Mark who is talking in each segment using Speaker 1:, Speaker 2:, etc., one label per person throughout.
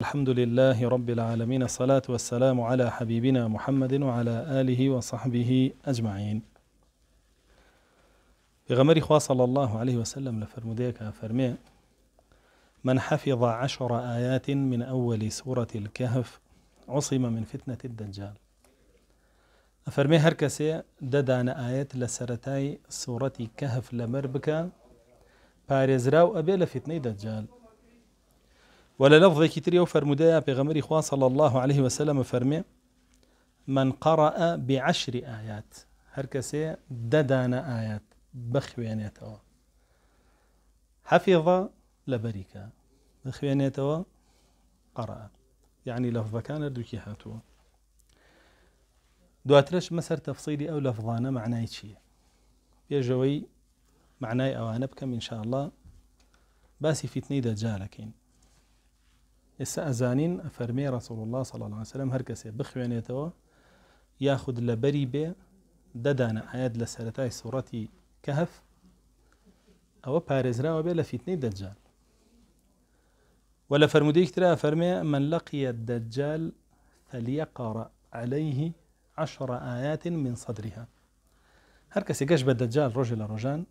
Speaker 1: الحمد لله رب العالمين الصلاة والسلام على حبيبنا محمد وعلى آله وصحبه أجمعين Pegamberi hua sallallahu alaihi wasallam la fermudeja ka ferme من حفظ عشر آيات من أول سورة الكهف عصم من فتنة الدجال أفرمي هركسي ددان آيات لسرتاي سورة كهف لمربكا باريزراو أبي لفتنة الدجال ولا كتير يوفر فرمودەیە پێغەمەری خوا صلى الله عليه وسلم فرمي من قرأ بعشر آيات ددان آيات دەدانە ئايات حفظ لبريكا لە بەریکە قرأ يعني لفظ كان دووکی هاتوا دواترش تفصيلي أو لفظانا مەسەر يا جوي معناي او انا بكم ان شاء الله باسي في فیتنەی دەجالەکەین إسا أزانين أفرمي رسول الله صلى الله عليه وسلم هركسي بخوانيته يعني ياخد لبري بي ددان آيات ئاەت سورة كهف أو بارز هەف بي لفتني دجال ولا فرموديك ترى أفرمي من لقي الدجال فليقرأ عليه عشر آيات من صدرها هركسي كسي الدجال رجل رجان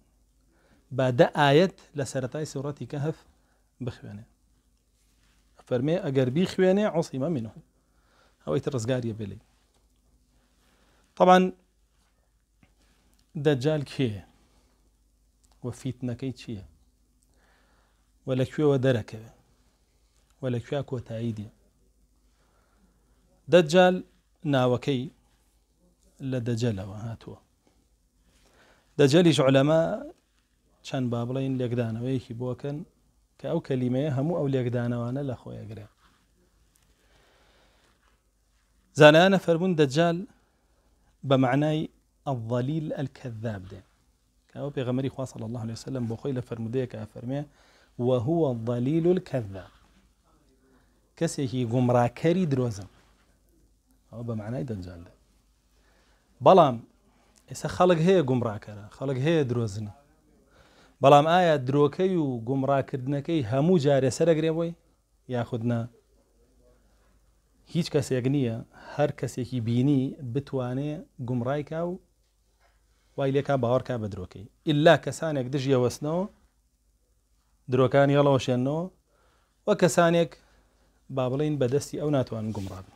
Speaker 1: بعد آيات لسرتاي سورة كهف بخوانيته يعني. فرمي أجر بي خويني عصيمة منه أو يترزقار يبلي طبعا دجال كي وفيتنا كي تشيه ولا كي ودرك ولا كي أكو تعيدي دجال ناوكي لا دجال وهاتوا دجال علماء كان بابلين لقدان ويكي بوكن كأو كلمة همو أو ليقدان وانا لا خويا قرا زانا أنا فرمون دجال بمعنى الظليل الكذاب ده كأو بيغمري خواه صلى الله عليه وسلم بخيل فرمودية كأفرميه وهو الظليل الكذاب كسي هي غمراكري دروزم أو بمعنى دجال ده بلام إسا خلق هي غمراكرا خلق هي دروزني بەڵام ئایا درۆکەی و گومڕاکردنەکەی هەموو جارێ سەرەگرێەوەی یاخودنا هیچ کەسێک نییە هەر کەسێکی بینی بتوانێ گومڕایکا و وای لێکا باوەڕکا بە درۆکەی ئللا کەسانێک دژیەوەستنەوە درۆکان یەڵەوەشێنەوە وە کەسانێک با بڵین بەدەستی ئەو ناتوان گومڕابن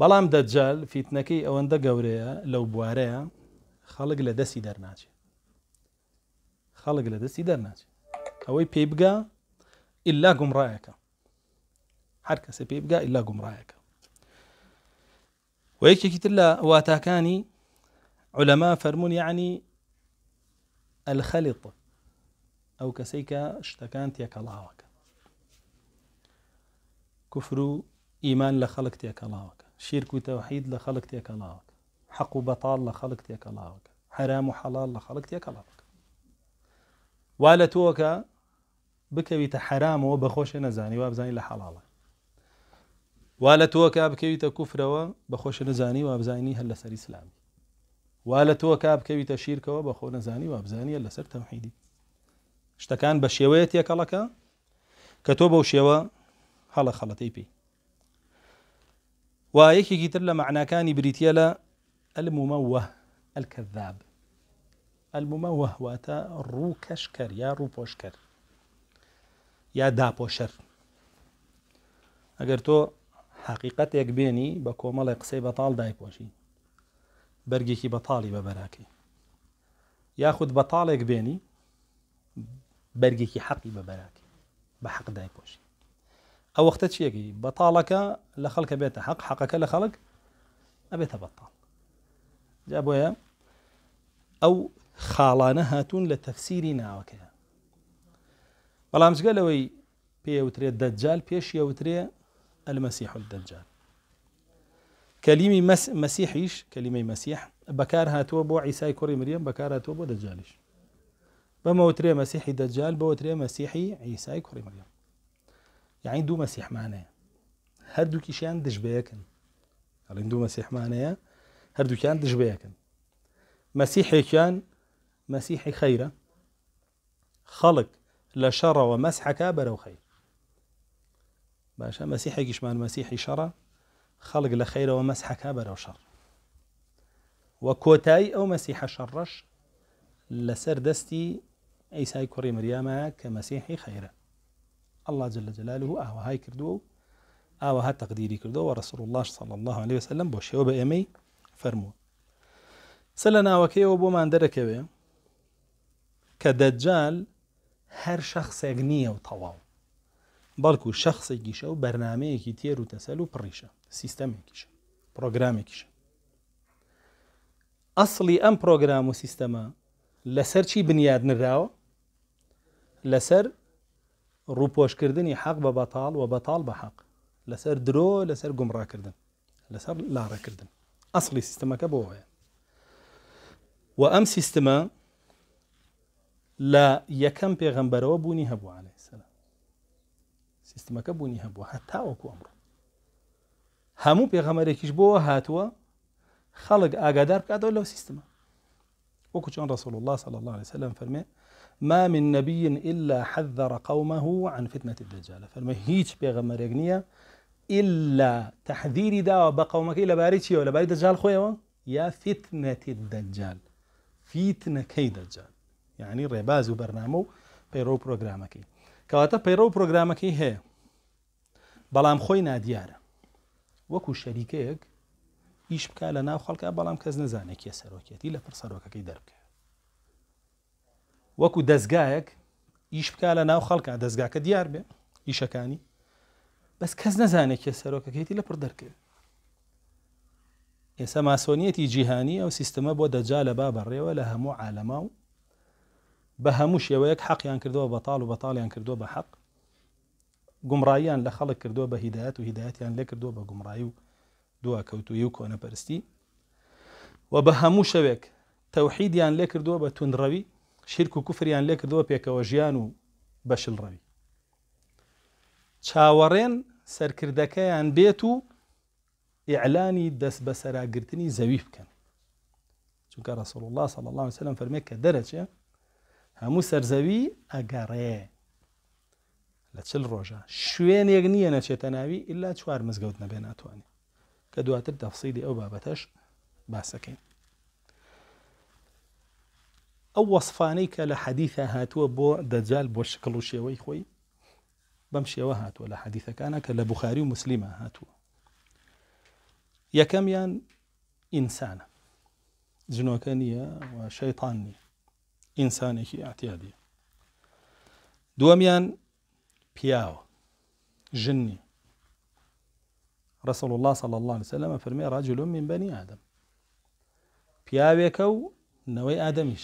Speaker 1: بەڵام دەجال فیتنەکەی ئەوەندە گەورەیە لەو بوارەیە خەڵک لە دەستی دەرناچێت خلق لدى سيدر ناجي أوي بيبقى إلا قم رأيك حركة سيبيبقى إلا قم رأيك ويكي كتلا واتاكاني علماء فرمون يعني الخلط أو كسيكا اشتكانت يا كلاوك كفر إيمان لخلقت يا كلاوك شرك وتوحيد لخلقت يا كلاوك حق وبطال لخلقت يا كلاوك حرام وحلال لخلقت يا كلاوك وا لە تۆکە بکەویتە حرامەوە بەخۆشە نەزانی وا بزانانی لە حەڵاڵە وا لە تۆکە بکەویتە کوفرەوە بەخۆشە نەزانی و بزانانی هەر لەسەر ئسلامی وا لە تۆ کا بکەویتە شیرکەوە بەخۆ نەزانی و بزانانیە لەسەر تەمحیدی شتەکان بە شێوەیە تێکەڵەکە کە تۆ بەو شێوە هەڵە خەڵەتی پێی وایەکێکی تر لە معناکانی بریتە لە ئەلمومەوە ئەلکەذاب البومه وهواتا رو كشكر يا روبوشكر يا دابوشر أجرتو حقيقة تو بيني بكو مال اقصي بطال داي بوشي برگي كي بطالي ببراكي ياخد بطال يك بيني برگي كي حقي ببراكي بحق داي او وقتا چي يكي بطالك لخلق بيت حق حقك لخلق ابيت بطال جابويا او خاڵانە هاتوون لە تەفسیری ناوەکەیە بەڵام جگە لەوەی پێوترێت دەجال پێش یەوترێ ئەلمەسیح دەجال کەلیمی مەسیحیش کەلیمەی مەسیح بەکار هاتووە بۆ عیسای کوڕی مریەم بەکار هاتووە بۆ دەجالیش بەمەوترێ مەسیحی دەجال بەوترێ مەسیحی عیسای کوڕی مریەم یعنی دوو مەسیحمانەیە هەردووکیشیان دژبەیەکن ئەڵین دوو مەسیحمانەیە هەردووکیان دژبەیەکن مەسیحێکیان مسيحي خيرا خلق لە ومسح كابر بەرەو باشا مسيحي مەسیحێکیشمان مسيحي شەڕە خلق لە خەیرەوە مەسحەکە بەرەو شەڕ وە کۆتایی ئەو مەسیحە شەڕەش لەسەر دەستی ئەیسای كمسيحي خيرا الله جل جلاله هاي كردو اهو ها تقديري كردو ورسول الله صلى الله عليه وسلم بۆ شێوە فرمو سلنا فەرمووە سە لە ناوەکەیەوە کە دەجال هەر شخصێک نییە و تەواو بەڵکو شخصێکیشە و بەرنمەیەکی تێر و تەسەل و پڕیشە سیستەمێکیشە پرۆگرامێکیشە ئەسلی ئەم پرۆگرام و سیستەمە لەسەر چی بنیاد نراوە لەسەر ڕووپۆشکردنی حەق بە بەتاڵ و بەتاڵ بە حەق لەسەر درۆ لەسەر گمڕاکردن لەسەر لاڕەکردن ئەسلی سیستمەکە بۆ هەیە و ئەم سیستمە لا یەکەم بيغمبر وبوني هبو عليه سلام هبو حتى وكو أمر همو بيغمبر يكيش بو هاتوا خلق آقادار بكادو لو سیستمە وكو چۆن رسول الله صلى الله عليه وسلم فرمي ما من نبي إلا حذر قومه عن فتنة الدجال فرمي هيج بيغمبر نییە إلا تحذيري بقومك إلا قەومەکەی ولا باري دجال خويا يا فتنة الدجال فتنة كي دجال یعنی ڕێباز و بەرنامە و پەیڕۆ پرۆگرامەکەی کەواتە پەیڕە و پرۆگرامەکەی هەیە بەڵام خۆی نادیارە وەکو شەریکەیەک ئیش بکە لە ناو خەڵکە بەڵام کەس نزانێکیە سەرۆکێتی لە پڕ سەرۆکەکەی دەرکە وەکو دەستگایەک ئیش بکە لە ناو خەڵکە دەستگاکە دیار بێ ئیشەکانی بەس کەس نەزانێکیە سەرۆکەکەیتی لە پڕ دەرکرد ئێستا ماسۆنیەتی جیهانی ئەو سیستەمە بۆ دەجا لە با بەڕێوە لە هەموو عالەما و بە هەموو شێوەیەک حەقیان کردووە بەتاال و بەتاالیان کردووە بە حەق گومڕاییان لە خەڵک کردووە بە هیداەت و هیداەتیان لێ کردووە بە گومڕایی و دووە کەوتوی و کۆنەپەرستی و بە هەموو شەوێک تەوحیدیان لێ کردووە بە تونڕەوی شیرک و کوفریان لێ کردووە پێکەوە ژیان و بەشلڕەوی چاوەڕێن سەرکردەکەیان بێت و ئیعلانی دەست بە سەراگرتنی زەوی بکەن چونکە ڕسەڵ الله صل الله وسلم فەرمێک کە دەرەچێ هەموو سەرزەوی ئەگەڕێ لە چل ڕۆژە شوێنێک نییە نەچێتە ناوی ئللا چوار مزگەوت نەبێ ناتوانێت کە دواتر دەفسیدی ئەو بابەتەش باسەکەین ئەو وەصفانەی کە لە حەدیثە هاتووە بۆ دەجال بۆ شکڵ و شێوەی خۆی بەم شێوە هاتووە لە حەدیثەکانە کە لە بخاری و مسلیمە هاتووە یەکەمیان ئینسانە جنۆکە نییە شەیتان نیە ئینسانێکی ئاعتیادی دووەمیان پیاوە ژنی رسول الله صلى الله عليه وسلم فرمي رجل من بني آدم پیاوێکە و نەوەی ئادەمیش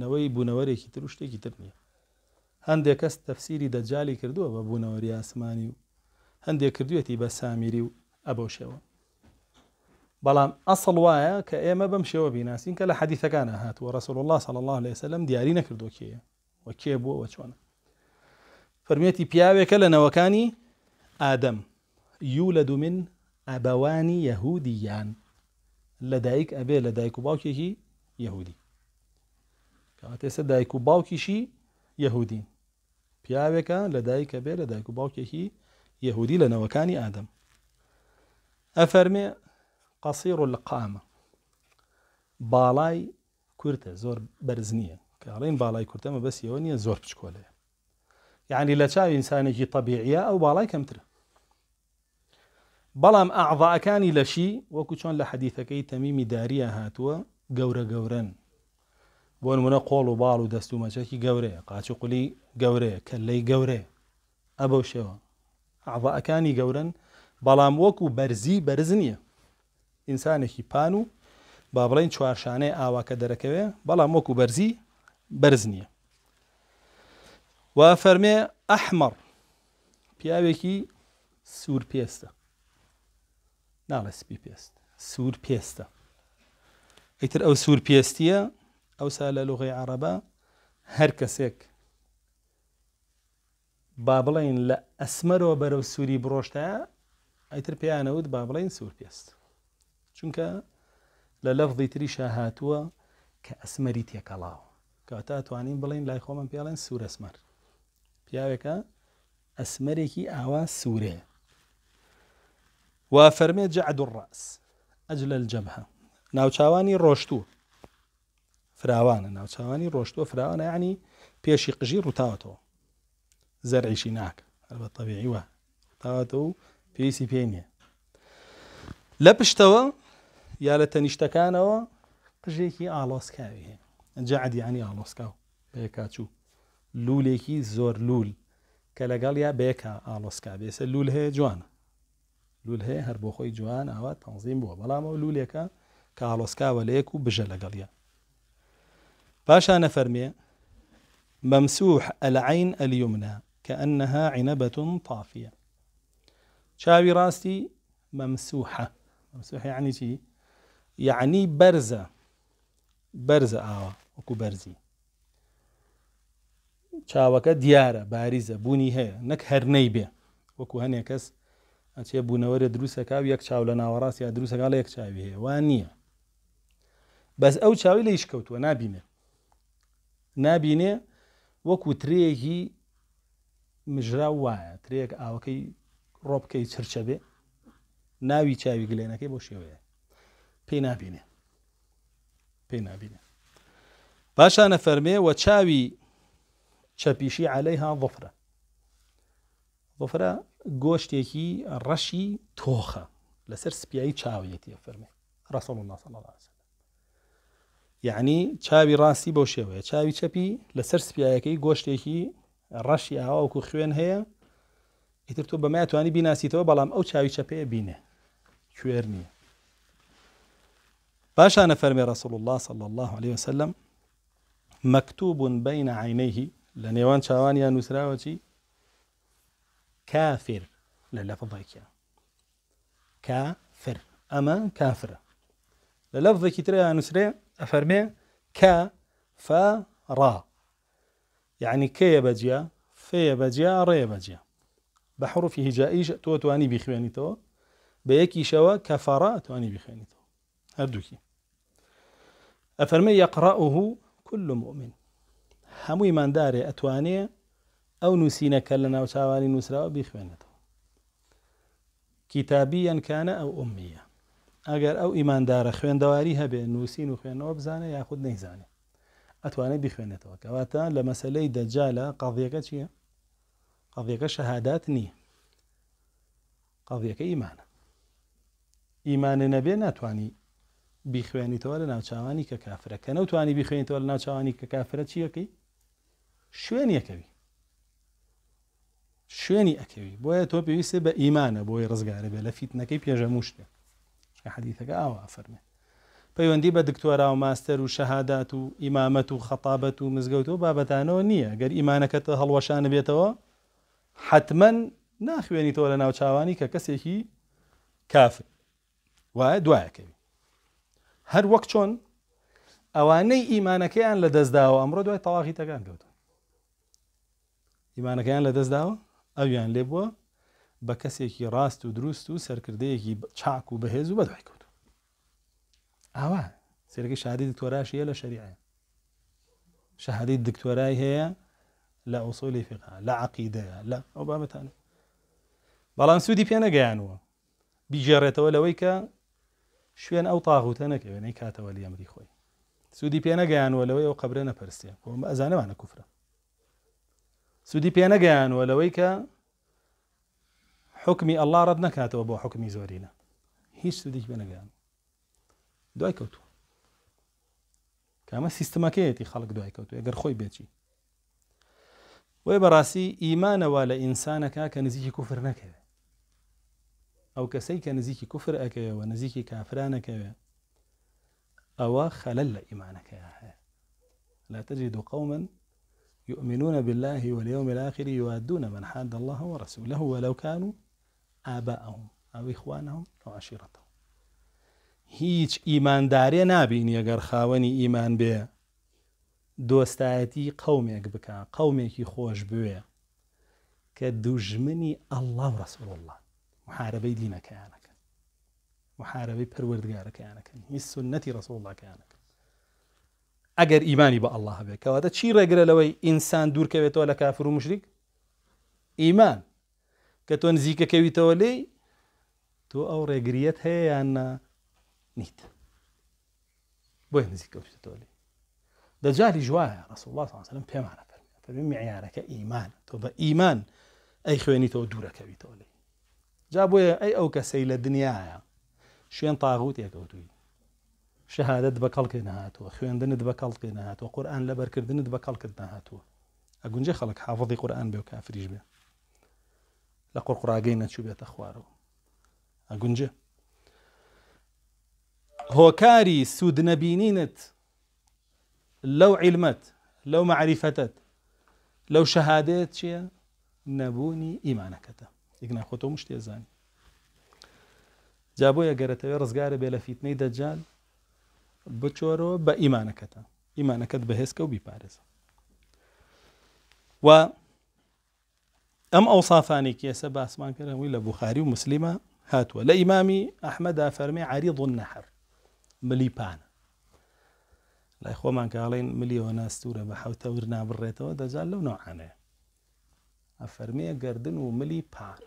Speaker 1: نەوەی بوونەوەرێکی تر و شتێکی تر نییە هەندێک کەس تەفسیری دەجای کردووە بە بوونەوەری ئاسمانی و هەندێک کردوێتی بە سامیری و ئەبەو شێوە بلان أصل وايا کە ئێمە بەم شێوە بیناسین کە لە حەدیثەکانە هاتووە رەسول الله صلى الله عليه وسلم ديارينا كردو كي وكي بو وشوانا فرميتي بياوي پیاوێکە لە آدم يولد من ئەبەوانی يهوديان لدايك أبي لدايك باوكي و باوکێکی یەهودی دايك باوكي شي يهودي بياوي پیاوێکە لدايك أبي لدايك باوكي دایک و باوکێکی آدم أفرمي قصير القامة بالاي كرتة زور برزنية كالين بالاي كرتة ما بس يونية زور بشكولة يعني لا تشاي إنسان يجي طبيعية أو بالاي كمترة بلام أعضاء كان إلى شيء وكتشون لحديثة كي تميمي دارية هاتوا قورة قورا بون منا قولوا بالو دستو ما شاكي قورة قاتشو قولي قورة كلي قورة أبو شوا أعضاء كاني قورا بلام وكو برزي برزنية ئینسانێکی پان و با بڵین چوارشانەیە ئاواکە دەرەکەوێ بەڵام وەکو بەرزی بەرز نییە وا فەرمێ ئەحمەڕ پیاوێکی سوور پێستە ناڵە سپی پێست سوور پێستە ئیتر ئەو سوور پێستیە ئەوسا لە لوغی عربە هەر کەسێک با بڵین لە ئەسمەرەوە بەرەو سووری بڕۆشتە ئەیتر پێیانەوت با بڵین سوور پێست چونکە لە لەفظی تریشە هاتووە کە ئەسمەری تێکەڵاو کەواتە ئەتوانین بڵین لای خۆمان پێڵێن سوورەسمەر پیاوێکە ئەسمەرێکی ئاوا سوورێ وا فەرمێ جعد ڕاس ئەج لە جەبها ناوچاوانی ڕۆشتوو فراوانە ناوچوانی ڕۆشتۆ فراوانە ینی پێشی قژی ڕووتاوەتەوە زەرعیشی ناکە هەر بە تەبیعی وە تاواتە و پێویستی پێ نیە لە پشتەوە یا لە تەنیشتەکانەوە قژێکی ئالۆسکاوی هەیە يعني ئالۆسکاو بەیەکچوو لولێکی زۆر لول کە لەگەڵ یا بێکە ئالۆسکا بێسە لول هەیە جوانە لول هەیە هەر بۆ خۆی جوان ئاوا تەنزیم بووە بەڵامەوە لولێکە کە ئالۆسکاوە لە یەک و بژە لەگەڵە پاشانە فەرمیێ مەمسوح ئەلعین ئەلیومنا کە ئەنەها عینەبەتون تافە چاوی ڕاستی ممسوحة مەمسوح عنی یعنی بەرزە بەرزە ئاوە وەکو بەرزی چاوەکە دیارە باریزە بوونی هەیە نەک هەرنەی بێ وەکو هەنێک کەس ئەچێ بوونەوەرە دروستەکە یەک چاو لە ناوەڕاستی یا دروستەکە لە یەک چاوی هەیە وان نییە بەس ئەو چاوی لە یشکەوتووە نبینێ نبینێ وەکو ترەیەکی مژرا وایە ترەیەک ئاوەکەی ڕۆبکەی چرچە بێ ناوی چاوی گلێنەکەی بۆ شێوەیە پێی نابینێ پێی نابینێ باشانە فەرمێوە چاوی چەپیشی عليهەی ها ظفرە ظفرە گۆشتێکی ڕەشی تۆخە لەسەر سپیایی چاویەتی فەرمێ ڕسەڵ ناسەڵاز یعنی چاوی ڕاستی بەو شێوەیە چاوی چەپی لەسەر سپیایەکەی گۆشتێکی ڕەشی ئاواوەکو خوێن هەیە ئیتر تۆ بەمای توانی بیناسیتەوە بەڵام ئەو چاوی چەپەیە بینێ کوێر نییە باشا انا نفرمي رسول الله صلى الله عليه وسلم مكتوب بين عينيه لنيوان شاوان يا نسراوتي كافر للفظك كافر اما كافر للفظك ترى يا نسري افرمي كا فا را يعني كي يا بجيا في يا بجيا ري يا بجيا بحرف هجائي تو تواني بخوانيتو بيكي شوا كفرا تواني بخوانيتو هردوكي أفرمي يقرأه كل مؤمن هەموو ئماندارێ أتواني أو نووسینەکە لە ناوچوانی نووسراوە بیخوێنێتەوە کتابی ئەنکانە أو ئومیە ئەگەر ئەو ئیماندارە خوێندەواری هەبێ نووسین و خوێنەوە بزانە یاخود نەیزانێ ئەتوانێت أتواني کەواتە لە مەسلەی دجالة قضية چییە؟ قضية شهادات ني قضية إيمانا إيمانا نەبێ أتواني بیخوێنیتەوە لە ناوچوانی کە کافرەکە نەوتوانی بیخوێنیتەوە لە ناوچوانی کە کافرە چیەکەی شوێن یەکەوی شوێنی ئەکەوی بۆیە تۆ پێویستە بە ئیمانە بۆی ڕزگارە بێ لە فیتنەکەی پێژەموشتێ حەدیثەکە ئاوا ئافەرمێ پەیوەندی بە دکتۆرا و ماستەر و شەهادات و ئیمامەت و خەتابەت و مزگەوت و بابەتانەوە نییە گەر ئیمانەکەتە هەڵوەشانە بێتەوە حتمما ناخوێنیتەوە لە ناوچوانی کە کەسێکی کافر وایە دوایەکەوی هەر وەک چۆن ئەوانەی ئیمانەکەیان لە دەستداوە ئەمڕۆ دوای تەواقی تەکان کەوتن ئیمانەکەیان لە دەستداوە ئەویان لێ بووە بە کەسێکی ڕاست و دروست و سەرکردەیەکی چاک و بەهێز و بەدوای کەوت ئاوا سێرەکە شادی دکتۆراشیە لە شەریعە شەهادی دکتۆرای هەیە لە ئۆسۆلی فقا لە عقیدەیە لە ئەو بابەتانە بەڵام سوودی پێ نەگەیانوە بیژێڕێتەوە لەوەی کە شوێن ئەو تاغوتە نەکەوێنەی کاتەوە لی ئەمری خۆی سوودی پێ نەگەیانوە لەوەی ئەو قبرە نەپەرستێ بۆم ئەزانەوانە کوفرە سوودی پێ نەگەیانوە لەوەی کە حکمی ئەللا ڕەت نکاتەوە بۆ حکمی زۆرینە هیچ سوودیش بە نەگەیان دوای کەوتو کامە سیستمەکەیەتی خەڵک دوای کەوتو ئەگەر خۆی بێتی وی بەڕاستی ئیمانەوە لە ئینسانەکە کە نزیکی کوفر نەکەوێت او کەسەی کە نزیکی کوفر و نزیکی کافرانەکەوێ او خەلل ايمانك يا هەیە لا تجد قوما يؤمنون بالله واليوم الآخر يوادون من حاد الله ورسوله ولو كانوا آباءهم أو إخوانهم أو عشيرتهم هیچ ئیماندارێ نابین یەگەر خاوەنی ئیمان بێ دۆستایەتی قومێک بکە قومێکی خۆش بوێ کە دوژمنی ئەله الله محاربي دينك كيانك محاربي پروردگارك كيانك هي السنة رسول الله كيانك ئەگەر ئیمانی بە ئەله بێ کەواتە چی ڕێگرە لەوەی ئینسان دوورکەوێتەوە لە کافر و مشریک ئیمان کە تۆ نزیکەکەویتەوە لێ تۆ ئەو ڕێگریت هەیە جواه رسول الله صلى الله عليه وسلم ڕسوڵاتسەلم پێمانە فەرمی إيمان تو بإيمان أي خواني تو دورك كبيت لێ جا يا ئەی ئەو کەسەی لە دنیاە شوێن تاغوت یەکەوتوی شەهادت بە کەڵکی بكل خوێندنت بە کەڵکی نهاتوە قورآان لە بەرکردنت أقول کەڵکت خلق حافظي قرآن بيو كافر بێ لقر کافریش شو بيت أخوارو أقول بێتە هو كاري سود نبينينت لو علمت لو معرفتت لو شەهادەیە چییە نبوني ئیمانەکەتە ئیگنا خۆتۆ شتێزانانی جا بۆ یەگەرەتەوێ ڕزگارە بێ لە فیتنەی دەجان بچۆرەوە بە ئیمانەکەتە ئیمانەکەت بەهێزکە و بیپارێزە و ئەم ئەو سافانێکی ئێسە باسمان کردەوەی لە بخاری و مسلیمە هاتووە لە ئیمامی ئەحمەدا فەرمی عری ڕون نەحر ملیپانە لای خۆمان کاڵین ملیەوە ناستورە بە حوتەور نابڕێتەوە دەجال لەو نوعانەیە افرمي گردن و ملی پان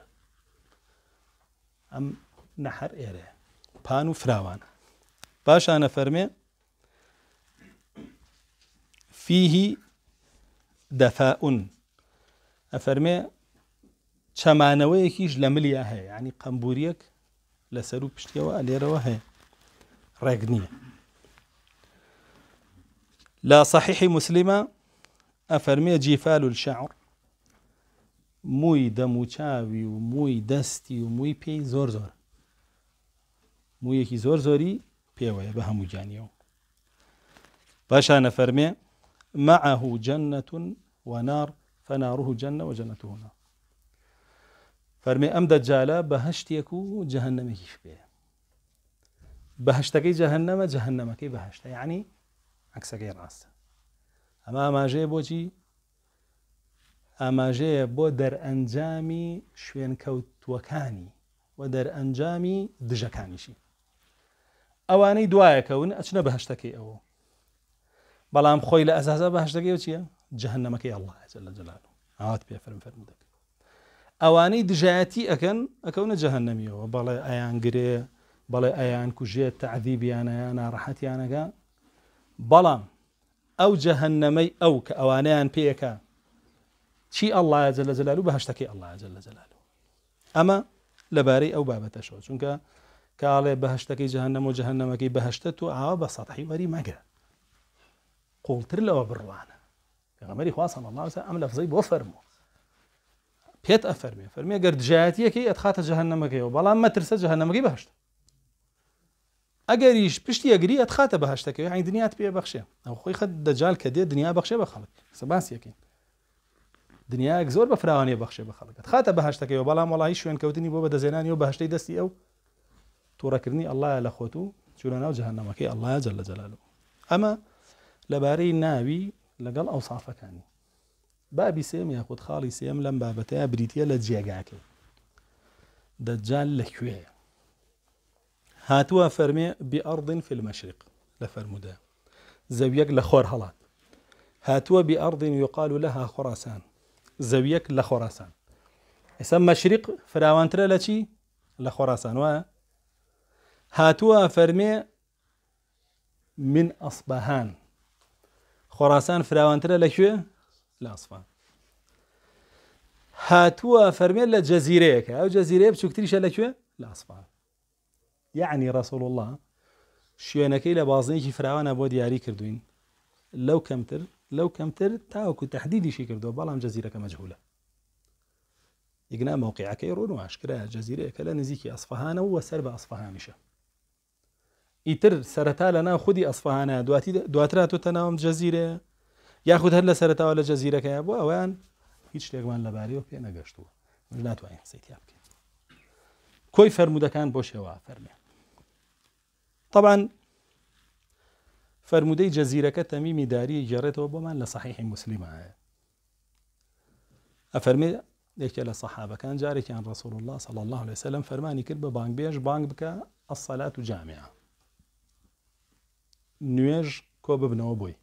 Speaker 1: ام نحر ایره پان و فراوان باشان افرمي فيه دفاء افرمي چەمانەوەیەکیش لە ملیا هەیە ینی قەمبوریەک لەسەر و پشتیەوە ئەلێرەوە هەیە لا صحيح مسلمة أفرمي جفال الشعر مووی دەم و چاوی و مووی دەستی و مووی پێی زۆر زۆر مویەکی زۆر زۆری پێوەیە بە هەموو گیانیەوە باشانە فەرمێ معه جنة ونار فناره جنة وجنته نار فەرمێ ئەم دەجالە بە هەشتێک و جەهنەمێکیش بێ بە هەشتەکەی جەهنەمە جەهنەمەکەی بەهشتا یعنی عکسەکەی ڕاستە ئەما ئاماژەیە بۆچی ئاماژەیە بۆ دەرئەنجامی شوێنکەوتوەکانی و دەرئەنجامی دژەکانیشی ئەوانەی دوایەکەون ئەچنە بەهشتەکەی ئەوە بەڵام خۆی لە ئەزازە بەهشتەکەی چییە جەهنەمەکەی ئەله لە جلان هاات پێ فرم فەرم دەکە ئەوانەی دژایەتی ئەەکەن ئەکەونە جەهنەمیەوە بەڵێ ئەیان گرێ بەڵێ ئەیان کوژێت تعذیبیانەیە ناڕەحەتیانەکە بەڵام ئەو جەهنەمەی ئەو کە ئەوانیان پێەکە چی ئەله جە لە جەلال و بە هەشتەکەی ئەله جە لە جەلال ئەمە لەبارەی ئەو که چونکە کاڵێ بەهشتەکەی جهنم و جهنم جەهنەمەکەی بەهشتە تو عاب ئاوا بە سەحی وەری مەگە قوڵتر لەوە بڕوانە پێغەمەری خواسان الله فرمی اگر فزەی بۆ فەرموو جهنم کی فەرمیێ گەردجاتیەکەی ما ترس جهنم کی بهشت اگر ئەگەریش پشتی ئەگری ئەتخاتە بەهشتەکەی عین دنیات پێ بەخشێ ئەو خۆی خەت دەجال کە دێ دنیا بەخشێ بە خەڵک سەباسیەکەین دنیاک زۆر بە فراوانێ بەخشێ بە خەڵکت خاتە بەهشتەکەەوە بەڵام وڵی شوێنکەوتنی بۆ بە دەزێنانی و بەهشتەی دەستی ئەو تووڕەکردنی ئەلله لە خۆت و چورە ناو جهنەمەکەی ئەلله جل لە جەلالەوە ئەمە لەبارەی ناوی لەگەڵ ئەو سافەکانی بابی سێم یاخود خاڵی سێم لەم بابەتەیە بریتە لە جێگاکە دەجال لەکوێە هاتووە فەرمێ بئڕدن فمەشرق لە فەرمودا زەویەک لە خۆر هەڵات هاتووە بئڕدن یقال لەها خۆراسان زويك لە اسم مشرق مەشریق لشي لە و هاتوا خۆراسان من اصبهان خۆراسان فراوانترە لشي لە هاتوا فرمي لجزيريك او جەزیرەیەەکە ئەو لشي بچووکتریشە يعني رسول یعنی الله شوێنەکەی لە فراوان فراوانە بۆ دیاری کردوین لەو لو کەمتر تاوەکو تحديدي کردو بەڵام جەزیرەکە مەجهولە یگنا مووقعەکەی ڕۆن و عشکرا جەزیرەیەکە لە نزیکی ئەسفهانە و وەسەر بە ئەسفهانیشە ئیتر سەرەتا لە ناو خودی ئەسفهانە دواتی جزيرة ناوم جەزیرە سرتا ولا جزيرة كيا بو أوان بۆ ئەویان هیچ شتێکمان لەباریەوە پێ لا من ناتوانین قسەیتیا بکەین کۆی فەرمودەکان بۆ شێوە طبعا فەرمودەی جەزیرەکە تەمیمی داری گێڕێتەوە بۆمان لە صحیحی مسللیمایە ئەفەرمێ یەکێ لە سەحابەکان جارێکیان ڕسول الله صل الله عليه وسلم فەرمانی کرد بە بانگبێژ بانگ بکە ئەسەلات و جامع نوێژ کۆ ببنەوە بووی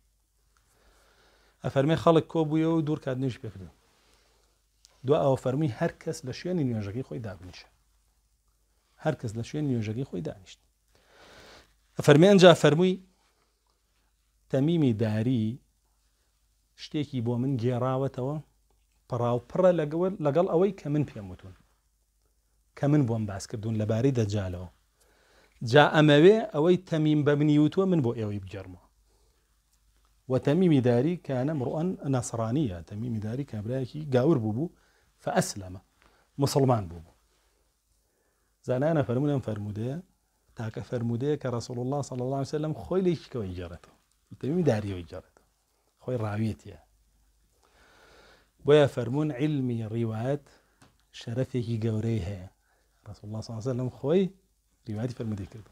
Speaker 1: ئەفەرمێ خەڵک کۆبوویەوە و دوور کات نوێژ پێکردن دو ئەوە فەرمی هەر کەس لە شوێنی نوێژەکەی خۆی دابنیشە هەر کەس لە شوێن نوێژەکەی خۆی دانیشت فەرمیان جا فەرمووی تەمیمی داری شتێکی بۆ من گێڕاوەتەوە پڕاوپڕە لەگەڵ ئەوەی کە من پێموتون کە من بۆم باس کردوون لەبارەی دەجالەوە جا ئەمەوێ ئەوەی تەمیم بە منی وتوە من بۆ ئێوەی بجەرمەوە وتەمیمی داری کانە مڕۆن ناسڕانیە تەمیمی داری کابراایەکی گاور بوو بوو فەئسلەمە مسلمان بوو زانانە فەرمودەم فەرمودەیە تاکە فەرمودەیە کە ڕسوڵ الله صل الله وسلم خۆی لێکەوە جێڕێتەوە تەمی طيب، داري ويجرد خوي ڕاویەتە بۆیە فرمون علمي روايات شرفي كي هەیە رسول الله عليه وسلم خوي ریواتی فرمي کرد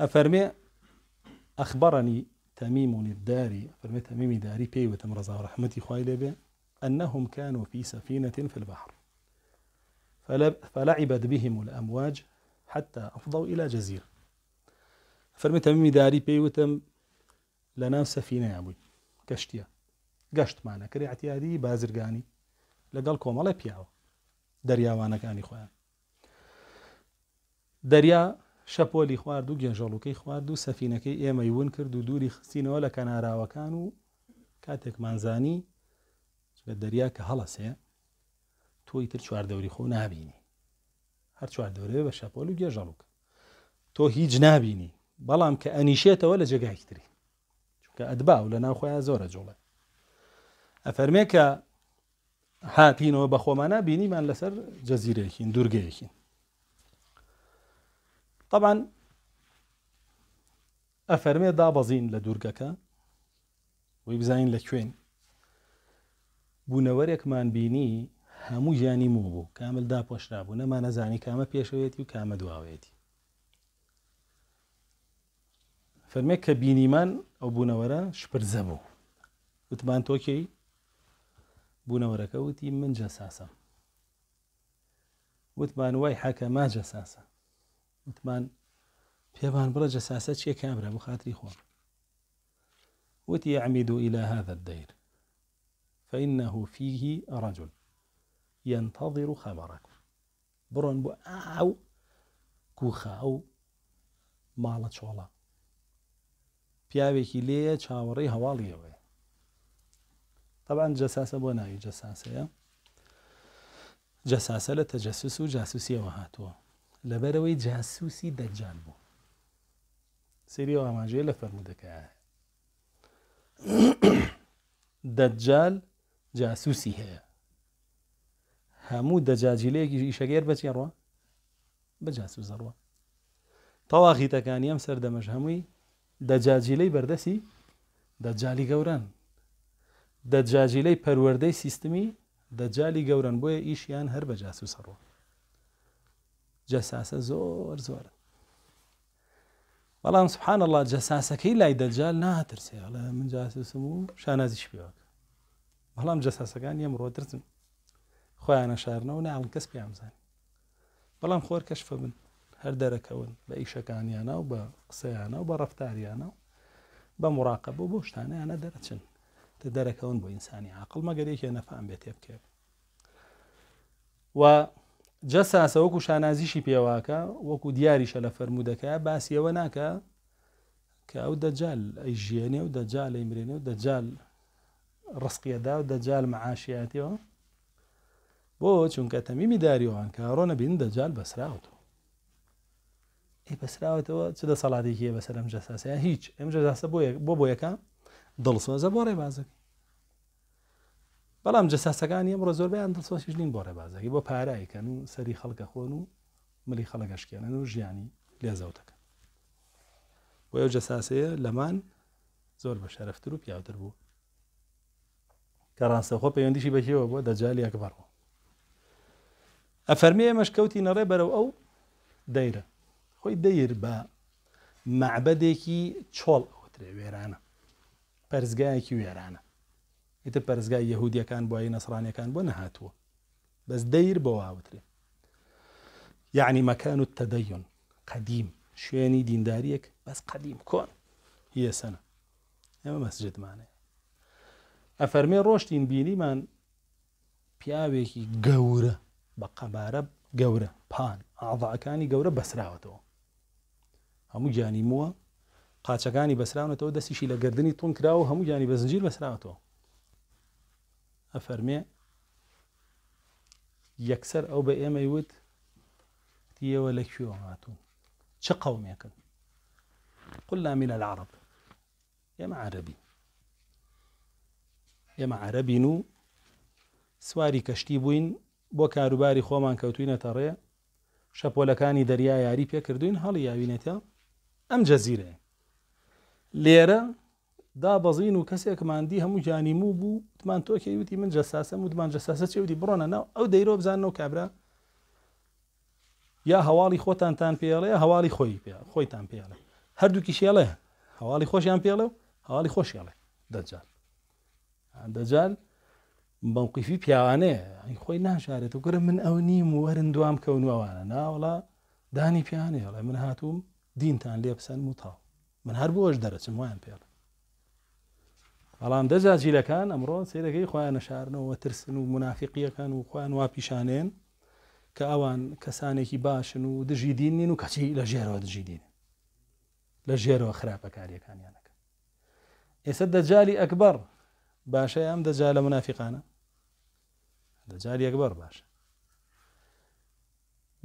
Speaker 1: ئەفەرمێ ئەخبارنی تەمیمونی داری فەرمێ تەمیمی داری داري وتم وتمرزا ڕحمەتی خوي لبي أنهم كانوا في سفينة في البحر فلعبت بهم الأمواج حتى أفضوا إلى جزيرة فەرمی تەمیمی داری پێیوتم لە ناو سەفینەیە بووی گەشتە گەشتمانە کری عتیادی بازرگانی لەگەڵ کۆمەڵی پیاوە دەریاوانەکانی خۆیان دەریا شەپۆلی خوارد و گێنژەڵوکەی خوارد و سەفینەکەی ئێمەی ون کرد و دووری خستینەوە لە کەناراوەکان و کاتێک مانزانی لە دەریا کە هەڵەسێ تۆی تر چواردەوری خۆ نابینی هەر چواردەورێ بە شەپۆل و گێژەڵوک تۆ هیچ نابینی بەڵام کە ئەنیشێتەوە لە جێگای تری چونکە ئەدبا و لە ناوخۆیان زۆرە جوڵێ ئەفەرمێ کە هاتینەوە بە خۆمانە بینیمان لەسەر جەزیرەیەکین دوورگەیەکین طبعاً ئەفەرمێ دابەزین لە دوورگەکە وی بزانین لە کوێن بوونەوەرێکمان بینی هەموو ژیانی مو بوو کامل داپۆشرا بوو نەمان نەزانی کامە پێشەوێتی و کامە دواوێتی فەرمێ کە بینیمان ئەو بوونەوەرە شپرزە بوو وتمان تۆکەی بوونەوەرەکە وتی من جەساسە من وای حکا ما جەساسە وتمان پێوان برا جەساسە چێ کامرە بخاتری خۆم وتي يعمد إلى هذا الدير فإنه فيه رجل ينتظر خبرك برون بو أو كوخا أو مالة شوالا پیاوێکی لێە چاوەڕێی هەواڵی ئەوەیە طبعاان جەساسە بۆ ناوی جەساسەیە جەساسە لە تەجەسوس و جاسوسیەوە هاتووە لەبەرەوەی جاسوسی دەجان بوو سری ئاماژێ لە فەرمودەکەیە دەجال جاسوسی هەیە هەموو دەجاجیلەیەکی ئیشەگەر بەچێڕوە بە جاسوس زەڕوە تەواخیتەکانی ئەم سەردەمەش هەمووی دەجاجیلەی بەردەسی دەجای گەورن دەجاجیلەی پەروەەردەی سیستمی دەجای گەورن بۆیە ئیشیان هەر بە جاسو سەڕۆ جەساسە زۆر زۆرە بەڵام سبحان الله جەساسەکەی لای دەجال ناترسێ ئەڵێ من جاسوسم و شانازیش پێوەک بەڵام جەساسەکان ئەم ڕۆ درزن خۆیانە شارنەوە ناڵن کەس پێیان بزانانی بەڵام خۆر کەشفە بن هەر دەرەکەون بە ئیشەکانیانە و بە قسەیانە و بە ڕفتاریانە و بە مراقب بۆ بۆ شتانیانە دەرەچن تە دەرەکەون بۆ ئینسانی عقل مەگەرێکیان نەفان بێت تێ بکێ و جەساسە وەکو شانازیشی پێواکە وەکو دیاریشە لە فرەرمودەکە باسیەوە ناکە کە ئەو دەجال ئەی ژێنێ و دەجال ئەی مرێنێ و دەجال ڕسقیەدا و دەجال مەعاشیاتەوە بۆ چونکە تەمیمی داریوان کە ڕۆنە بین دەجال بەسراوت ئەی بەسراوەتەوە چ دە سەڵاتێکیە بەسەر ئەم جەساسە هیچ ئەم جەسە بۆ بۆ یەکە دڵسۆزە بۆ ڕێبازەکە بەڵام جەساسەکانی ئەمڕۆ زۆربیان دڵسۆشیش نین بۆ ڕێبازەکە بۆ پارایکەن و سەری خەڵکە خۆن و ملی خەڵەگەشکێنن و ژیانی لێزەوتەکە بۆ ئەو جەساسەیە لەمان زۆر بە شەرفتر و پیاوتر بوو کە ڕاستەخۆ پەیوەندیشی بەکیەوە بۆ دەجای یەکبڕەوە ئەفەرمیێ مەشکەوتی نەڕێ بەرەو ئەو دەیرە خۆی دەیر بە معبەدێکی چۆڵ ئەوترێ وێرانە پەرزگایەکی وێرانە ئیتر پەرزگای یهودیەکان بۆی نەسرانیەکان بۆ نەهاتووە بەس دەیر بەواوترێ یعنی مەکان و تەدەیون قەدیم شوێنی دینداریەک بەس قەدیم کۆن هیە سەنە ئێمە مەسجدمانێ ئەفەرمێ ڕۆشتین بینیمان پیاوێکی گەورە بە قەبارە گەورە پان ئاضاعەکانی گەورە بەسراوەتەوە هەموو گیانی مووە قاچەکانی بەسراونەتەوە دەستیشی لە گردردنی تون کرا و هەموو گیانی بەزنجیر بەسراونەوە ئەفەرمێ یەکسەر ئەو بە ئێمەی وت تیەوە لە کوێ هاتوون چ قەومێکن قلنا من العرب ئێمە عربی ئێمە عربین و سواری کەشتی بووین بۆ کاروباری خۆمان کەوتوینەتە ڕێ شەپۆلەکانی دەریا یاری پێکردوین هەڵی یاوینێتە ئەم جەزیرێ لێرە دابەزین و کەسێک مادی هەموو جانیمو بوو تمان تۆکە وتی من جەساسە وتمان جەساسە چێوتی بڕۆنە ناو ئەو دەیرۆ بزانەوە کابرا یا هەواڵی خۆتانتان پێڵێ هەواڵی خۆی پێ خۆیتان پێڵێ هەردووکی شێڵێ هەواڵی خۆشیان پێڵێ و هەواڵی خۆشیڵێ دەجار دەجار بەوقیفی پیاوانەیە خۆی ناشارێت و گرم من ئەو نیم و وەرن دوام کەونوانە ناوڵە دانی پیانێڵێ من هاتووم تان لێ بسن وتاو من هەر بۆش دەرەچم وایان پێڵ بەڵام دەجا جیلەکان ئەمڕۆ سێرەکەی خۆیان نەشارنەوە ترسن و خوان و خۆیان وا پیشانێن کە ئەوان کەسانێکی باشن ودجي دينين دینین و کەچی لە ژێرەوە خرابة كاريا كان يانك يعني ئێستا دەجای أكبر باشا ئەم دەجا لە منافقانە دەجاری ئەکبەر باشە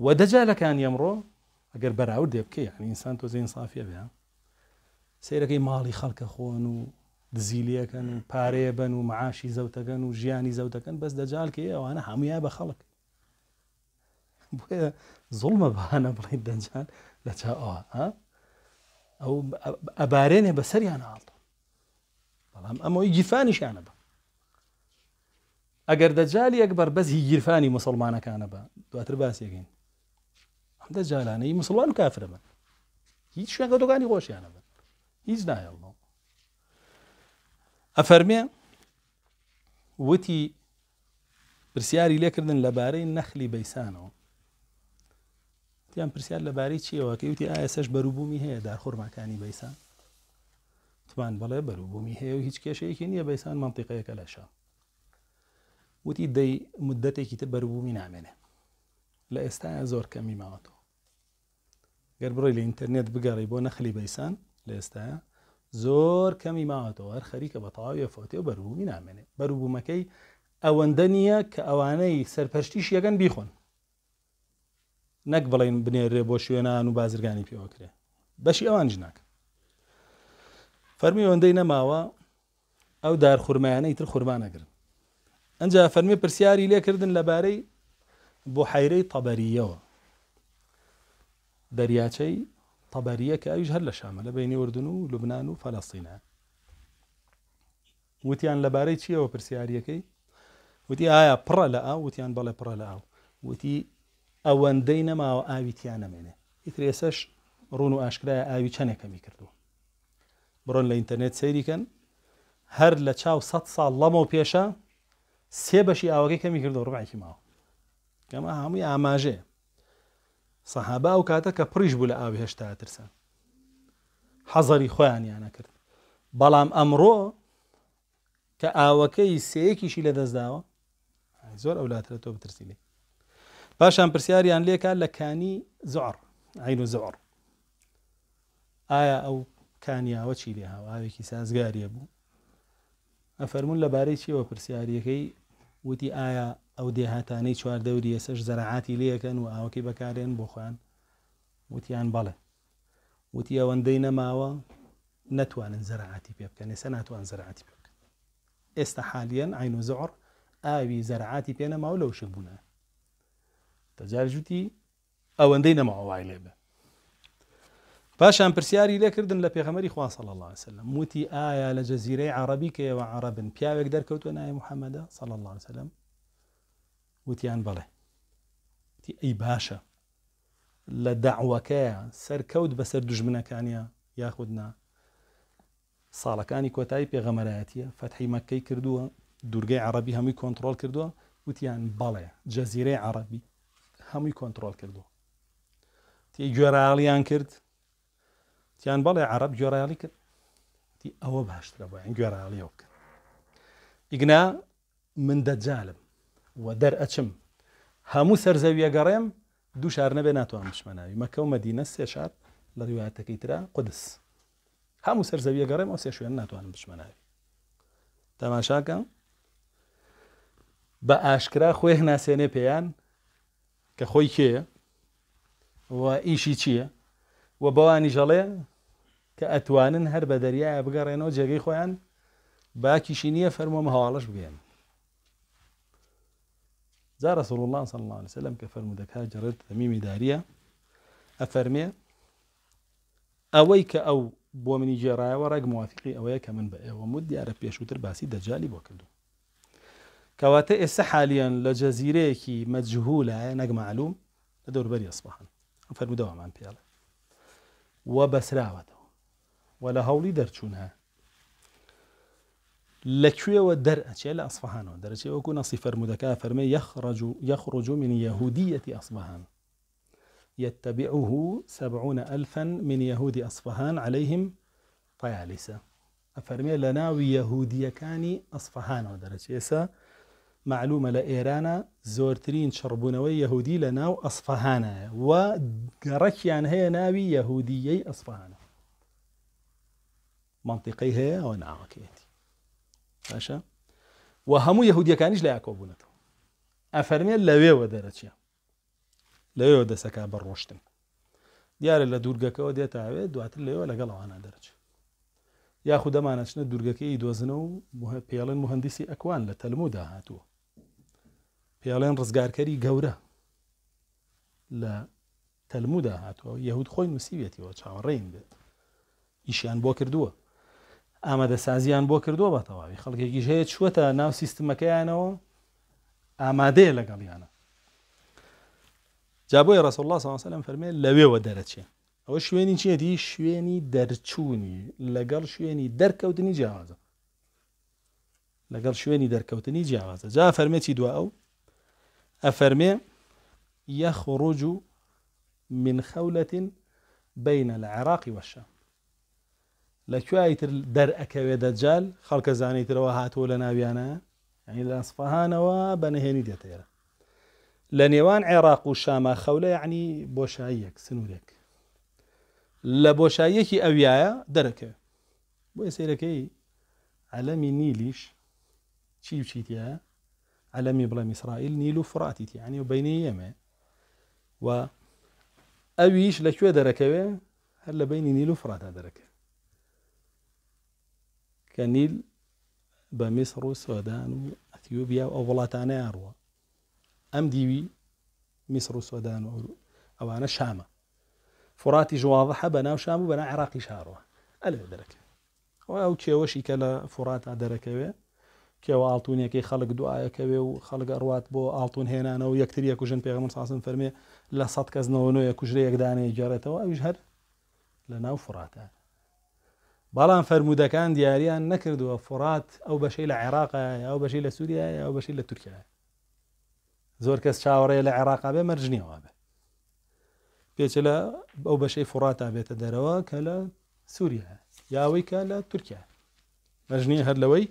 Speaker 1: وە دەجالەکان ئەگەر بەراورد دێ بکەی ئەنیسان تۆ زین سافیە بێ سیرەکەی ماڵی خەڵکە خۆن و دزیلیەکەن و پارەیە بن و معاشی زەوتەکەن و ژیانی زەوتەکەن بەس دەجالکە ئەوانە هەمویە بە خەڵک بۆیە زڵمە بەهانە بڵین دەنجان لە چا ئەوە ئەو ئەبارێنێ بە سەریان هاڵ بەڵام ئەمەوەی گیرفانیشانە بە ئەگەر دەجالی یەک بەربەزی گیرفانی مسلمانەکانە بە دواتر باسیەکەین دە جالانەی مسلمان و کافرە بن هیچ شوێنگە دۆگانی خۆشیانە بن هیچ نایڵەوە ئەفەرمێ وتی پرسیاری لێکردن لەبارەی نەخلی بەیسانەوە تیان پرسیار لەبارەی چیەوە کە وتی ئایا سەش بەروبوومی هەیە دارخۆرماکانی بەیسان توان بەڵێ بەروبوومی هەیە و هیچ کێشەیەکی نییە بەیسان منطقەیەەکە لە شە وتی دەی مدەتێکی تە بەروبوومی نامێنێ لە ئێستا زۆر کەمی ماوەتەوە گەر بڕی لە ئینتەرنێت بگەڕی بۆ نەخلی بەیسان لە ئێستاە زۆر کەمی ماوەتەوە هەر خەریکە بە تەواوی فۆتی و بەربوومی نامێنێ بەروبوومەکەی ئەوەندە نییە کە ئەوانەی سەرپەشتیش یەگەن بیخۆن نەک بڵین بنێرێ بۆ شوێنان و بازرگانی پێوەکرێ بەشی ئەوان ژناکە فەرمی ئەوەندەی نەماوە ئەو دارخورمایانەی تر خورمانەگرن ئەنج فەرمی پرسیاری لێکردن لەبارەی بۆ حیرەی تەبەریەوە دەریاچەی تەبەریە کە ئەویش هەر لە شامە لە بینی وردن و لوبناان و فەلەستینە وتیان لەبارەی چیەوە پرسیارریەکەی وتی ئایا پڕە لە ئاو وتیان بەڵێ پڕە لە ئاو وتی ئەوەندەی نەماوە ئاویتیان نەمێنێ ئیتر ێسەش ڕون و ئاشکرایە ئاوی چەندێکەمی کردووە بڕۆن لە ئینتەرنێت سەیریکەن هەر لە چاو 100 ساڵ لەمەەوە پێشە سێ بەشی ئاوەکەی کەمی کردو ڕوبعکی ماوە کەمە هەمووی ئاماژەیە سەهابا و کاتە کە پریش بوو لە ئاوی هێشتا ترسە حەزەری خۆیان یانەکرد بەڵام ئەمڕۆ کە ئاوەکەی سەیەکیشی لە دەستداوە زۆر ئەولاترە تۆ بترسی لێ پاشان پرسیاریان لێکا لە کانی زۆر عین و زۆر ئایا ئەو کانیاوە چی لێ هاواوێکی سازگاریە بوو ئەفەرمون لەبارەی چیەوە پرسیاریەکەی وتی ئایا ئەو دێهاتانەی چواردەوری ئێسش زەرعاتی لەکەن و ئاوەکەی بەکارێن بۆ خوان وتیان بەڵێ وتی ئەوەندەی نەماوە نەتوانن زەرعاتی پێ بکەن ێستا ناتوان زەرعاتی پێ بکەن ئێستا حالیان ئاین و زۆڕ ئاوی زەرعاتی پێ نەماوە لەو شک بوونە تەجار جوتی ئەوەندەی نەماوە وای لێ بە پاشان پرسیاری لێکردن لە پێغەمەری خواسەڵ الله سلم وتی ئایا لە جەزیرەی عربی کەەوە عربن پیاوێک دەرکەوتوە نایە محەممەدە سەڵ الله سلم وتیان بڵێ ئەی باشە لە داعوەکەیە سەرکەوت بەسەر دژمنەکانیە یاخودنا ساڵەکانی کۆتایی پێغەمەرایەتیە فەتحی مەکەی کردووە دوورگەی عربی هەمووی کۆنتترۆل کردووە وتیان بەڵێ جەزیرەی عربی هەمووی کۆنتترۆل کردووە تی گوێراڵیان کرد تیان بەڵێ عرب گوێڕیاڵی کرد تی ئەوە باشترە بۆ گوێراڵیەوە کرد ئیگنا من دەجالم و دەرئەچم هەموو سەرزەویە گەڕێم دوو شار نەبێ ناتوان بشمەناوی مەکە و مەدینە سێ شار لە ڕیواتەکەی تررا قدس هەموو سەرزەویە گەڕێم ئەو سێ شوێن ناتوانم بشمەناوی تەماشاکە بە ئاشکرا خۆی هەناسێنێ پێیان کە خۆی کێە و ئیشی چییە و بەوانی ژەڵێ کە ئەتوانن هەر بە دەریایە بگەڕێنەوە جێگەی خۆیان باکیشی نییە فەرمۆمە هەواڵش بگەێن جاء رسول الله صلى الله عليه وسلم كفر دكها جرد تميم داريا أفرمي أويك أو بومني منی جێڕایەوە ڕێک أويك من بأي ومدي مد دیارە باسي دجالي دەجای كواتي کردو کەواتە ئێستا حالیان لە جەزیرەیەکی مەجهولایە نەگمەعلوم لە دەوربەری ئەسبحان فەرمودەوەمان پێڵێ و بەسراوەتەوە و لە لكوية أشياء لأصفهان أصفهان أشياء وكنا صفر مذكاة فرمي يخرج, يخرج من يهودية أصفهان يتبعه سبعون ألفا من يهود أصفهان عليهم طيالسة أفرمي لناوي يهودية كان أصفهان ودر أشياء معلومة لإيرانا زورترين شربونوي يهودي لناو أصفهان وقركيان هي ناوي يهوديي أصفهان منطقي هي ونعاكيتي باشە و هەموو یهودیەکانیش لە یاکۆ بوونێتەوە ئەفەرمێ لەوێوە دەرەچیە لەوێوە دەسەکە بە ڕۆشتن دیارە لە دوورگەکەەوە دێتاوێت دواتر لەوێوە لەگەڵەوانە دەرەچ یاخو دەمانەچنە دوورگەکەی دۆزنە و پێڵێن مهندسی ئەکوان لە تەلمو داهاتوە پێڵێن ڕزگارکەری گەورە لە تەلمو داهاتوە یەهود خۆی نووسیبێتەوە چاوەڕێین بێت ئیشیان بۆ کردووە ئامادەسازیان بۆ کردووە بە تەواوی خەڵکێکیش هەیە چوەتە ناو سیستمەکەیانەوە ئامادەیە لەگەڵیانە جابۆی ڕسە الله سلام فەرمێ لەوێوە دەرەچێ ئەوە شوێنی چێتی شوێنی دەرچوونی لەگەڵ شوێنی دەرکەوتنی جیاوازە لەگەڵ شوێنی دەرکەوتنی جیاوازە جا فەرمێکی دو ئەو ئەفەرمێ یەخڕۆج و من خەولەتین بینە لە عراقی وەشە لكوايتر در أكوي دجال خلق زاني تروهات ولا نابيانا يعني لأصفهان وبنهيني دي تيرا لنيوان عراق وشاما خولة يعني بوشايك سنوريك لبوشايك أويايا در أكوي بو يسيرك أي علمي نيليش شي بشي علمي بلا إسرائيل نيلو فراتي يعني وبين يما و أويش لكوي در هلا بيني نيلو فراتا در کە نیل بە میسر و سۆدان و ئەتیوبیا ئەو وڵاتانە یاڕوە ئەم دیوی میسر و سۆدان و ئەوانە شامە فڕاتی ژواضحە بە ناو شام و بەنا عێراقی شارڕوە ئەل دەرەکە ئەو کێوەشی کە لە فڕاتە دەرەکەوێ کێوە ئاڵتونێکی خەڵک دوایەکەوێ و خەڵک ئەڕات بۆ ئاڵتون هێنانە و یەکتری کوژن پێغم ساسم فەرمێ لە سەد کەس نەوەنەوە کوژرەیەکدانەیە جارێتەوە ئەوش هەر لە ناو فڕاتە بەڵام فەرمودەکان دیاریان نەکردووە فڕات ئەو بەشەی لە عێراق ئەو بەشی لە سووریا ئەو بەشی لە تورکیا زۆر کەس چاوەڕێ لە عێراقا بێ مەرجنیەوە بێ پێچە لە ئەو بەشەی فڕاتە بێتە دەرەوە کە لە سووریا یاوەی کە لە تورکیا مەژنی هەر لەوەی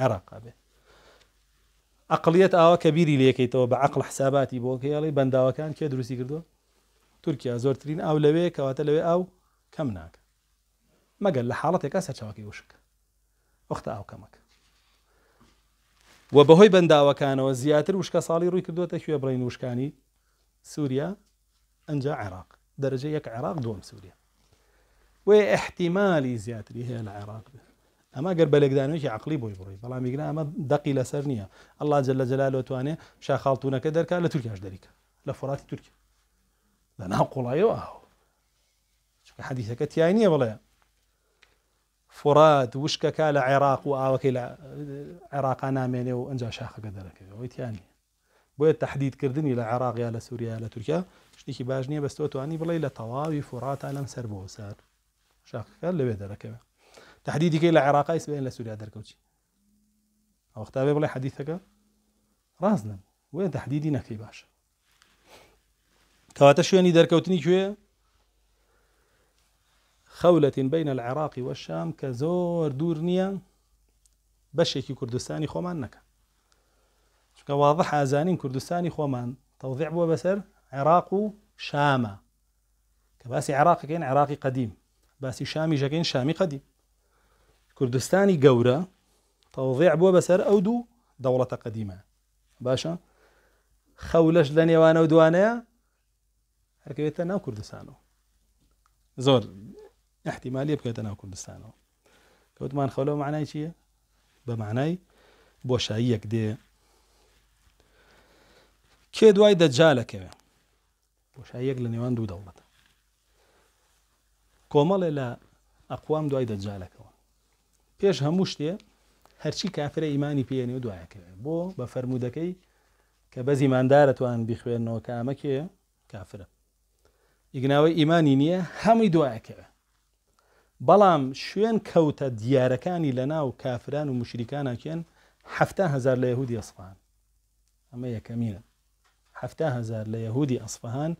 Speaker 1: عێراقا بێ ئەقلیت ئاوا کە بیری لەکەیتەوە بە عقل حساباتی بۆکەیڵی بەنداوەکان کێ دروستی کردو تورکیا زۆرترین ئاو لەوێ کەواتە لەوێ ئاو کەم ناکە ما مجل لحالتك أسر شوكي وشك أخت أو كمك وبهوي بند أو كان وزياتر وشك صالي روي كدوة تشوي برين وشكاني سوريا أنجا عراق درجة يك عراق دوم سوريا واحتمالي زياتري هي العراق اما غير بلغ دانوش عقلي بوي بوي بلا ميغنا اما دقيله سرنيه الله جل جلاله تواني مشا خالطونا كدر كان لتركيا اش دريك لا تركيا لا نقول ايوا شوف حديثك تيانيه والله فراد وشكا كالا عراق واو عراق انا ميني وانجا شاخ قدر ويت يعني بويا تحديد كردني الى عراق يا سوريا يا تركيا شتي كي باجني بس توتو اني بلا الى طواوي فرات انا مسربو بوسار شاخ قال لي بدر كما تحديد كي العراق اس بين سوريا دركوتي وقت ابي بلا حديثك رازنا وين تحديدنا كي باش كواتا شو يعني دركوتني شويه خولة بين العراق والشام كزور دورنيا زۆر كردستاني نییە نكا شكا واضح ئازانین كردستاني خۆمان توضيع بو بسر عراق و شامە عراق كين عراقي قديم قدیم شامي جاكين شامي قديم كردستاني کوردستانی توضيع بو بسر أو دو دولة قديمة باشا خولش لنيوانا ودوانا هكذا و كردستانو زور احتیممالی بکەتە ناو کوردستانەوە کەوتمان خەلەوە معنای چییە بە معنای بۆشاییەک دێ کێ دوای دەجالەکەوێ بۆشاییەک لە نێوان دوو دەوڵەتە کۆمەڵێ لە ئەقوام دوای دەجالەکەەوە پێش هەموو شتێ هەرچی کافرە ئیمانی پێێنی و دوایەکەوێ بۆ بە فەرمودەکەی کە بە زیماندارەتوان بخوێنەوە کامەکێ کافرە ئیگناوی ئیمانی نییە هەمووی دوایەکەوە بەڵام شوێن کەوتە دیارەکانی لە ناو کافران و مشریکانەکەن هزار لە یهودی ئەسفان ئەمە یەکەمینە هزار لە یهودی ئەسفهان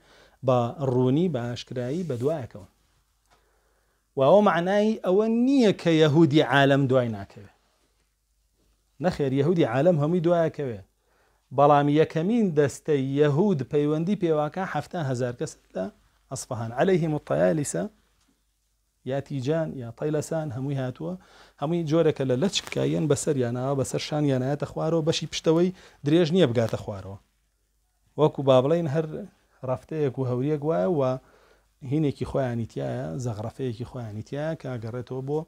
Speaker 1: بە ڕوونی بە ئاشکرایی بە دوایەکەون واوە معنای ئەوە نییە کە یەهودی عالم دوای ناکەوێت نەخێر یەهودی عالم هەمووی دوایەکەوێت بەڵام یەکەمین دەستەی یەهود پەیوەندی پێواکە هزار کەس لە ئەسفهان عليهلەیهی مطایلیسە یاتیجان یا تایلەسان هەمووی هاتووە هەمووی جۆرەکە لە لە چکایەن بەسەریانەوە بەسەر شانیانایەتە خوارەوە بەشی پشتەوەی درێژ نییە بگاتە خوارەوە وەکو با بڵین هەر ڕفتەیەک و هەوریەک وایە و هینێکی خۆیانیتیایە زەغرەفەیەکی خۆیانیتیایە کاگەڕێتەوە بۆ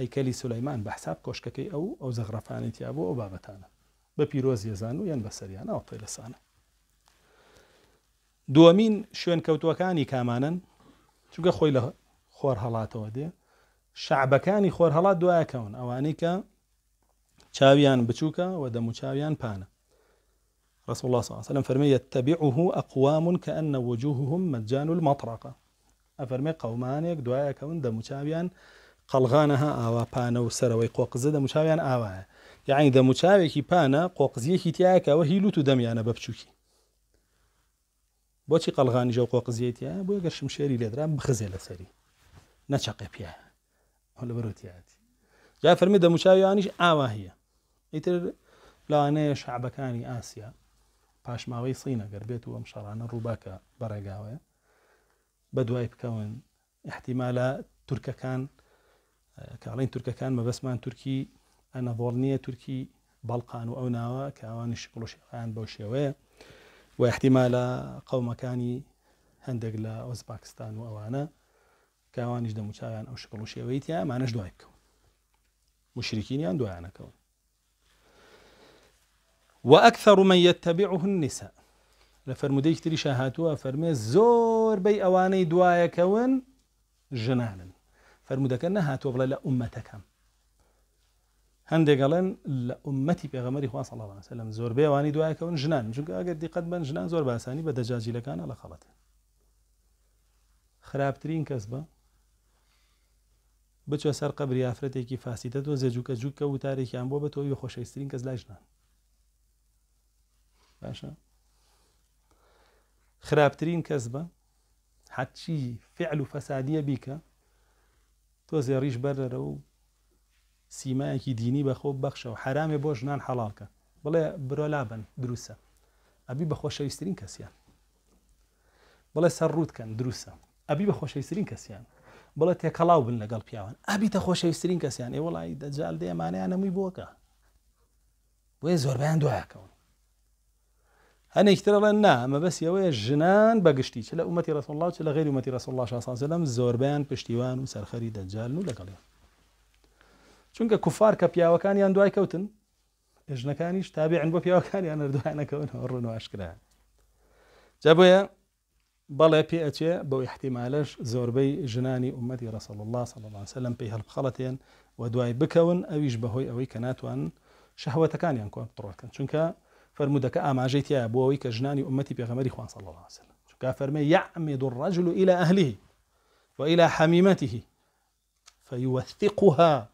Speaker 1: هەیکەلی سولەیمان بەحساب کۆشکەکەی ئەو ئەو زەغرەفانێتیا بۆ ئەو بابەتانە بە پیرۆزیێزان و یەن بەسەریانەوە تایلەسانە دووەمین شوێن کەوتوەکانی کامانن چگە خۆی لە خۆر هەڵاتەوە دێ شعبەکانی خۆر هەڵات دوایەکەون ئەوانەی کە چاویان بچووکە و دەموچاویان پانە رسول الله صلى الله عليه وسلم فرمي يتبعه أقوام كأن وجوههم مجان المطرقة أفرمي قومانك دعايا كون دمشابيان قلغانها آوا بانا وسروي قوقزة دمشابيان آوا يعني دمشابيكي بانا قوقزيكي تياك وهيلو تدميانا ببشوكي بۆچی قەلغانی ژە قۆقزیێتە بۆ گەشم شێری لێدرا بخزێ لەسەری نەچەقێ پیا ئەو لە بەروتیاتی جا فەرمی دەموچاویانیش ئاوا هەیە ئیتر لاوانەیە شعبەکانی ئاسیا پاشماوەی سینەگەر بێت و ئەم شەڕانە ڕووباکە بەڕێگاوەیە بە دوای بکەون احتیمالە تورکەکان کاڵین تورکەکان مەبەسمان تورکی ئەنەڤۆڵنیە تورکی بەڵقان و ئەو ناوە کاوانی شکڵشیان بەو شێوەیە و احتیمالە قەومەکانی هەندێک لە ئۆز پاکستان و ئەوانە کاوانیش دەموچاویان ئەو شکڵ ما نش دوايك مشركين يان مشرکینیان دوایانەکەون وأكثر من يتبعه النساء لفرمودەیەك تریشە هاتووە فەرمێ زۆر بەی ئەوانەی دوایەکەون ژنانن فەرمودەکە نەهاتوە بڵێ لامتي بيغمري هەندێکگەڵێن لە عومەتی پێغەمەری خوا سەڵاوان سەلم زۆر بێوانی دوایەکەون ژنان چونکە ئەگەر دیقەت بن ژنان زور باساني بدجاجي لكان لە خەڵەتە خراب ترين كسبه بچوە سەر قبری ئافرەتێکی فاسیدە تۆ زێجووکە جووکە وتارێکیان بۆ بە تۆی خۆشەویستترین کەس لاشنان باشە خراپترین کەس بە حچی فعل و فەسادیە بیکە تۆ زێڕیش بەرەرە و سیمایەکی دینی بەخۆ بەخشە و حرامێ بۆ ژنان حەڵالکە بڵێ برۆلابن دروسە ئەبی بە خۆشەویستترین کەسیان بڵێ سەر ڕوودکەن دروسە ئەبی بە خۆشەویستترین کەسیان بڵێ تێکەڵاو بن لەگەڵ پیاوان ئابیتە خۆشەویستترین کەسیان ێوەڵی دەجال دێمانیانەمووی بۆکە بۆیە زۆربیان دوایکەون هەنێکترڵێن نامە بەس ئەوەیە ژنان بەگشتی چ لە ومەتی ڕسڵله چ لە غیر ومەتی ڕسڵله شاسازلم زۆربیان پشتیوان و سەرخەری دەجال و لەگەڵێ چونکە کوفار کە پیاوەکانیان دوای کەوتن ژنەکانیش تابیعن بۆ پیاوەکانیان هەردوانەکەون ڕوون واشکرا جا بۆیە بلا بيأتي بو احتمالش زوربي جناني أمتي رسول الله صلى الله عليه وسلم بيها البخلتين ودواي بكون أو يشبهوي أو يكناتوان شهوة كان ينكون طروكا شنك فرمودك أما جيتي أبو ويك جناني أمتي بيغمري خوان صلى الله عليه وسلم شنك فرمي يعمد الرجل إلى أهله وإلى حميمته فيوثقها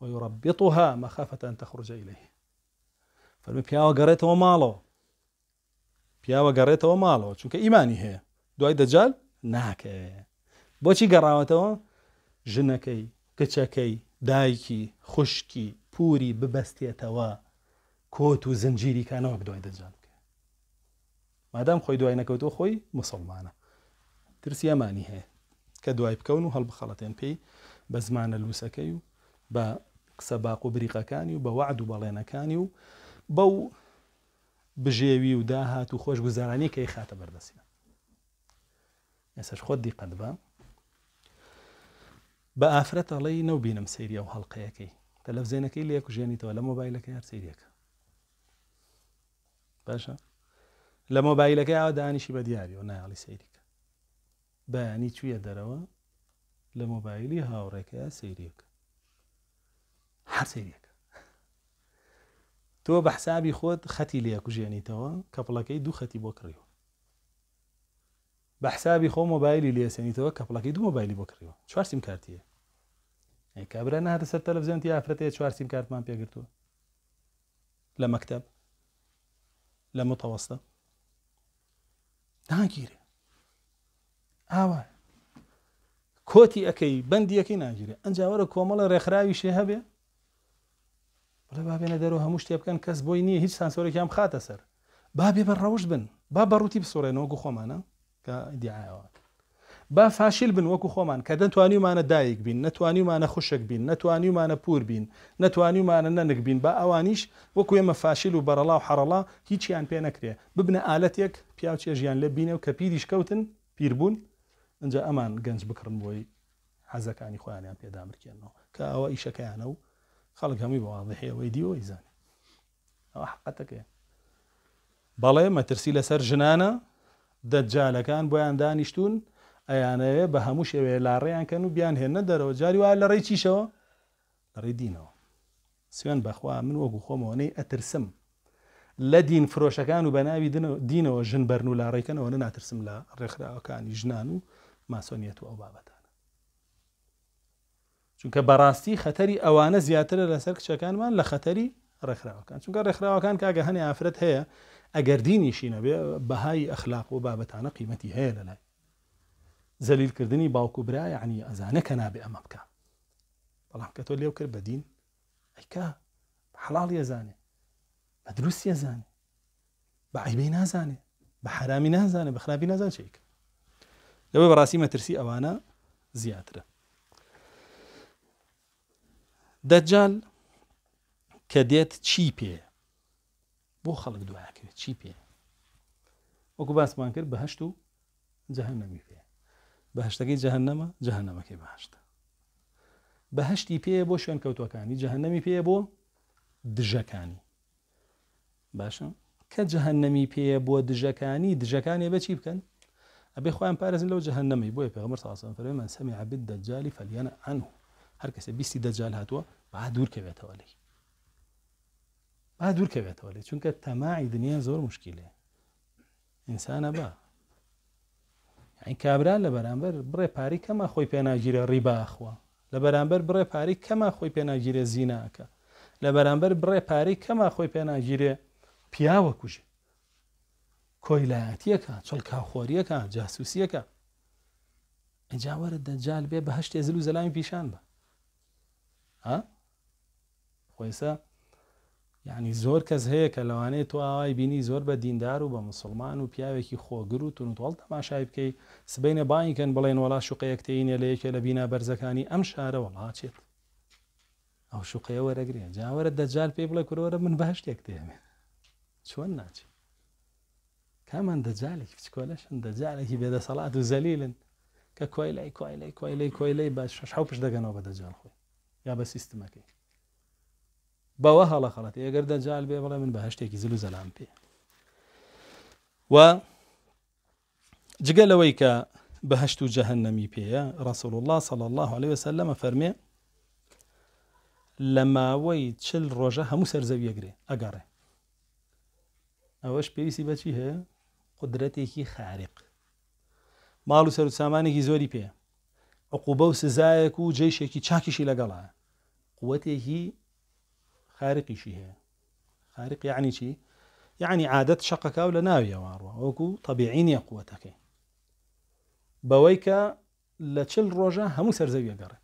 Speaker 1: ويربطها مخافة أن تخرج إليه فرمي بياوة قريته ومالو بياوة قريته ومالو شنكا إيماني هي دوای دەجال ناکەوێ بۆچی گەڕاوەتەوە ژنەکەی کچەکەی دایکی خوشکی پوری ببەستێتەوە کۆت و زنجیری کانەوە دوای دەجان بکە مادام خۆی دوای نەکەوتەوە خۆی مسلمانە ترسی ئەمانی هەیە کە دوای بکەون و هەڵبخەڵەتێن پێی بە زمانە لووسەکەی و بە قسە باق و بریقەکانی و بە وعد و بەڵێنەکانی و بەو بژێوی و داهات و خۆش گوزارانی کەی خاتە بەردەسی ئێسش خۆت دیقەت بە بە ئافرەت ئەڵی نەوبینم سری ئەو هەڵلقەیەەکەی تەلەفزیێنەکەی لە کوژێنیتەوە لە مۆبایلەکە هەر سریەکە باشە لە مۆبایلەکەی ئاوا دانیشی بە دیاریەوە نایڵی سیریکە بەیانی چویە دەرەوە لە مۆبایلی هاوڕێکەیە سریەکە هەر سریەکە تۆ بە حسابی خۆت خەتی لە کوژێنیتەوە کەپڵەکەی دوو خەتی بۆ کڕیەوە بە حسابی خۆ مۆبایلی لێسێنیتەوە کەپڵەکەی دو موبایلی بۆ کڕیەوە چوار سیم کارتیە کابرا نهاتە سەر تی ئافرەتەیە چهار سیم کارت تو؟ ل کارتمان پێگرتووە لە مەکتب لە متەوەستە ناگیرێ ئاوا کۆتی ئەەکەی بەندیەکەی ناگیرێ ئەنجاوەرە کاملا ڕێکخراوی شێ هەبێ ولی بابێنە دەرەوە هەموو شتێ بکەن کس بوی نیه هیچ سانسۆرێکیان خاطر سر؟ بابی بر روش بن باب با بەڕووتی بسوڕێنەوە گو خۆمانە کە دیعاەوە با فاشیل بن وەکو خۆمان کە دەتوانیمانە دایک بین نتوانیمانە خوشک بین نتوانیمانە پور بین نتوانیمانە نەنک بین با ئەوانیش وەکو ئێمە فاشیل و بەرەڵا و حەرەڵا هیچیان پێ نەکرێ ببنە ئالەتێک پیاچێ ژیان لە بینە و کە پیریش کەوتن پیربوون اینجا ئەمان گەنج بکڕن بۆی حەزەکانی خۆیانیان پێدامرکێنەوە کە ئەوە ئیشەکەیانە و خەڵک هەمووی بەواضحەیەوەی دیوەی زانێ ئەوە حقەتەکەێ بەڵێ مەترسی لەسەر ژنانە دەجالەکان بۆیان دانیشتون ئەیانەیە بە هەموو شێوێ لاڕێیانکەن و بیان هێنە دەرەوە جاری وای لە ڕێی چیشەوە ڕێ دینەوە سوێن بەخوا من وەکو خۆمەوەنەی ئەترسم لە دین فرۆشەکان و بەناوی دینەوە ژن بەرن و لاڕێکەنەوە ناترسم لە ڕێکخراوەکانی ژنان و ماسۆنیەت و ئەو بابەتانە چونکە بەڕاستی خەتەری ئەوانە زیاترە لەسەر کچەکانمان لە خەتەری ڕێکخراوەکان چونکە ڕێکخراوەکان کاگە هەنێ ئافرەت هەیە ئەگەر دینیشی نەبێ بهای اخلاق و بابەتانە قیمەتی هەیە لە لای زەلیلکردنی باوکو برای عنی ئەزانەکە نابێ ئەمە بکە بەڵام کە تۆ لێو کرد بە دین ئەیکە حەڵاڵ ێزانێ بە دروستی ێزانێ بە عیبەی نازانێ بە حرامی نازانێ بە خراپی نازان چیک لەوە بەڕاستی مەترسی ئەوانە چی بۆ خەڵک دوعاکرێت چی پێ وەکو باسمان کرد بەهشت و جەهن نەمی پێ بەهشتەکەی جەهن نەمە جەهن نەمەکەی بەهشتە بەهشتی پێە بۆ شوێن کەوتوەکانی جەهنەمی پێە بۆ دژەکانی باشە کە جەهنەمی پێە بۆ دژەکانی دژەکانی بەچی بکەن ئەبێ خۆیان پارێزن لەو جەهنەمی بۆی پێغمەر ساسم فەرێ من سەمی عبد دەجای فەلیانە ئەن و هەر کەسە بیستی دەجال هاتووە با دوورکەوێتەوە لی با دوورکەوێتەوە لێ چونکە تەماعی دنیا زۆر مشکیلێ ئینسانە بە ئەین کابرا لە بەرامبەر بڕێ پاری کەمە خۆی پێناگیرە ڕیباخوە لە بەرامبەر بڕێ پاری کەمە خۆی پێناگیرە زیناکە لە بەرامبەر بڕێ پاری کەمە خۆی پێناگیرێ پیاوە کوژێ کۆیلایەتیەکە چڵکاخۆریەکە جاسووسیەکە ئەجاوەرە دەجال بێ بە هەشتێ زل و زەلامی پیشان بە خۆیسە یعنی زۆر کەس هەیە کە لەوانێت تو ئاوای بینی زۆر بە دیندار و بە مسلمان و پیاوێکی خۆگر و تونتوڵ تەماشای بکەیت سبینە باینکەن بڵێن وڵا شوقەیەکتینە لە یەکێ لە بینە بەرزەکانی ئەم شارە وڵاچێت ئەو شوقەیە وەرەگرێ جاوەرە دەجار پێی بڵێ کورۆرە من باشتێک دێمێ چۆن ناچێت کامان دەجالێک کچکۆلەشن دەجارێکی بێدەسەڵات و زەلیلن کە کۆی لای کۆی لای کۆی لای کۆی لای باش شش حوپش دەگەنەوە بە دەجار خۆی یا بە سیستمەکەی بوها لا خلات يا قرد جال بي بلا من بهشتي كيزلو زلام بي و جقال ويكا بهشتو جهنمي بي رسول الله صلى الله عليه وسلم فرمي لما وي تشل روجا همو سر زاوية قري اقاري اوش بيسي باتشي هي قدرتي هي خارق مالو سر ساماني هي زوري بي عقوبة وسزايك جيشي كي تشاكيشي لقلها قوتي كي خارق شيء خارق يعني شيء يعني عادة شقك أو لناوية واروا وكو طبيعين يا قوتك بويك لتشل روجا همو سرزوية قرر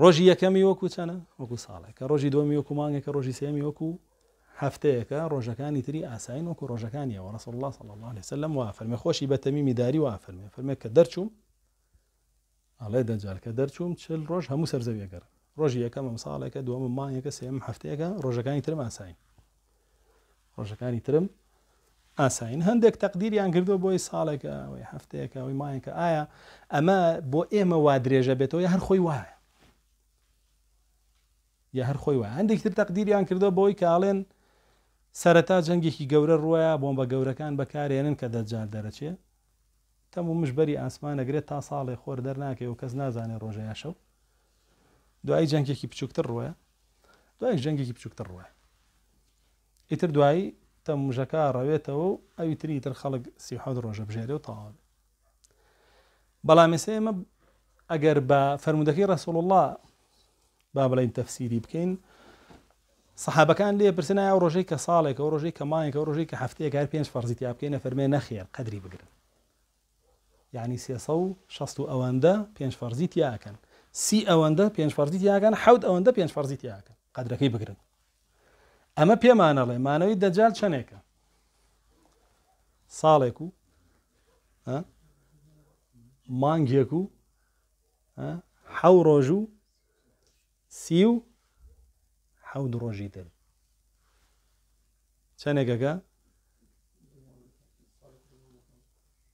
Speaker 1: روجي يكمي وكو تانا وكو صالك روجي دومي وكو مانك روجي سيمي وكو حفتيك روجا كاني تري آساين وكو روجا كاني ورسول الله صلى الله عليه وسلم وافرمي خوشي بتميم داري وافرمي فرمي كدرتشم على دجال كدرتشم تشل روج همو سرزوية قرر ڕۆژی یەکەمم ساڵێکە دووەمە مانیەکە سێم هەفتەیەەکە ڕۆژەکانی ترم ئاساین ڕۆژەکانی ترم ئاساین هەندێک تەقدیریان کردو بۆی ساڵێکە ئەوی هەفتەیەەکە ئەوی مایەکە ئایا ئەمە بۆ ئێمە وا درێژە بێتەوەی هەر خۆی وایە یا هەر خۆی وایە هەندێک تر تەقدیریان کردو بۆی کاڵێن سەرەتا جەنگێکی گەورە ڕوایە بۆم بە گەورەکان بەکارێنن کە دەجار دەرەچێ تەم و مشبەری ئاسمان ئەگرێت تا ساڵێ خۆر دەرناکەی و کەس نازانێت ڕۆژەیە شەو دوای جنگی کی بچوکتر روه دوای جنگی کی بچوکتر روه ایتر دوای تم جکار رویت او ایتری تر خلق سی حد رو جب جاری و طاب بلا مسیم اگر با فرمودکی رسول الله با بلا این تفسیری بکن صحاب كان لي برسنا او روجي صالك او روجي كمايك او روجي كحفتي كار بينش فرزيتي اب كاينه فرمي نخير قدري بقدر يعني سي صو شاستو اواندا بينش فرزيتي اكن سی ئەوەندە پێنج فەرزیت یاگەن حەوت ئەوەندە پێنج فەرزیت یاکەن قەدرەکەی بگرن ئەمە پێمانەڵێ مانەوەی دەجال چنێکە ساڵێک و مانگیەک و حەو ڕۆژ و سی و حەود ڕۆژی تر چنێکەکە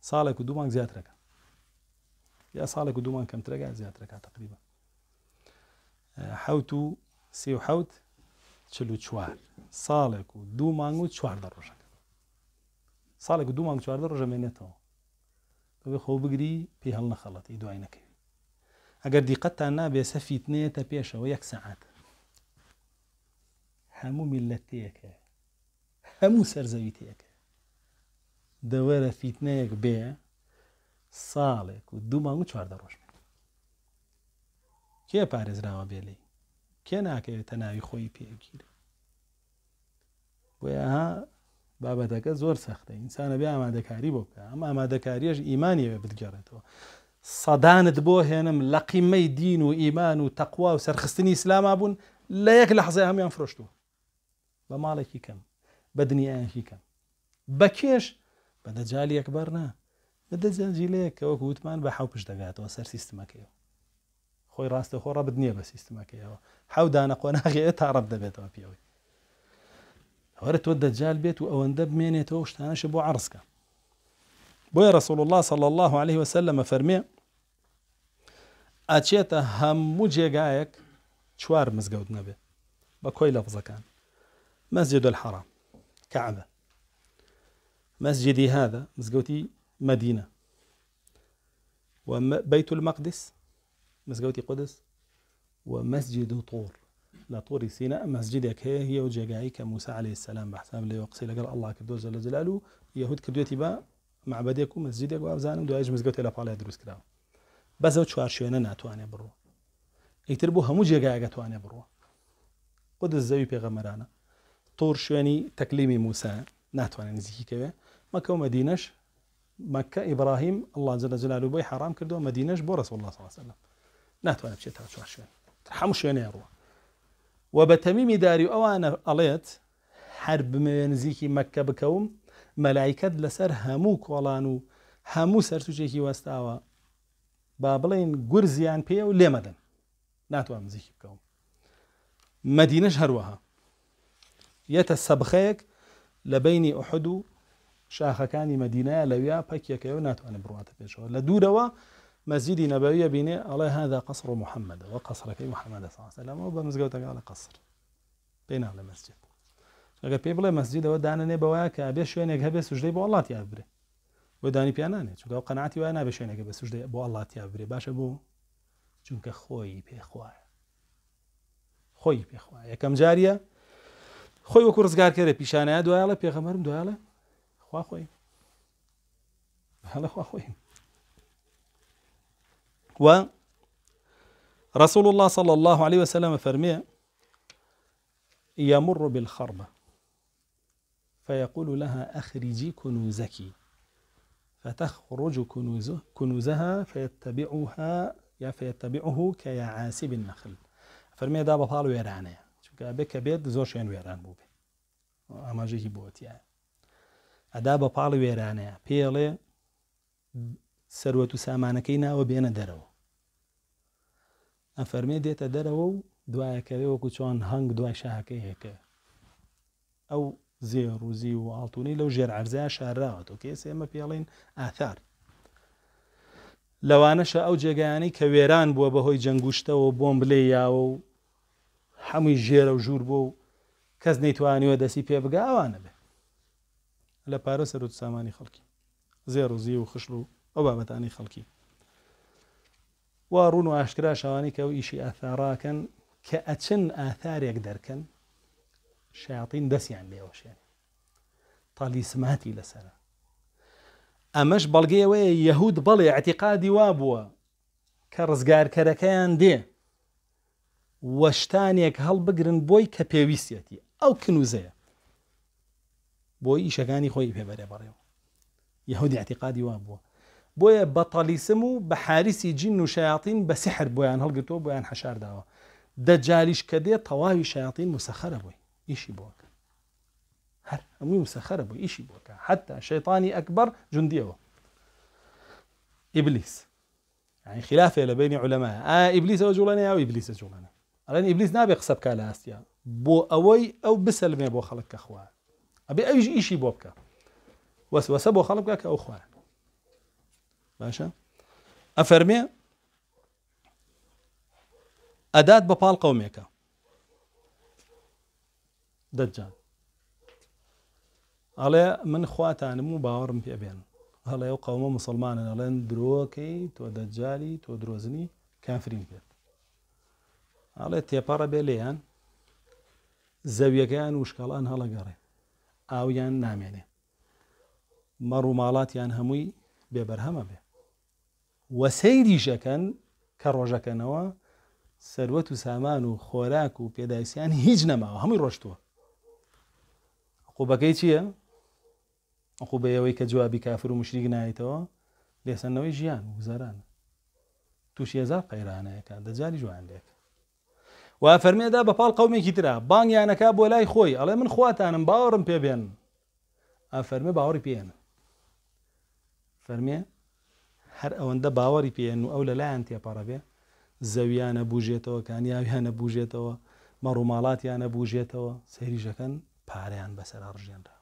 Speaker 1: ساڵێک و دوو مانگ زیاترەکە يا صالح قدوما كم ترجع زيادة ركعة تقريبا آه، حوتو سي وحوت چلو چوار سالك و دو مانگو چوار در روشك سالك و دو مانگو چوار در روشه منیتو تو خو بگری پی هل نخلطی دعای نکوی اگر دقتان نابێ سەفیتنەیە تە پێشەوە یەک سعات هەموو همو هەموو سەرزەوی تەیەەکە دەوەرە فیتنەیەک بێ ساڵێک و دوو مانگ و چواردە ڕۆژ کێ پارێزراوە بێ لێی کێ ناکەوێتە ناوی خۆی پێگیرە بۆیها بابەتەکە زۆر سەختە ئینسانە بێ ئامادەکاری بۆ بکە ئەم ئامادەکاریەش ئیمانیەوە بگەڕێتەوە سەدانت بۆ هێنم لە قیمەی دین و ئیمان و تەقوا و سەرخستنی ئسلاما بوون لە یەک لە حەزای هەمیان فرۆشتوە بە ماڵێکی کەم بە دنیایەکی کەم بە کێش بە دەجاالی یەکبەر نا دەدەزیان ژیلەیەکە وەک وتمان بە حو پشت دەگاتەوە سەر سیستمەکەیەوە خۆی ڕاستە خۆ ڕەبت نییە بە سیستمەکەیەوە حو داە قۆناغێت تا ڕەب دەبێتەوە پێوەی وەرە تۆ دەجال بێت و توش بمێنێتەوە شتانەش بۆ عرسکە بۆیە رسول الله صلى الله عليه وسلم فەرمێ ئاچێتە هەموو جێگایەک چوار مزگەوت نەبێ بكوي کۆی كان مسجد الحرام كعبة مسجدي هذا مزقوتي مدينة وبيت المقدس مسجد قدس ومسجد طور لا طور سيناء مسجدك هي هي وجاقعيك موسى عليه السلام بحسب اللي وقصي لقر الله كبدو جل جلاله يهود كدو يتبا معبدك ومسجدك دو ايج مسجد الاف على دروس كراو بس او تشوار شوێنە ناتوانێ ناتواني برو بۆ همو جێگایگە تواني برو قدس زوي بيغمرانا طور شواني تكليمي موسى ناتواني نزيكي کەوێ مەکە و مەکە ئیبراهیم الله جل جلاله بۆی حرام کردو مدینەش بۆ رسول الله صلى الله عليه وسلم ناتوانێت بچێت تا چوار شوێن هەموو شوێنێ ڕوە و بە تەمیمی داری و ئەوانە ئەڵێت هەر بمێ نزیکی مەکە بکەوم مەلایکت لەسەر هەموو کۆڵان و هەموو سەرسوچێکی وەستاوە با بڵێن گورزیان پێ و لێمەدەن ناتوان نزیکی بکەوم مدینەش هەروەها یەتە سەبخەیەک لە بینی ئوحد و شاخەکانی مدینایە لەویا پەکیەکەەوە ناتوانێت بڕاتە پێشەوە لە دوورەوە مەزیدی نەبەویە بینێ ئەڵێ هذا قصر محەممەدەوە قسرەکەی محەممەدە ساسەلامەوە بە مزگەوتەگا لە قسر پێنا لە مەسجد ئەگە پێ بڵێ مەسجدەوە دانێ بەوەیە کە بێ شوێنێک هەبێ سوژدەی بۆ وڵاتی یابرێ بۆ دانی پیانانێت چگە قەناتی وایە نابێ شوێنێکە بە سوژدە بۆ وڵاتی یابرێ باشە بوو چونکە خۆی پێخواە خۆی پێخواە یەکەم جاریە خۆی وەکو ڕزگارکەرە پیشانەیە دوایڵە پێغەمەرم دوایڵە و رسول الله صلى الله عليه وسلم فرمي يمر بالخربة فيقول لها أخرجي كنوزك فتخرج كنوزه كنوزها فيتبعها يا فيتبعه كيعاسب النخل فرمي دابا طال ويرانه شوكا بك بيت زور شين ويران بوبي اما جيكي بوتي يعني. ئەدا بە پاڵی وێرانەیە پێڵێ سەروەت و سامانەکەی ناوە بێنە دەرەوە ئەفەرمێ دێتە دەرەوە و دوایەکەوێ وەکو چۆن هەنگ دوای شاهەکەی هەکە ئەو زێڕوزی و ئاڵتونی لەو ژێر عرزای شارراوەەوە کێس ئێمە پێڵێن ئاثار لەوانەشە ئەو جێگایانەی کە وێران بووە بەهۆی جەنگوشتەوە بۆم بلێ یاوە و هەمووی ژێرە و ژوور بوو و کەس نەیتوانیوە دەسی پێ بگاوانە بێ لە پارە سەر و سامانی خەڵکی زێر و زی و خشل و ئەو بابەتانی خەڵکی وا ڕون و ئاشکرا شەوانی کە ئەو ئیشی ئاثاراکەن کە ئەچن ئاثارێک دەرکەن شیاطین دەستیان لێوەشێن تالیسماتی لەسرە ئەمەش بەڵگەیەوەیە یەهود بەڵێ عتیقادی وا بووە کە ڕزگارکەرەکەیان دێ وەشتانێک هەڵ بگرن بۆی کە پێویستەتی ئەو کنوزەیە بۆی ئیشەکانی خۆی پێبەرێ بەڕێەوە یهودی اعتقادی وا بووە بۆیە بەتەلیسم و بە حارسی جین و شیاطین بە سحر بۆیان هەڵگرتەوە بۆیان حەشارداوە دەجالیش کە دێ تەواوی شیاطین مسەخەرە بووی ئیشی بۆکە هەر هەمووی مسەخەرە بووی ئیشی بۆکە حتا شەیطانی ئەکبەر جندیەوە ئیبلیس يعني خلافه لبين علماء آه إبليس هو جولاني أو إبليس جولاني الآن إبليس نابي قصب كالاستيا بو أوي أو بسلمي بو خلق أخوان ابي اي شيء بۆ بکە وەسوەسە خلقك خەڵک بکە باشا افرمي اداد ببال قوميك ئەدات على من قومێکە انا مو باور في ابين هلا يو قوم مسلمان انا لين دروكي تو دجالي تو دروزني كافرين درۆزنی على پێت بيليان زاويه كان لێیان زەویەکەیان وشکەڵان هەڵەگەڕێ ئاویان نامێنێ مەڕ و ماڵاتیان هەمووی بێبەرهەمە بێ وەسەیریشەکەن کە ڕۆژەکەنەوە سەروەت و سامان و خۆراک و پێداویسیان هیچ نەماوە هەمووی ڕۆشتووە قوبەکەی چییە؟ قوبەیەوەی کە جوابی کافر و مشریک نایێتەوە لێسەنەوەی ژیان و زەران تووشی هزار قەیرانەیەەکە دەجاری جوان لێک وا فەرمیێدا بەپال قومێکی تررا بانگیانەکە بۆ لای خۆی ئەڵێ من خواتانم باوەڕم پێبێن ئەفەرمە باوەڕی پێێنە فەرمیێ هەر ئەوەندە باوەری پێێن و ئەو لە لایەن تێپەڕەبێ زەویانە بوژێتەوە کانیاویانە بوژێتەوە مەڕووماڵاتیانە بوژێتەوە سەریژەکەن پاریان بەسەر ڕژێنرا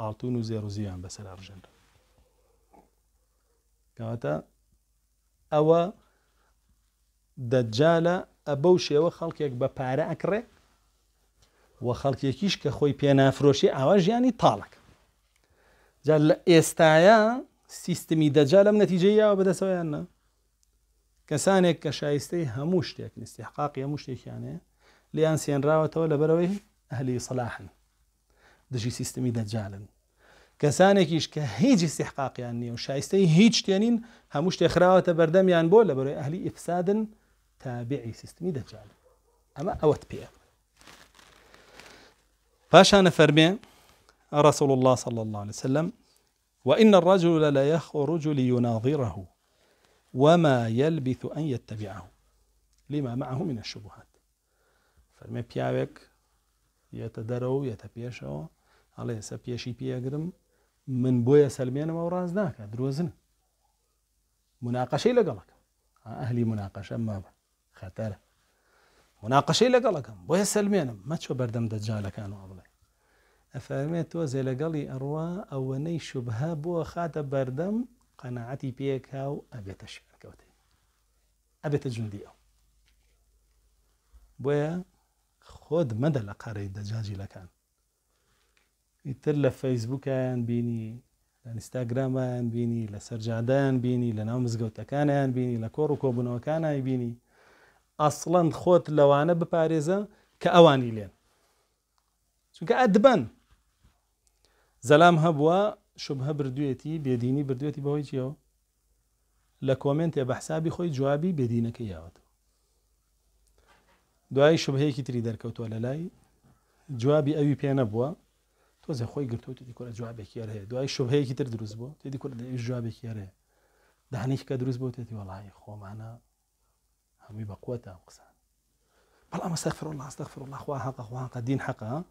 Speaker 1: ئاڵتون و زێڕزیان بەسەر ڕژێنرا کەواتە ئەوە دەجالە ئەبەو شێوە خەڵکێک بە پارە ئەکڕێ و خەڵکێکیش کە خۆی پێنافرۆشی ئاوا ژیانی تاڵک جا لە ئێستاە سیستمی دەجا لەم نەتیجەیەوە بەدەسەوەیانە کەسانێک کە شایستەی هەموو شتێک نیستی حقاقی هەموو شتێکیانێ لیان سێنراوەتەوە لە بەرەوەی هەلی سەلاحن دژی سیستمی دەجالن کەسانێکیش کە هیچ سیحقاقیان نییە و شایستەی هیچ شتێنین هەموو شتێک خراوەتە بەردەمیان بۆ لە بەرەوەی ئەهلی ئفسادن و تابعي سيستمي دجال اما اوت بي ام پاشانە فەرمێ رسول الله صلى الله عليه وسلم وإن الرجل لا يخرج ليناظره وما يلبث أن يتبعه لما معه من الشبهات فرمي بيابك يتدرو يتبيشو على پێشەوە هەڵێ سە من بويا سلمێنەوە ورازناك ڕاز ناکە درۆزن أهلي مناقشة ئەهلی خەتەرە مناقەشەی لەگەڵەکەم بۆیە سلمێنم مەچۆ بەردەم دەجالەکان و بڵێ ئەفەرمێت تۆ زێ لەگەڵی ئەڕوا ئەوەنەی شوبها بووە خاتە بەردەم قەنەعەتی پێکا و ئەبێتە شکەوتی ئەبێتە جوندی ئەو بۆیە خۆت مەدە لە قەڕی دەجاجیلەکان ئیتر لە فەیسبوکیان بینی لە ئینستاگرامیان بینی لە سەررجادایان بینی لە ناو مزگەوتەکانیان بینی لە کۆڕ و کۆبوونەوەکانای بینی ئەسڵند خۆت لەوانە بپارێزە کە ئەوانی لێن چونکە ئەدبەن زەلام هەبووە شوبهە بردوێتی بێدینی بردوێتی بەهۆی چیەوە لە کۆمنتێ بە حسابی خۆی جوابی بێدینەکە یاوەتەوە دوای شوبهەیەکی تری دەرکەوتووە لە لای جوابی ئەوی پێ نەبووە تۆزە خۆی گرتو تدی کورە جوابێکی هەیە دوای شوبهەیەکی تر دروست بوو تێدی کورد جوابێکی هەیە دانیش کە دروست بۆ تێتی وڵی خۆمانە هم يبقى قوتها وقسان بەڵام استغفر الله خوا حق أخوها حق دین حق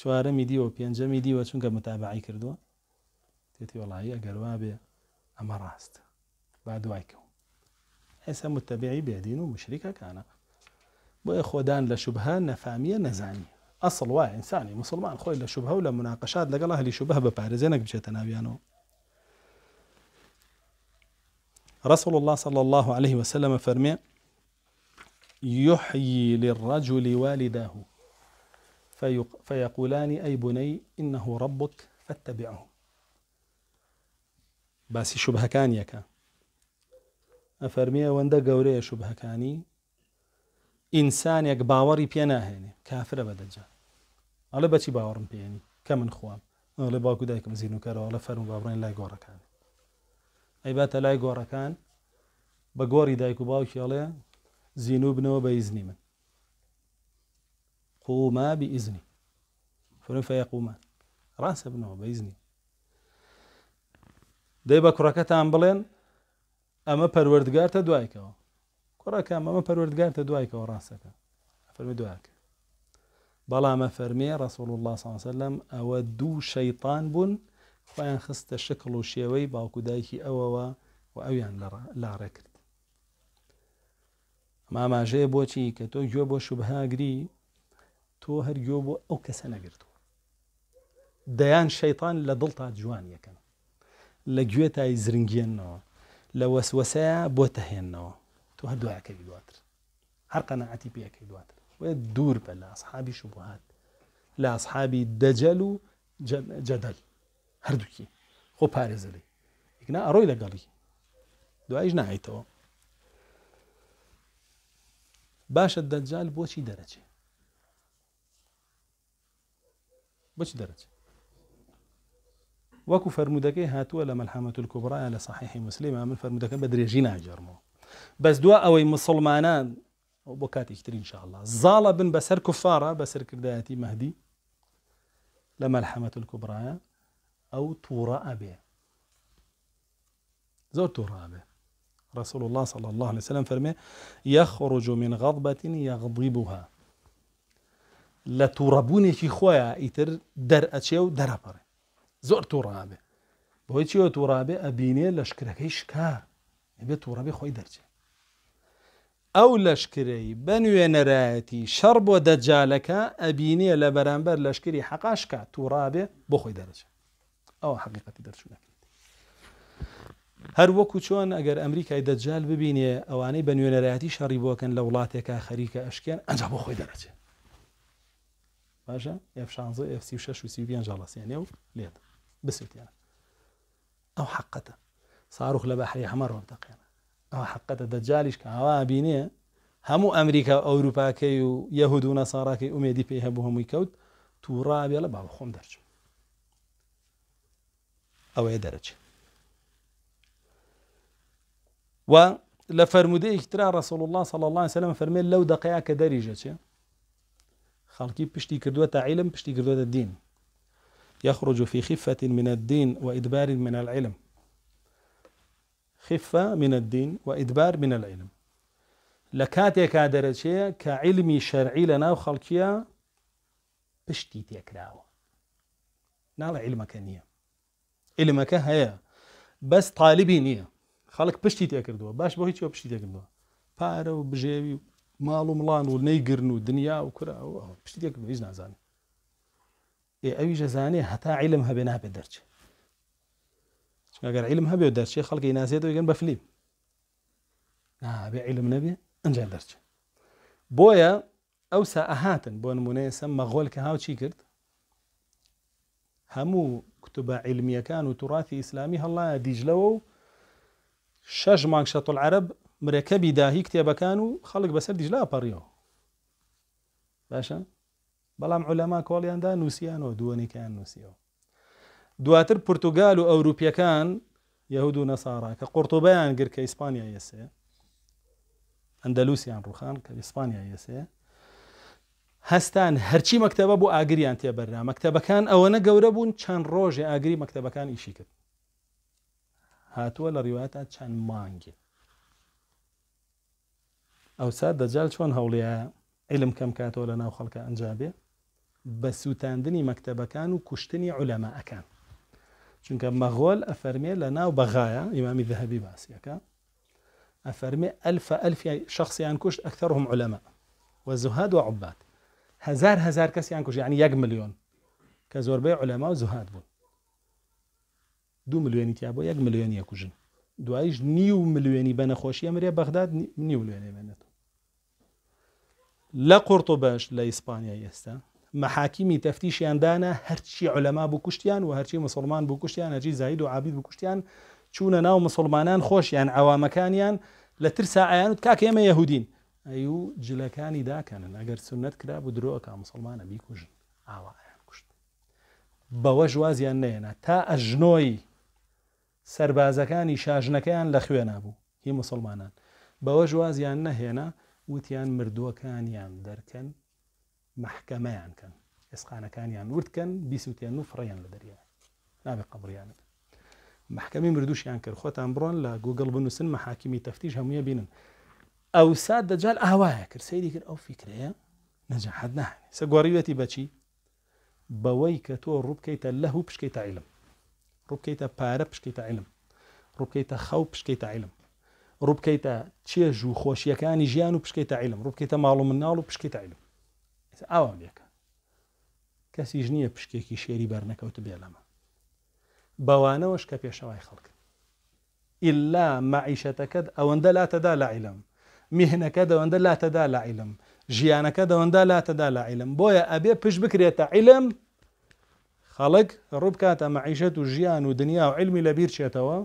Speaker 1: چوارەمی دیوە پێنجەمی دیوە چونکە متابعی کردووە تێتی وڵایی ئەگەروا بێ ئەمە ڕاست با دوای کەون ئێستا متتەبیعی بێدین و مشریکەکانە بۆیە ومشركة كان بو نەفامیە نەزانی ئەسڵ وای ئینسانی مسلمان خۆی لە شوبها و لە مناقەشات لەگەڵ هەلی شوبها بە پارێزێنەک بچێتە ناویانەوە رسول الله صلى الله عليه وسلم فرمي يحيي للرجل والداه فيقولان أي بني إنه ربك فاتبعه بس باسی شوبهەکانیەکە ئەفەرمیە وەندە گەورەیە شوبهەکانی إنسان يك باوري ناهێنێ کافرە بەدەجا ئەڵە بەچی باوەڕم پێێنی كم من خوام ئەڵێ باوکو دايك مزينو وکەرەوەڵە فەرم فرمو لای گۆڕەکان ئەیباتە أي گۆڕەکان بە گۆری بقوري دايكو باوكي عليا زینوو بنەوە بە ئیزنی من قوما بئیزنی فرن فەیەقومان ڕاستە بنەوە بە ئیزنی دەی بە کوڕەکەتان بڵێن ئەمە پەروەردگارتە دوایکەوە کوڕەکەم ئەمە پەروەردگارتە دوایکەوە ڕاستەکە فەرمی دوواکە بەڵامە فەرمێ ڕسوول الله ساسەلم ئەوە دوو شەیطان بوون خۆیان خستە شکل و شێوەی باوکودایکی ئەوەوە و ئەویان لاڕێ کرد ماماژەیە بۆچی کە تۆ گوێ بۆ شوبهاگری تۆ هەرگۆ بۆ ئەو کەسە نەگرتووە دەیان شەیتان لە دڵ تا جوان یەکەن لە گوێ تای زرنگێنەوە لە وەسوەسەیە بۆ تەهێنەوە تۆ هەردوایەکەی دواتر هەر قەنەعەتی پێەکەی دواتر وێ دوور بە لە ئەسحابی شوبهات لە ئەسحابی دەجەل و جەدەل هەردووکی خۆ پارێزەلی یکنا ئەڕۆی لەگەڵی دوایش نایتەوە باشە دەجال بۆچی دەرەچێ بۆچی دەرەچێ وەکو فەرمودەکەی هاتووە لە مەلحەمەت کوبرایە لە صحیحی مسللیمە من فەرمودەکە بە درێژی ناجارمەوە بەس دووە ئەوەی مسلمانان بۆ شاء الله زاڵە بن بەسەر کوفارە بەسەرکردایەتی مهدي لە مەلحەمەت کوبرایە ئەو تووڕە ئەبێ زۆر تووڕە ئەبێ رسول الله صلى الله عليه وسلم فرمي يخرج من غضبة يغضبها لتربوني في خويا يتر در أتشيو در أبر زور ترابة بويتشيو ترابي أبيني لشكركيش كا يبي ترابي خوي درجة أو لشكري بنو نرايتي شرب ودجالك أبيني لبرانبر لشكري حقاشكا ترابي بخوي درجة أو حقيقة درجة لكن هەر وەکو چۆن ئەگەر ئەمریکای دەجال ببینێ ئەوانەی بە نوێنەرایەتی شەڕی بۆکەن لە وڵاتێکا خەریکە ئەشکێن ئەنجا بۆ خۆی دەرەچێ باشە F16 F36 جاڵسیێنێ و لێت بسووتیان ئەو حقەتە ساروخ لە بەحری هەمە ڕۆمتەقێنە ئەو حقەتە دەجالیش کە هاوا بینێ هەموو ئەمریکا ئەوروپاکەی و یەهود و نەساڕاکەی ئومێدی پێی هەبوو هەمووی کەوت تووڕابێ لە باوە خۆم دەرچوو ئەوەیە دەرەچێت و لە رسول الله صلى الله عليه وسلم فرمي لو کە درجة خالكي بشتي كردوة علم بشتي كردوة الدين يخرج في خفة من الدين وإدبار من العلم خفة من الدين وإدبار من العلم لكاتي كادرتي كعلمي شرعي لنا وخالكيا بشتي تيكراو نال علمك نية علمك هيا بس طالبي نية خەڵک پشتی تێکردووە باش بۆ هیچ پشتی تێکردووە پاره و بژێوی و ماڵ و مڵان و نەیگرن و دنیا و ای پشتی تێکردوە هیچ علم ها ئەوی ژەزانێ هەتا عیلم هەبێ نابێت دەرچێ چگەر عیلم هەبێ دەرچێ خەڵکی نازێتەوە گەن بە فلیم نابێ عیلم نەبێ ئەنجان دەرچێ بۆیە ئەوسا ئەهاتن بۆ نمونەیە سم که هاو چی کرد هەموو کتوبە عیلمیەکان و توڕاتی ئیسلامی هلا دیجلەوە شەش مانگ شەتڵ عرب مرەکەبی داهی کتێبەکان و خەڵک بەسەر دیژلا پەڕیەوە باشە بەڵام عولەما کۆڵیاندا نووسیانەوە دووەنیکیان نووسیەوە دواتر پرتگال و ئەوروپیەکان یهود و نەسارا کە قورتۆبیان گر کە ئیسپانیا یسێ ئەندەلووسیان ڕوخان کە ئیسپانیا یسێ هەستان هەرچی مەکتتەبە بۆ ئاگریان تێبەرنا مەکتتەبەکان ئەوەنە گەورە بوون چەند ڕۆژێ ئاگری مەکتتەبەکان ئیشی کرد هاتوا لە ڕیواتە چەند او ساد دجال شون هوليا علم كاتوا لنا لە ناو بس ئەنجابێ مكتبة سووتاندنی مەکتتەبەکان علماء كان عولەماەکان كان مغول ئەفەرمێ لنا ناو بەغایە امام ذهبی باسیەکە ئەفەرمێ الف ألف شخصیان کوشت ئەکتەرهم أكثرهم علماء و وعباد هزار هزار كاس کوش یعنی یەک ملیۆن کە زۆربەی علماء و زوهاد دو ملیۆنی تیا بۆ یەک ملیۆنی کوژن دوایش نیو ملیۆنی بە نەخۆشی ئەمرێ بەغداد نیو لێنێ بێنێتەوە لە قورت و بەش لە ئیسپانیا ئێستا مەحاکیمی تەفتیشیاندانە هەرچی علەما بوو کوشتیان و هەرچی مسلمان بوو کوشتیان هەرچی زاید و عابید بوو کوشتیان چوونە ناو مسلمانان خۆشیان ئەوامەکانیان لە ترسا ئایانوت کاکە ئێمە یهودین ئەی و جلەکانی داکەن ئەگەر سنت کرا بوو درۆەکە مسلمانە بیکوژن ئاوایان کوشت بەوە ژوازیان نێنە تا ئەژنۆی سربازەکانی شاژنەکەیان لە خوێنە بوو هی مسلمانان بەوە ژوازیان نەهێنا وتیان مردووەکانیان دەرکەن مححکەمەیان کەن ئێسقانەکانیان وردکەن بیسووتیان و فڕیان لە دەریا نابێ قبریانت محکەمی مردوشیان کرد خۆتان بڕۆن لە گوگل بنووسن مەحاکیمی تەفتیش هەمویە بینن ئەو سات دەجال ئاوایە کرد سەیری کرد ئەو فیکرەیە نەجاحت نهێ سەگواریوەتی بەچی بەوەی کە تۆ ڕووبکەیتە لە و پشکەی تایلم ڕووبکەیتە پارە پشکیتە عیلم ڕووبکەیتە خەو پشکیتە عیلم ڕووبکەیتە چێژ و خۆشیەکانی ژیان و پشکیتە عیلم ڕووبکەیتە ماڵ و مناڵ و پشکیتە عیلم ئاوام لێکە کەسیش نییە پشکێکی شێری بەرنەکەوت بێ لەمە بەوانەوەش کە پێشەوای خەڵک ئللا معیشەتەکەت ئەوەندە لاتەدا لا عیلم میهنەکە دەوەندە لاتەدا لا عیلم ژیانەکە دەوەندا لاتەدا لا عیلم بۆیە ئەبێ پشت بکرێتە عیلم خەڵک ڕووب کاتە مەعیشت و ژیان و دنیا و علمی لە بیر چێتەوە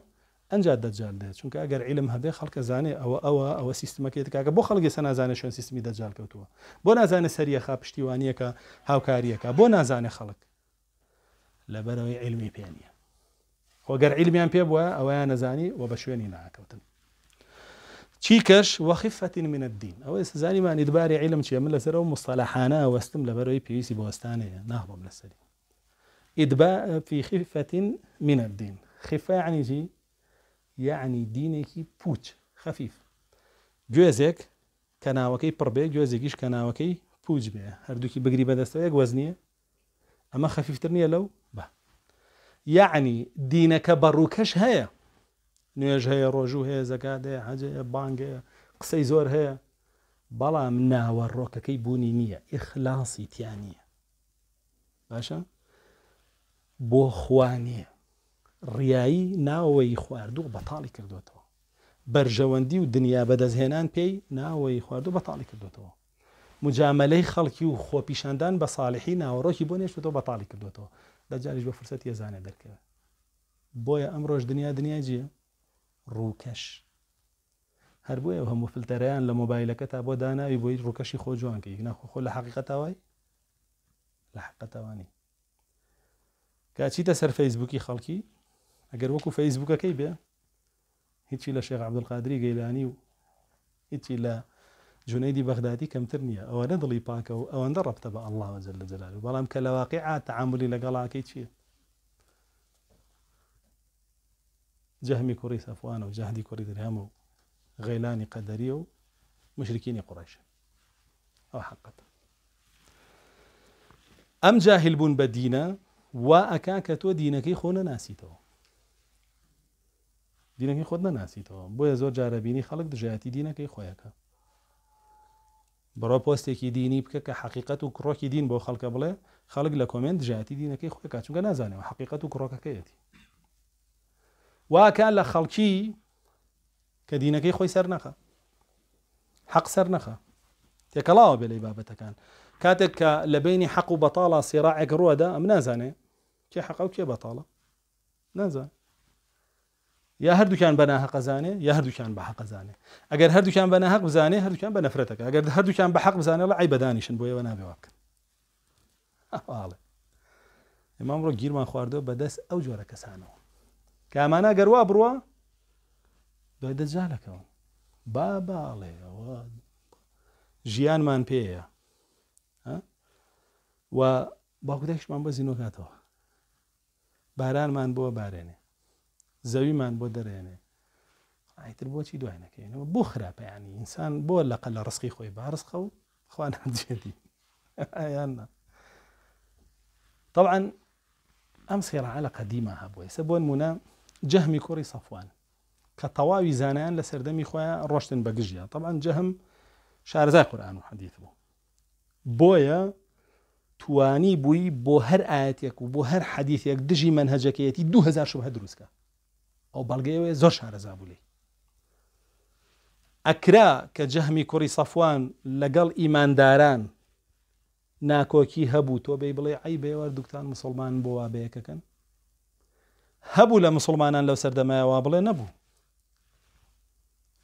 Speaker 1: ئەنج دەجال دێت چونکە ئەگەر علم هەبێ خەڵکە زانێ ئەوە ئەوە ئەوە سیستمەکەی کاکە بۆ خەڵکی سە نازانە شوێن سیستمی دەجال کەوتووە بۆ نازانە سەریەخ پشتیوانیەکە هاوکاریەکە بۆ نازانێ خەڵک لەبەرەوەی علمی پێنیە خۆگەر علمیان پێ بووە ئەوەیان نەزانی و بە شوێنی ناکەوتن چیکەش وەخیفەتین منە دین ئەوە سزانیمانی دباری علم چیە من لەسەرەوە مستەلاحانە وەستم لەبەرەوەی پێویستی بۆستانەیە ناخبم لەسەری إدباء في خفة من الدين خفة يعني جي يعني دينك بوت خفيف جوزك كناوكي بربي جوزكيش كناوكي بوج بيه هردوكي بقري بدستويك وزنية أما خفيف ترنية لو با يعني دينك بروكش هيا نوێژ هيا ڕۆژوو هيا زەکات هيا حەجەیە بانگەیە قسەی هيا بلا منا ناوە كي بوونی نییە إخلاصي تیانە باشا بۆ خوانێ ڕیایی ناوەی خواردوو بەتاڵی کردوێتەوە بەرژەوەندی و دنیا بەدەستهێنان پێی ناوەی خواردوو بەتاڵی کردوێتەوە مجاملەی خەڵکی و خۆپیشاندان بە ساڵحی ناوەڕۆکی بۆ نێشتەوە بەتاڵی کردوێتەوە دەجاریش بە فرسەت یەزانە دەرکەوێت بۆیە ئەمڕۆژ دنیا دنیا جیە ڕووکەش هەر بۆیە هەموو فلتەریان لە مۆبایلەکە تا بۆ داناوی بۆی ڕووکەشی خۆ جوانکە یەک ناخۆ لە حقیقەتەوەی لە حقەتەوانی كاتشي تسر فيسبوكي خالكي اگر وكو فيسبوكا كي بيا هيتشي لا شيخ عبد القادري قيلاني و هيتشي لا جنيدي بغدادي كم ترنيا او نضلي باكا او ندرب تبع الله وجل جلاله بلام كلا واقعة تعاملي لقلا كيتشي جهمي كوري صفوان وجهدي كوري درهم غيلاني قدري مشركين قريش او حقا ام جاهل بن بدينا وا ئەکا کە تۆ دینەکەی خۆ نەناسیتەوە دینەکەی خۆت نەناسیتەوە بۆیە زۆر جارەبینی خەڵک دژایەتی دینەکەی خۆیەکە بڕۆ پۆستێکی دینی بکە کە حقیقت و کڕۆکی دین بۆ خەڵکە بڵێ خەڵک لە کۆمنت ژاتی دینەکەی خۆی کاچونگە نازانەوە حقیقت و کڕۆکەکەیەتی واکان لە خەڵکی کە دینەکەی خۆی سەر نەخە حەق سەر نەخە تێکەڵاوە بێ لی بابەتەکان كاتك لبيني حق وبطاله صراعك رودا ام نازاني كي حق او كي بطاله نازان يا هر دكان بنا حق زاني يا هر دكان بحق زاني اگر هر دكان بنا حق زاني هر دكان بنا فرتك اگر هر دكان بحق زاني الله عيب داني شن بويه وانا بيوك والله امام رو گیر من خورده بدس او جوره کسانو که امانا اگر واب روا بابا علی جيان من پیه و با زینو بۆ بران من با بۆ زوی من با دەرێنێ ایتر با چی نەکەینەوە بۆ خراپەیانی ئینسان پا یعنی انسان با لقل رسقی خوی خوان هەجێتی یاننا جدی ئەم طبعا ام سیرا علا ئێستا ها بوی سبون کوڕی جهمی کوری صفوان زانیان زانان سەردەمی خۆیان روشتن بەگژیە طبعا جهم شارزای قرآن و حەدیث بوو بۆیە توانی بووی بۆ هەر ئاەتێک و بۆ هەر حەدیثێک دژی منهەجەکەیەتی 2000 شوهە دروستکە ئەو بەڵگەیەوەی زۆر شارەزا بووی ئەکرا کە جەهمی کوڕی سەفوان لەگەڵ ئیمانداران ناکۆکی هەبوو تۆ بێ بڵێ ئەی بێوە دوکتان مسلمان بۆ وابەیەکەکەن هەبوو لە مسلمانان لەو سەردەمایەوە بڵێ نەبوو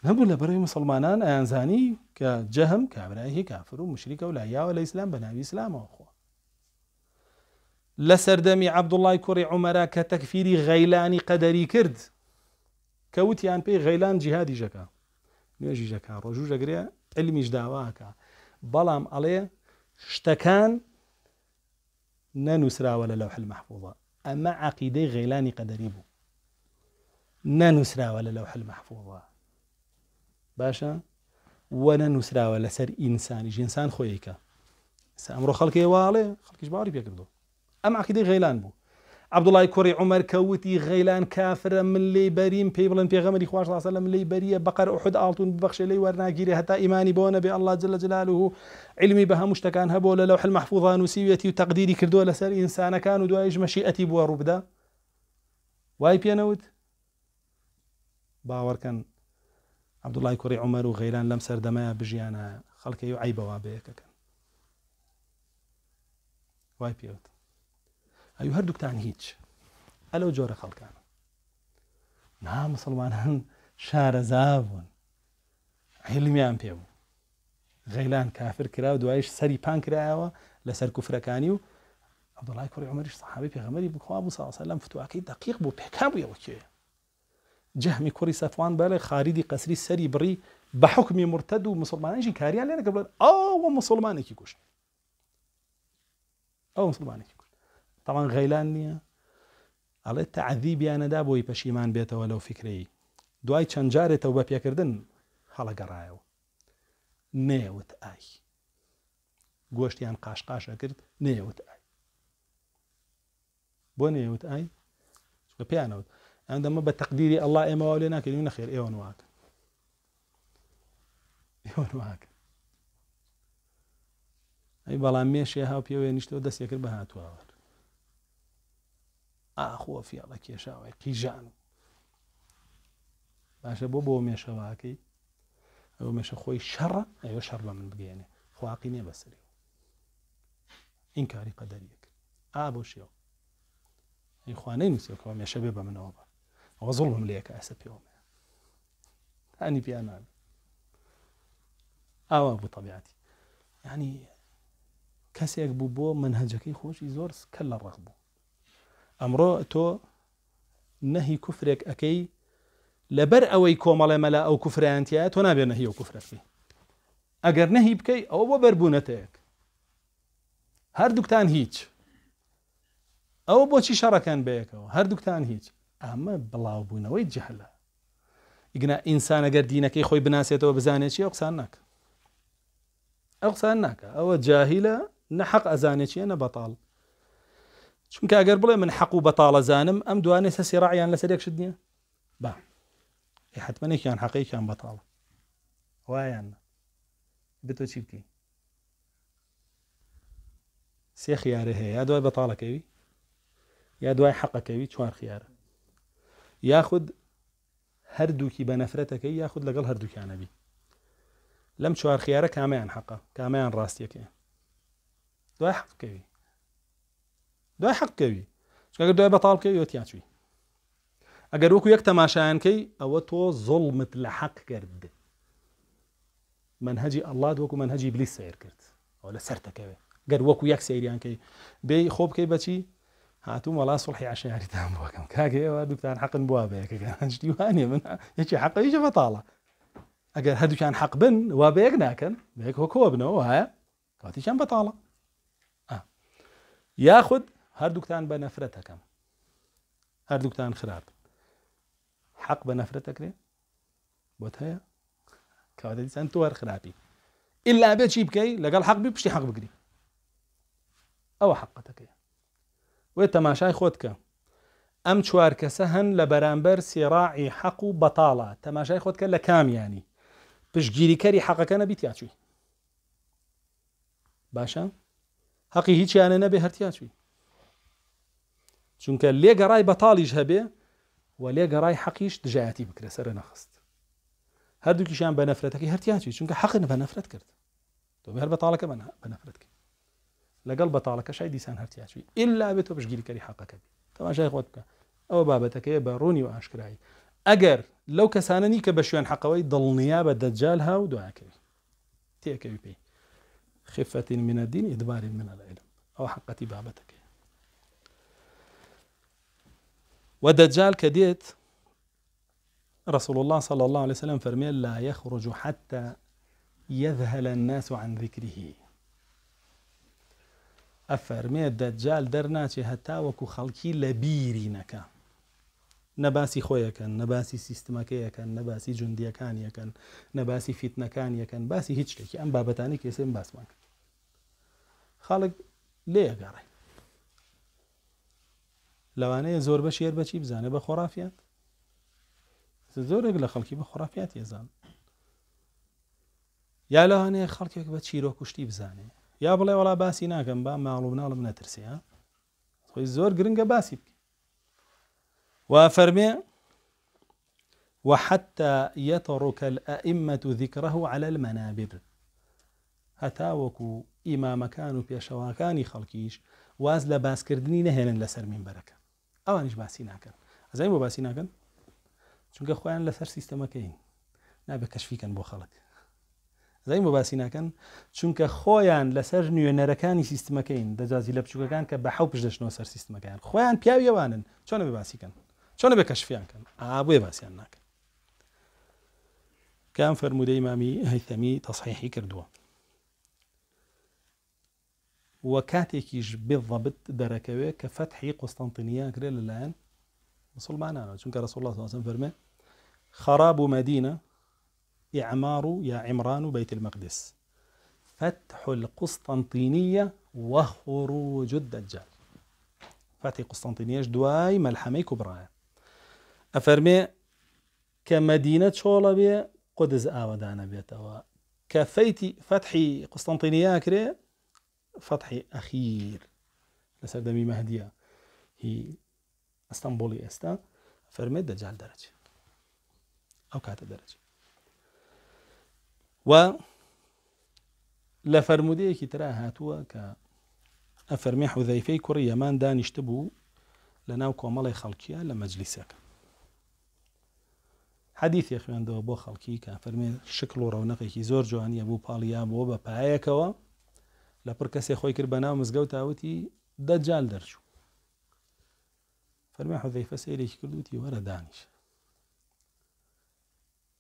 Speaker 1: هەبوو لە بەڕێ مسلمانان ئەیانزانی کە جەهم کابراهی کافر و مشریکە و لا یاوە لە ئیسلام بە ناوی ئسلامەوە خۆ لسردمي عبد الله كوري عمره كتكفيري غيلاني قدري كرد كوتي ان بي غيلان جهادي جكا نيجي جكا رجو جكري علمي جداواكا بلام علي شتكان ننسرا ولا لوح المحفوظة أما عقيدة غيلاني قدريبو ننسرا ولا لوح المحفوظة باشا وننسرا ولا سر إنسان إنسان خويك سأمر خلقي والي خلقي جباري بيكردو ئەم عقیدەی غەیلان بوو عبدوڵای کوڕی عمر کەوتی غەیلان کافرە من لێ بەریم پێی بڵند پێغەمەری خوش لاسە لە من لی بەریە بقر احد ئاڵتون بخش لی وەرناگیری هەتا ئیمانی بۆنە بێ الله جل جلاله علمی بە هەموو شتەکان هەبوو لە لەو حل محفوظان و سیوێتی و تەقدیری کردووە لەسەر ئینسانەکان و دوایش مەشیئەتی بووە ڕووبدا وای پێنەوت باوەڕکەن عبدوڵای کوڕی عمر و غەیلان لەم سەردەمایە بژیانە خەڵکی و عیبەوە بەیەکەکەن وای پێوت ئەو هەردووکتان هیچ ئەلەو جۆرە خەڵکانە نعم، نا مسلمان هەن شارەزابوون هێلمیان پێبوو غیلان کافر کرا و دوایش سەری پان کرایەوە لەسەر کوفرەکانی و عبدڵای کوڕی عمەریش سەحابی پێغەمەری بخوا بوو ساسە لەم فتوواکەی دقیق بوو پێکا بوویەوە کێ جەهمی کوری سەفوان بەلێ خاریدی قەسری سەری بڕی بە حکمی مرتد و مسلمانانیشی کاریان لێنەکە بڵێن ئەوە مسلمانێکی کوشت ئەو مسلمانێکی تەوان غەیلان نییە ئەڵێ تعذیبیانەدا بۆی پەشیمان بێتەوە لەو فکری دوای چەند جارێتەوە بە پێکردن هەڵەگەڕایەوە نێوت ئای گۆشتیان قاشقاشە کرد نێوت ئای بۆ نێوت ئای بە پێیانەوت ئەندەمە بە تەقدیری ئەللا ئێمەوا لێ ناکەین نەخێر ئێوە نواکە ئێوە نواکە ئەی بەڵام مێشێ هاو پێوێ نیشتەوە دەستێکرد بە هاتوواوە ئاخۆ فیاڵە کێشاوای قیژان باشە بۆ بۆ مێشەواکەی ئەو مێشە خۆی شەڕە ئەوە شەڕ بە من بگەێنێ خواقی نێ بەسەری این کاری قەدەریەک ئا بۆ شێو یخوانەی نووسەوە مێشە بێ بە منەوە بە ئەوە زڵم لەیەکە ئەسە پێوەمە هەنی پیانان ئاوا بوو تەبیاتی ینی کەسێک بوو بۆ منهەجەکەی خۆشی زۆر کە لە ڕەخ بوو امرو تو نهي كفرك اكي لبر اوي كومال ملا او كفر انت يا تو نبي نهي كفرك فيه اگر نهي بكي او بر بونتك هر دكتان هيچ او بو چی شرکان بیک او هر دکتان هیچ اما بلاو بونه وي جهلا اگنا انسان اگر دينك که خوی تو و بزانه چی اقصان نک او جاهله نحق ازانه چی انا بطال شون كاقر بلي من حقو بطالة زانم أم دواني سسي راعي أن لسديك شدني با إي حتما إي كان حقي كان بطالة وايا أنا بتو تشيبكي سي خياري هي يا دواي بطالة كيبي يا دواي حقك كيبي شوار خيارة ياخد هردوكي بنفرتك ياخد لقل هردوكي أنا بي لم شوار خيارك كامي عن حقه كامي عن راستيك دواي حقك كيبي دوای حق کوي چکه دوای بطال کوي یوتیا چوي اگر وەکو یک تەماشایان کەی او تو زڵمت لە حەق کرد من الله دو کو من ابلیس سیر کرد ولا ئەو لە سەر تەکەوێت گەر وەکو یەک سریان کەی بێ خۆ بکەی بەچی هاتووم وڵا سڵحی عشاریتان بکەم کاگە ئێوە دوکتان حقن بوا بەیەکەگەشتی وانە من حق یەکی بطاله بەتاڵە ئەگەر هەردووچان حق بن وا بەیەک ناکەن بەیەک هۆکۆ بنەوە وایە کاتیشان بەتاڵە یاخود هەردووکتان بنفرتك نەفرەتەکەم هەردووکتان حق بنفرتك بە نەفرەتەکرێ بۆت هەیە کەواتە دیسان تۆ هەرخراپی ئللا بێت چی بکەی لەگەڵ حق بی پشتی حەق بگری ئەوە حەقەتەکەی وێ تەماشای خۆت کە أم چوار کەسە هەن لە بەرامبەر سێڕاعی حەق و بەتاڵە تەماشای خۆت کە لە کامیانی پشتگیریکەری أنا نەبی تیاچوی باشە حەقی هیچیانە نەبێ هەرتیاچوی چونك لي غراي بطال يجهبه ولي غراي حقيش دجاتي بكره سرنا خست هر دوكي شان بنفرتك هر تياتي چونك حق بنفرت كرت تو بهر بطالك بنا بنفرتك لقل بطالك شاي دي سان هر تياتي الا بتو باش جيلك لي حقك تمام شي اخوتك او بابتك يا باروني واشكراي اگر لو كسانني كبشوان حقوي ضل نيابه دجالها ودعاك تي كي بي خفة من الدين إدبار من العلم أو حقتي بابتك و كديت رسول الله صلى الله عليه وسلم فرمي لا يخرج حتى يذهل الناس عن ذكره ئەفەرمێ دەجال دەرناچێ هەتا وەکو خەڵکی لە نباسي نەکە نباسي خۆیەکەن نەباسی سیستمەکەیەکەن نەباسی جوندیەکان یەکەن نەباسی فیتنەکان یەکەن باسی هیچ شتێکی ئەم بابەتانی کێسێن باسمان خەڵک لێگەڕێن لوانه زور بشیر بچی بزنه به بە زور زۆرێک لە به بە خۆرافات ێزان یا لەوانەیە خەڵکێک بە رو کوشتی بزنه یا بله وڵا باسی ناکەم با نترسی ها خوی زور گرنگە باسی و فرمی و وحتى يترك الأئمة ذكره على المنابر وكو امام كانوا و كاني خلقيش واز لە باسکردنی لسر من بركه ئەوانیش باسی ناکەن ئەزای بۆ باسی ناکەن چونکە خۆیان لەسەر سیستەمەکەین نابێت کەشفیکەن بۆ خەڵک زای بۆ باسی ناکەن چونکە خۆیان لەسەر نوێنەرەکانی سیستمەکەین دەجازی لە بچووکەکان کە بە حو پشدەشنەوە سەر سیستمەکەیان خۆیان پیاویەوانن چۆنە بێ باسیکەن چۆنە بێ کەشفیانکەن ئابێ باسییان ناکەن کام فەرمودەی مامی هەیتەمی تەسحیحی کردووە و کاتێکیش بێضەبت دەرەکەوێت کە فەتحی انا کرێت رسول الله صلى الله عليه وسلم فرمى خراب مدينه اعمار يا عمران بيت المقدس فتح القسطنطينية وخروج الدجال فتح قسطنطينية دواي ملحمي كبرى أفرمي كمدينة شولا بي قدس آودانا بيتوا كفيتي فتحي قسطنطينية كري فتحي أخير لسردمي مهدية هي اسطنبولي استا فرمد دجال درجة أو كات درجة و لفرمودەیەکی كي هاتووە کە أفرمي حوزەیفەی كوريا مان دانیشت بوو لە ناو کۆمەڵی خەڵکیە لە مەجلیسەکە حەدیثی خوێندەوە بۆ خەڵکی کە فەرمێ شكل رونقي كي زۆر جوانیە بوو باليا بۆ بە لە پڕ کەسێ خۆی کرد بە ناو مزگەوت تاوتی دەجال دەرچوو فەرمی حەزەیفە سێرێکی کردوتی وەرە دانیش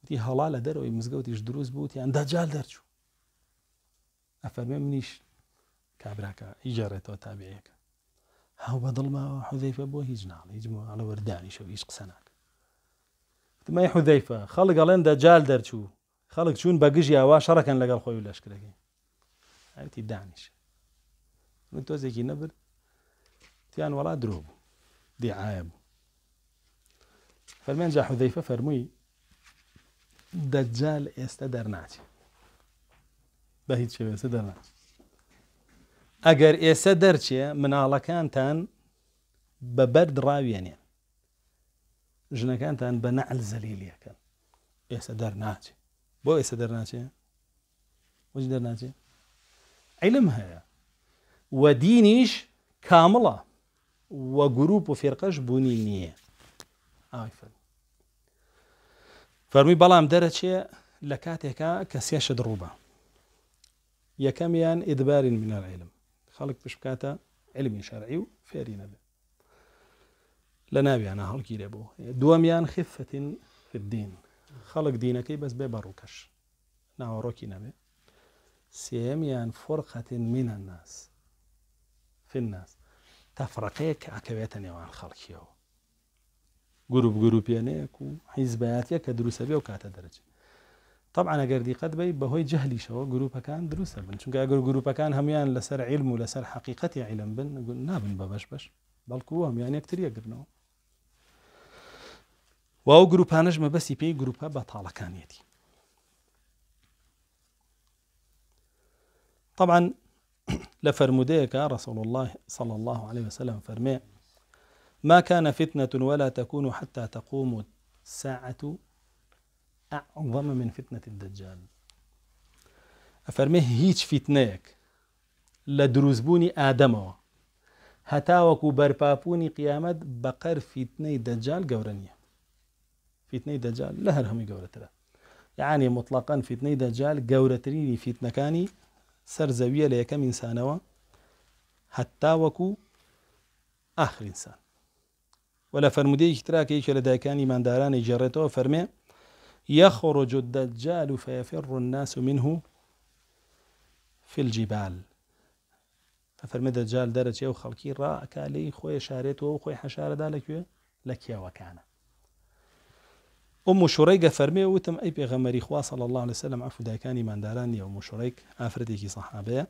Speaker 1: وتی هەڵا لە دەرەوەی مزگەوتیش دروست بووتیان دەجال دەرچوو ئەفەرمێ منیش کابراکە ئیجارڕێتەوە تابعەکە هاو بە دڵماوە حەزەیفە بۆ هیچ ناڵ هیچ ئەلەوەردانیشەوە هیچ قسە ناکە تمای حودەیفە خەڵک ئەڵێن دەجال دەرچوو خەڵک چوون بە گژی ئاوا شەڕەکەن لەگەڵ خۆی و لەشکرەکەی انتی دانش من توزي زکی نبر تيان ولا دروب دي عايب فرمان جا حذيفة فرموي دجال استدر ناتي بهيت ناچه بە هیچ شێوێسە دەنا ئەگەر ئێسە دەرچێ مناڵەکانتان بە بەرد ڕاوێنێ ژنەکانتان بە نەعل كان استدر ناتي بو استدر ناتي وجدر ناتي علم هيا ودينيش كاملة وجروب وفرقش بني نية آيفل آه، فرمي بلام درتش لكاتك كسياش دروبة يا كم يعني إدبار من العلم خلق بشبكاتا علم شرعي فيرينا به لنا بيانا هل كيربو دوام يعني خفة في الدين خلق دينكي بس ببروكش نعم روكي نبي سێمیان فۆرقەتین منە ناس فین ناس تەفرەقەیە کە ئەکەوێتە نێوان خەڵکیەوە گروپ گروپیانەیەک و حیزبەتە کە دروستە بێ و کاتە دەرج طبعاە گەردیقەت بی بەهۆی جەهلیشەوە گروپەکان دروستە بن چونکە ئەگەر گروپەکان هەمویان لەسەر علم و لەسەر حقیقەتی عیلم بن نابن بە بەش بەش بەڵکو هەمیان یەکتریەگرنەوە واو گروپانش مەبەسی پێی گروپە بەتاڵەکانیەتی طبعا لفرموديك رسول الله صلى الله عليه وسلم فرمي ما كان فتنة ولا تكون حتى تقوم الساعة أعظم من فتنة الدجال أفرميه هيج فتنك لدروزبوني آدم هەتاوەکو بەرپاپوونی قیامەت بەقەر بقر دەجال دجال قورنية فیتنەی دجال لە هەر هەمی گەورەترە مطلقا مطلقەن دجال قورتريني گەورەترینی سەر زەویە لە یەکەم ئینسانەوە آخر انسان ئینسان وە لە فەرمودەیەکی تراکەی کە لە دایکانی ماندارانی جێڕێتەوە فەرمێ یەخڕۆ الدجال و الناس منه في الجبال فرمي دەجال دەرەچێ و خەڵکی ڕاکالی خۆی شارێتەوە و خۆی حەشارەدا لەکوێ لە کێوەکانە أم شريك فرمي وتم أي پێغەمەری خوا صلى الله عليه وسلم ئەفوداکانی مادارانی أم شريك ئافرەتێکی صحابة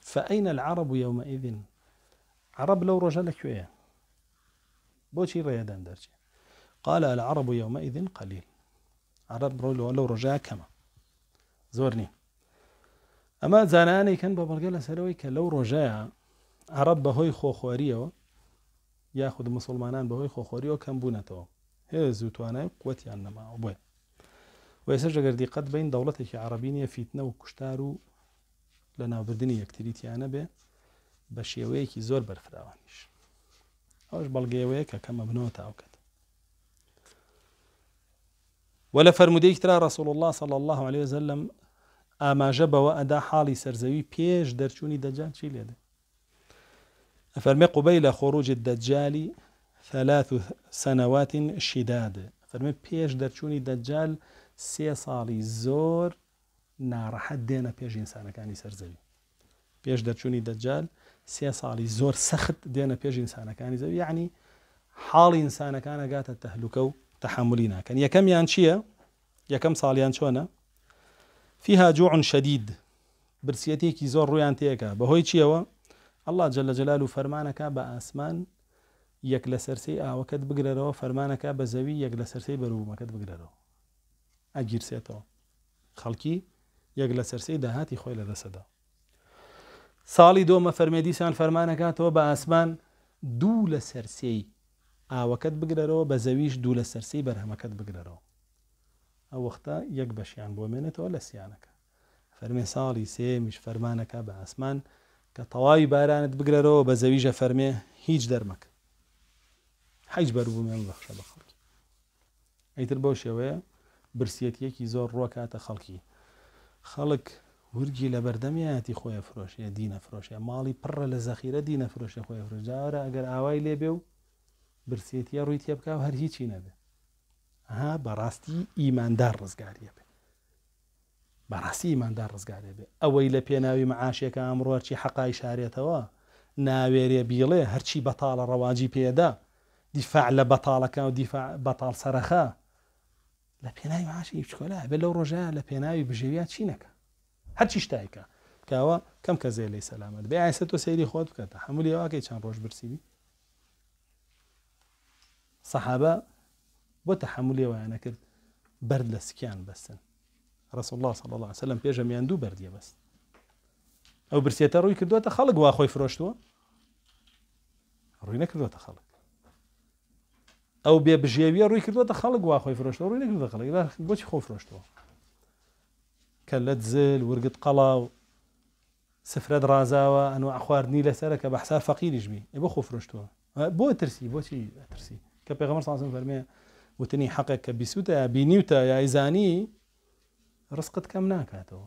Speaker 1: فأين العرب يومئذ عرب لو رجلك ويا بوشي ريادان درجة قال العرب يومئذ قليل عرب لو رجع كما زورني أما زناني كان بە سلوي لو رجع لەو عرب بەهۆی خۆخواریەوە ياخذ مسلمانان بەهۆی خۆخۆریەوە كان بونتو هەیە زوو توانای قوتیان نەماوە بۆی وێسەر ئەگەردی قەت بین دەوڵەتێکی عربی نیە فیتنە و کوشتار و لە ناوبردننی یەکتریتیانە بێ بە شێوەیەکی زۆر بەرفراوانیش ئەوش بەڵگەیەوەیە کە کەمە بنەوە تاوکەت وە لە فەرمودەیەکترا ڕسوول الله صل الله عليه وسلم ئاماژە بەوە ئەدا حاڵی سەرزەوی پێش دەرچوونی دەجان چی لێدە ئەفەرمێ قوبەی لە خۆڕۆژی دەجای ثلاث سنەوات شیداد فەرمە پێش دەرچوونی دەجال سێ ساڵی زۆر ناڕەحەت دێنە پێش ئینسانەکانی سەرزەوی پێش دەرچوونی دەجال سێ ساڵی زۆر سەخت دێنە پێش ئینسانەکانی زەوی یعنی حاڵی ئینسانەکانە گاتە تەهلوکە و تەحملی ناکەن یەکەمیان چییە؟ یەکەم ساڵیان چۆنە؟ فيها جوع شديد برسيتيكي زۆر ڕویان تێکە بەهۆی چیەوە؟ الله جل جلال و فەرمانەکە بە ئاسمان یەک لە سەرسی ئاوەکەت بگرەرەوە فەرمانەکە بە زەوی یەک لە سەرسی بەروومەکەت بگرەرەوە ئەگیرسێتەوە خەڵکی یەک لە سەرسی داهاتی خۆی لە دەسەدا ساڵی دۆمە فەرمێدیسان فەرمانەکاتەوە بە ئاسمان دوو لە سەرسەی ئاوەکەت بگرەرەوە بە زەویش دوو لە سەرسی بەرهەمەکەت بگرەرەوە ئەو وەختە یەک بەشیان بۆ مێنێتەوە لە سییانەکە فەرمێ ساڵی سێمیش فەرمانەکە بە ئاسمان کە تەواوی بارانت بگرەرەوە بە زەویژە فەرمێ هیچ دەرمەکە حەج بەربوومیان بەخشە بە خەڵکی ئەیتر بەو شێوەیە برسیەتیەکی زۆر ڕۆکاتە خەڵکی خەڵک ورگی لە بەردەمیەتی خۆیە فرۆشیە دینە فرۆشیە ماڵی پڕە لە زەخیرە دینە فرۆشیە خۆی فرۆژارە ئەگەر ئاوای لێبێ و برسێتیە ڕووی تێ بکە و هەر هیچی نەبێ ها بەڕاستی ئیماندار ڕزگاریە بێ بەڕاستی ئیماندار ڕزگارێ بێ ئەوەی لە پێناوی مەعاشەکە ئەمڕۆەرچی حەقای شارێتەوە ناوێرێ بیڵێ هەرچی بەتاڵە ڕەواجی پێدا دفاع لبطالة كان ودفاع بطال صرخة لبيناي ما عاش يبشكو لا بل لو رجاء لبيناي بجيبيات شينك هاد شي شتايكا كاوا كم كزي لي سلامة بيع ستو سيري خود بكتا حمولي واكي كان روش برسيبي صحابة بو تحمولي وانا كرت برد لسكيان بسن رسول الله صلى الله عليه وسلم بيجا ميان دو برد يا بس او برسيتا روي كردوتا خلق واخوي فروشتو روي نكردوتا خلق او ئەو بێ روی ڕووی کردووە خەڵک وا خۆی فرۆشتەوە ڕووی نکردە خەڵک بۆچی خۆ فرۆشتەوە کە لە زل ورگت قەڵاو انو ڕازاوە نیله خواردنی لەسەرە کە فقیر فەقیریش بی بۆ خۆ فرۆشتەوە بۆ ترسی چی ترسی که بۆچی ئەترسی کە پێغەمە ساسم فەرمێ وتنی حەقێک کە بیسوتە یا بینیوتە یایزانی ڕسقت کەم ناکاتەوە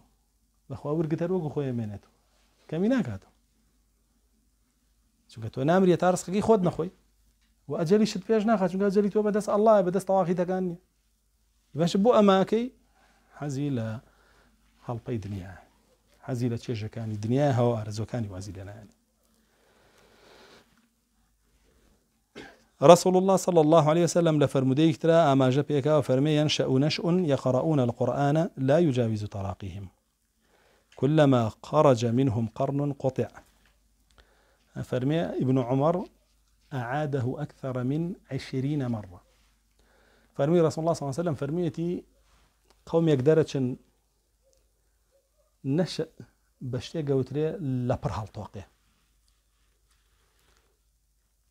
Speaker 1: ورقت ورگتەر وەکو خۆی مێنێتەوە کەمی ناکاتەوە چونکە تۆ نامریە تا ڕسقی خۆت نەخۆی واجلي شد فيها پێش ناخات چونکە جلی تۆ بەدەست ئەلله بەدەست تەواقی دەکان نیە بەش بۆ ئەماکەی حەزی لە هەڵپەی دنیا حەزی لە چێژەکانی دنیا هەوا ئارزۆکانی وازی رسول الله صلى الله عليه وسلم ديك ترى أما جبيك وفرمي ينشأ نشأ يقرؤون القرآن لا يجاوز طراقهم كلما خرج منهم قرن قطع فرمي ابن عمر أعاده أكثر من عشرين مرة فرمي رسول الله صلى الله عليه وسلم فرميتي قوم يقدرتشن نشأ بشتي قوتري لبرها الطاقة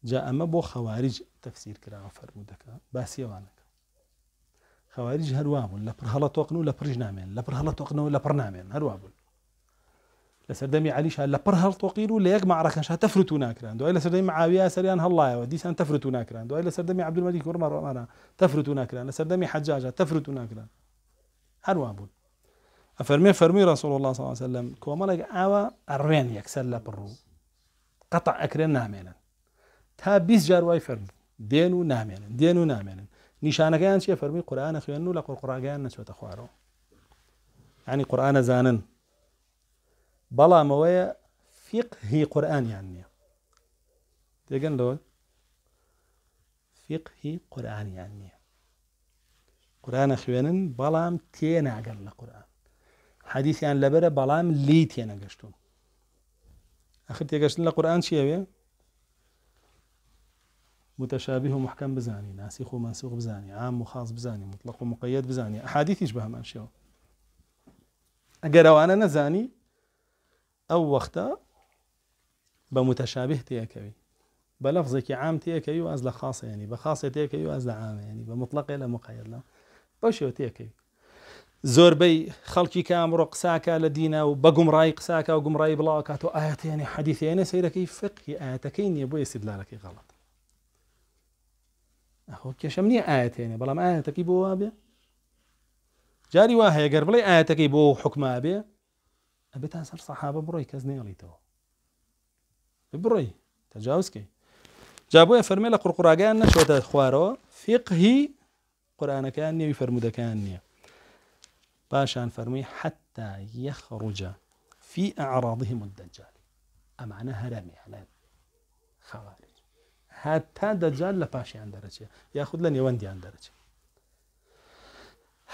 Speaker 1: جاء ما بو خوارج تفسير كرا فرمودك باسي وانك خوارج هروابون لبرها الطاقة لبرج نامين لبرها الطاقة لبرنامين هروابون لسردمي دمي عليش هلا برهر ولا يجمع معركة تفرتو ناكران دو لسر سردمي معاوية سريان هلا سان تفرتو ناكران دو لسر سردمي عبد الملك كورما رمانا تفرتو ناكران لسردمي دمي حجاجة تفرتو ناكران هروا بول أفرمي فرمي رسول الله صلى الله عليه وسلم كومالك عوا الرين يكسر لبرو قطع أكرين نامينا تا بيس جار واي فرمي دينو نامينا دينو نامينا نشانة كان شيء فرمي قرآن خيانو لقر قرآن كان نشوة أخواره يعني قرآن زانن بەڵام ئەوەیە فیق هی قورآانیان نییە دەگەن لەوە فیق هی قورآانیان نییە قورآە خوێنن بەڵام تێناگەن لە قورآن حەدیسیان لەبەرە بەڵام لی تێنەگەشتون ئەخ تێگەشتن لە قورآن چیەوێ متشابه و محکم بزانی ناسیخ و منسوخ بزانی عام و خاص بزانی مطلق و مقید بزانی حادیثیش بە هەمان شێوە ئەگەر ئەوانە نەزانی او وقتا بمتشابه تيكوي بلفظك عام تيكوي وازل خاصه يعني بخاصه تيكوي وازل عام يعني بمطلقة لا مقيد لا بشو تيكوي زور بي خلقي كامرو قساكا لدينا وبقوم راي قساكا وقوم راي بلاكات وآيات يعني حديث يعني سيرك فقه آياتكين يبو يستدلالك غلط أخوك كيش مني آيات يعني بلا ما آياتك يبو جاري واهي قرب لي آياتك يبو حكم أبيه ئەبێتان بروي سەحابە بڕۆی کەس نێڵیتەوە بڕۆی تەجاوزکەی جابووە فەرمێ لە قڕقراگەیان نەشۆتە خوارەوە فقهی قورآانەکەیان نێوی فرەرمودەکەیان نییە باشا فرمي حتى يخرج في أعراضهم الدجال أمعنى هرمي على خوارج حتى دجال لباشي عن درجة ياخذ لن يوندي عن درجة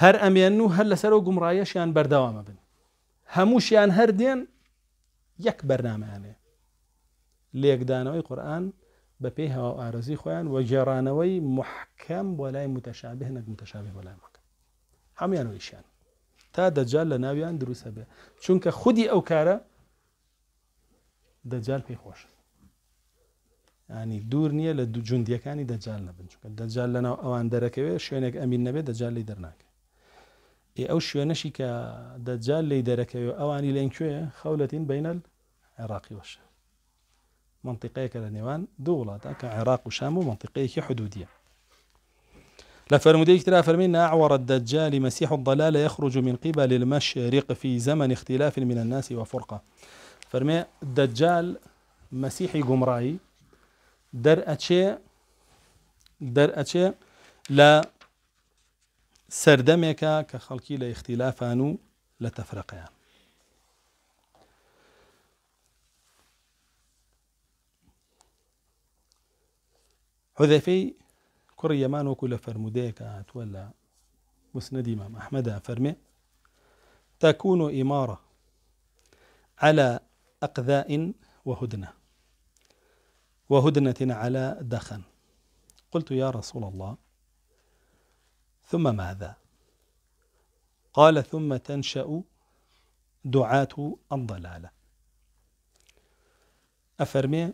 Speaker 1: هر أميانو هل سرو قمرايش بردوا بردوامة بن هەمووشیان هەردێن یەک بەرنمانێ لێکدانەوەی قورآن بە پێی هەوا ئارزی خۆیان وە جێرانەوەی محکەم بۆ لای متەشابه نەک متەشابه بۆ لای مەکە هەمویانەوەیشیان تا دەجار لە ناویان دروستە بێ چونکە خودی ئەو کارە دەجار پێی خۆش ینی دوور نییە لە دوو جوندیەکانی دەجار نەبن چونکە دەجار لەناو ئەوان دەرەکەوێت شوێنێک ئەمین نەبێت دەجار لی دەرناکە او شوێنەشی کە دەجال لی دەرەکەوێ ئەوانی لەین کوێە خەولەتین بینەل عێراقی وەشە منطقەیەکە لە نێوان دو وڵاتە کە عێراق و شام و منطقەیەکی حدودیە لە فرمودەیەك ترى فرمينا أعور الدجال مسيح الضلال يخرج من قبل المشرق في زمن اختلاف من الناس وفرقة فرمي الدجال مسيحي قمرائي در أتشي در أتشي لا سردمك كخلقي لا اختلافا لا تفرقا حذيفي كري يمان وكل فرمديك وەکو مسند امام احمد فرمي تكون إمارة على أقذاء وهدنة وهدنة على دخن قلت يا رسول الله ثم ماذا قال ثم تنشا دعاه الضلاله افرمي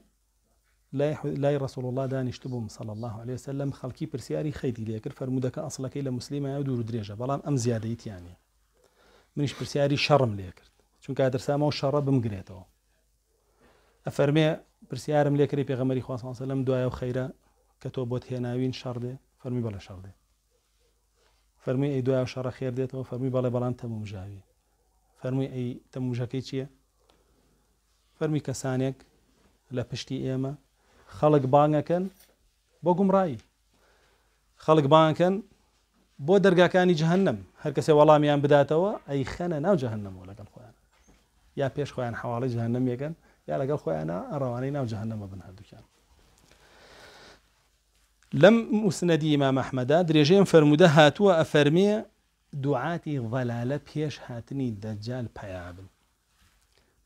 Speaker 1: لا لا رسول الله دان تبوم صلى الله عليه وسلم خلقي برسياري خيدي ليكر فرمودك اصلا كيلا مسلمه يدور دريجه بلام ام زياده يعني منش برسياري شرم ليكر چونکە ئادرسامە و شەڕە بمگرێتەوە ئەفەرمێ پرسیارم لێکری پێغەمەری خواسەسە لەم دوایە وسلم خەیرە کە تۆ بۆت هێناوین شرده فرمي بلا شرده فەرمووی ئەی دوای شەڕە خێر دێتەوە فەرمی بەڵێ بەڵام تەموژاوی فەرمووی ئەی تەموژەکەی چییە؟ فەرمی کەسانێک لە پشتی ئێمە خەڵک بانگەکەن بۆ گومڕایی خەڵک بانکەن بۆ دەرگاکانی جەهنم هەر کەسێ وەڵامیان بداتەوە ئەی خەنە ناو جەهنمەوە لەگەڵ خۆیان یا پێش خۆیان حواڵی جەهنم یەکەن یا لەگەڵ خۆیانە ئەڕوانەی ناو جەهنمە بن هەردووکیان لەم موسنەدی مامەحمەدا درێژەیەم فەرموودە هاتووە ئەفەرمێ دوعاتی غەلالە پێش هاتنی دەجال پیابن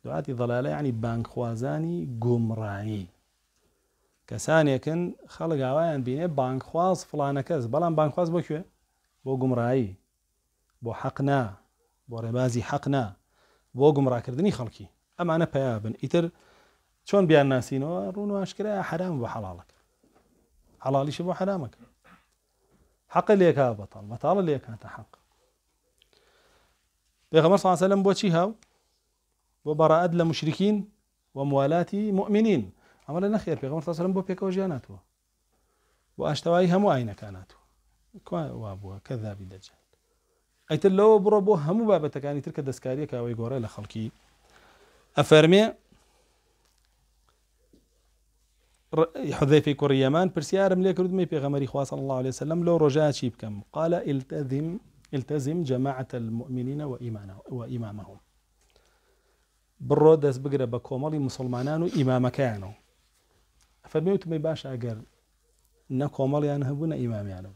Speaker 1: دوعاتی غەلالە ینی بانکخوازانی گومڕایی کەسانێکن خەڵک ئاوایان بینێ بانکخواز فلانە کەس بەڵام بانکخواز بۆکوێ بۆ گومڕایی بۆ حەقنا بۆ ڕێبازی حەقنا بۆ گومڕاکردنی خەڵکی ئەمانە پیابن ئیتر چۆن بیان ناسینەوە ڕوون و عشکرا حرام بە حەڵاڵک حلاليش بو حرامك حق ليك بطل بطل ليك هذا حق پیغمبر صلى الله عليه وسلم بوشي هاو وبراء براءت مشركين وموالاة مؤمنين عمل نخير پیغمبر صلى الله عليه وسلم بو پیکو جاناتو بو اشتواي همو عين وابو كذاب دجال ايت لو بربو بو همو بابتكاني ترك دسكاريه كاوي غوري لخلقي افرمي حذيفه كريمان برسيار مليك ردمي کرد می پێغەمەری خوا الله عليه وسلم لو رجا شيب كم قال التزم التزم جماعة المؤمنين وإمامهم بڕۆ بقرا بكومالي بە وامام كانوا و ئیمامەکەیانەوە فەرمیوتمی باش نكومالي انا کۆمەڵیان امام يعني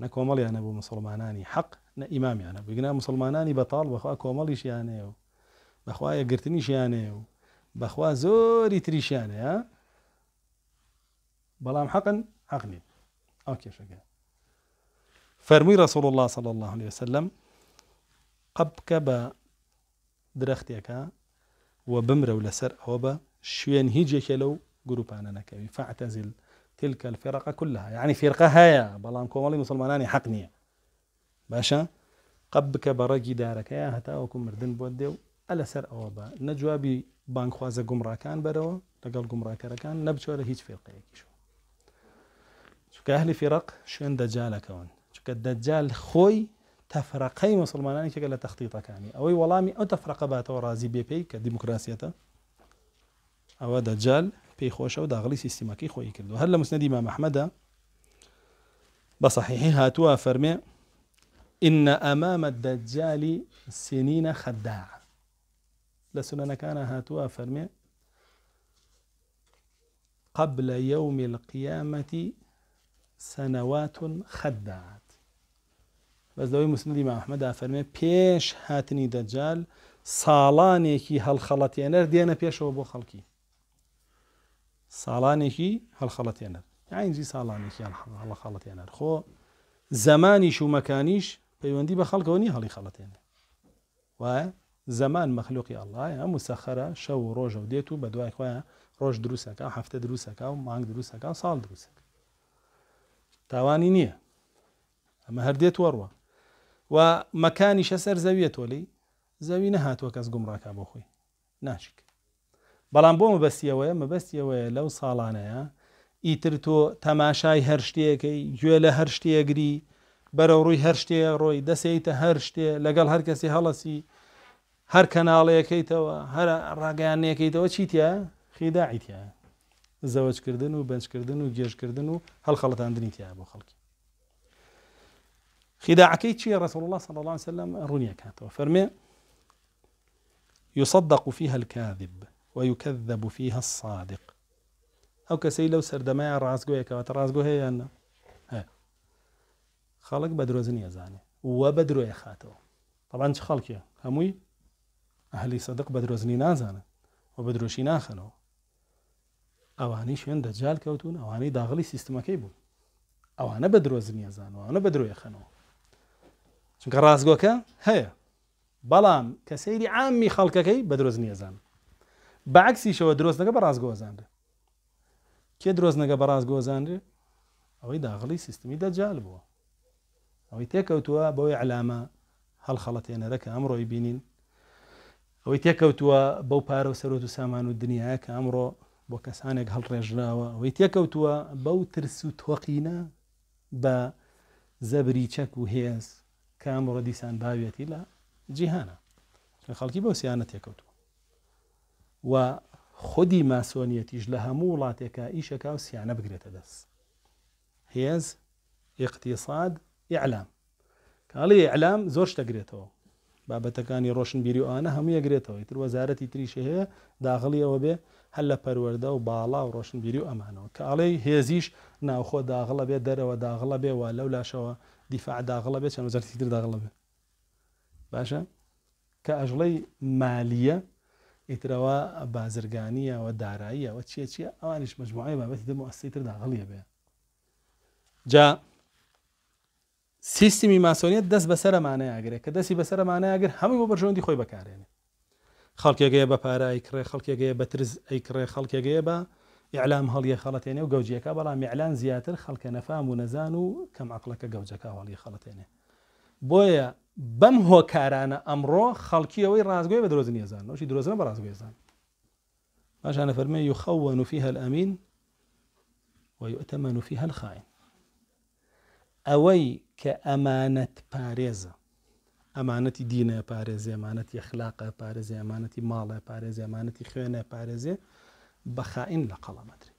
Speaker 1: نكومالي انا کۆمەڵیان مسلماناني حق نا امام يعني بقنا مسلماناني بطال بەخوا كومالي شيانيو بەخوایە گرتنیشیانەیە شيانيو بخوا زوري تريشانة ها بلام حقن حقني أوكي کێشەکە فرمي رسول الله صلى الله عليه وسلم قب بکە درختيك وبمر ولا سر و لەسەر ئەوە بە شوێن هیچێکە لەو گروپانە تلك الفرقة كلها يعني فرقة هيا بلام كومالي مسلماناني حقني باشا قبك برجي دارك يا هتا وكم مردن بوديو لەسەر ئەوە بە نەجوابی بانکخوازە گومڕاکان بەرەوە لەگەڵ گومڕاکەرەکان نەبچوە لە هیچ فێڵقەیەکیشەوە چکە هەلی فیرق شوێن دەجالەکەون چکە دەجال خۆی تەفرەقەی مسلمانانێکێکە لە تەختیتەکانی ئەوەی وەڵامی ئەو تەفرەقە باتەوە ڕازی بێپی کە دیموکراسیەتە ئەوە دەجال پێی خۆشە و داغڵی سیستیمەکەی خۆی کردو هەر لە مسندی ما مححمەدا بە صحیحی هاتووە فەرمێ إن أمام الدجال سنين خداعة لە سنەنەکانە هاتووە فەرمێ قبل يوم القيامة سنوات خدعت بس دوي مسند مع أحمد فرمي بيش هاتني دجال صالاني كي دينا سالانێکی هەڵخەڵەتێنەر دێنە پێشەوە صالاني كي ساڵانێکی هەڵخەڵەتێنەر یاینجی ساڵانێکی هەڵخەڵەتێنەر خۆ زەمانی شومەکانیش پەیوەندی بخلقه وني هل هەڵی ينر وايه زەمان مەخلوقی ئەلهە ئەم مسەخەرە شەو و ڕۆژە و دێت و بە دوای خۆیان ڕۆژ دروستەکە هەفتە دروستەکە و مانگ دروستەکە ساڵ دروستەکە تاوانی نییە ئەمە هەردێت وەڕوە و مەکانی شەسەر زەویە تۆلی زەوی نەهاتوە کەس گومڕاکە بۆ خۆی ناشک بەڵام بۆ مەبەستیەوەیە مەبەستیەوەیە لەو ساڵانەیە ئیتر تۆ تەماشای هەر شتێکەکەی گوێ لە هەر شتێگری بەرە ڕووی هەر شتێ ڕۆی دەسێتە هەر شتێ لەگەڵ هەر کەسی هەڵەسی هەر کەناڵەکەیتەوە هەر ڕاگەیانەکەیتەوە چیتە زواج زەوەجکردن و کردن و کردن و هەڵ با خالقی خەڵکی خداعەکەی چی رسول الله صلى الله عليه وسلم کات و فرمی يصدق فيها الكاذب ويكذب فيها الصادق ئەو کەسەی لەو سەردەمایان ڕازگۆیەکەوە ڕازگۆ هي انا خەڵک بە درۆزن یەزانێ وە بە درۆیە طبعا چ خەڵکیە هەمووی ئەهلی سەدق بە درۆزنی نازانن و بە درۆشی ناخەنەوە ئەوانەی شوێن دەجال کەوتون ئەوانەی داغڵی سیستمەکەی بوون ئەوانە بە درۆزنیە زانانەوە بە درۆیەخەنەوە چونکە ڕازگۆکە هەیە بەڵام کە سەیری عامی خەڵکەکەی بە درۆز نیەزان بەعکسیشەوە درۆزنەکە بە ڕازگۆزانرە کێ درۆزنەکە بە ڕازگۆزانرێ ئەوەی داغڵی سیستمی دەجال بووە ئەوەی تێکەوتووە بەوەی علامە هەڵ خەڵەتێنەرە کە ئەمڕۆی بینین ئەوەی تێکەوتووە بەو پارە و سەرۆت و سامان و دنیاە کە ئەمڕۆ بۆ کەسانێک هەڵڕێژراوە ئەوەی تێکەوتووە بەو ترس و تۆقینە بە زەبری چەک و هێز کە ئەمڕۆ دیسان باوێتی لە جیهانە خەڵکی بەو سیانە تێکەوتووە و خودی ماسۆنیەتیش لە هەموو وڵاتێکە ئیشەکە و سیانە بگرێتە دەست هێز اقتصاد ئیعلام کاڵی ئەعلام زۆر شتەگرێتەوە بابەتەکانی ڕۆشنبیری و ئانە هەموو یەگرێتەوەی تر وەزارەتی تریش هەیە داخڵی ئەوە بێ هەل لە پەروەەردە و باڵا و ڕۆشنبیری و ئەمانەوە کە ئاڵی هێزیش ناوخۆ داغڵە بێ دەرەوە داغڵە بێ و لەو لاشەوە دیفاع داغڵە بێت چەند وەزارەتی تر داغڵە بێ باشە کە ئەژڵەی مالیە ئیترەوە بازرگانیەوە داراییەوە چیە چیە ئەوانیش مجموعی بابەتی دەمەوە ئەستی تر داغڵیە بێ جا سیستمی دست معنی اگر که دستی ماسۆنیت معنی اگر همه کە برجوندی بەسرە مانایاگر نه خالقی بەرژۆندی با پاره ایکره خالقی پارای با ترز ایکره خالقی کڕێ با اعلام حالی خالاتی نه و که بەڵام میعلان زیاتر خالق نەفام و نزانو کم عقل نەزان و کەم عقلەکە گەوجەکە هەڵی خەڵەتێنێ بۆیە بەم هۆکارانە ئەمڕۆ خەڵکی ئەوەی ڕازگوی بە درۆزن ێزان نوشی نه بە ڕازگوێزان باشانە فەرمێ فرمی یخوان فیها الامین و یؤتمن فیها الخائن اوی كأمانة باريزة أمانة دينة باريزة أمانة أخلاقة باريزة أمانة مالة باريزة أمانة خيانة باريزة بخائن لقلا مدري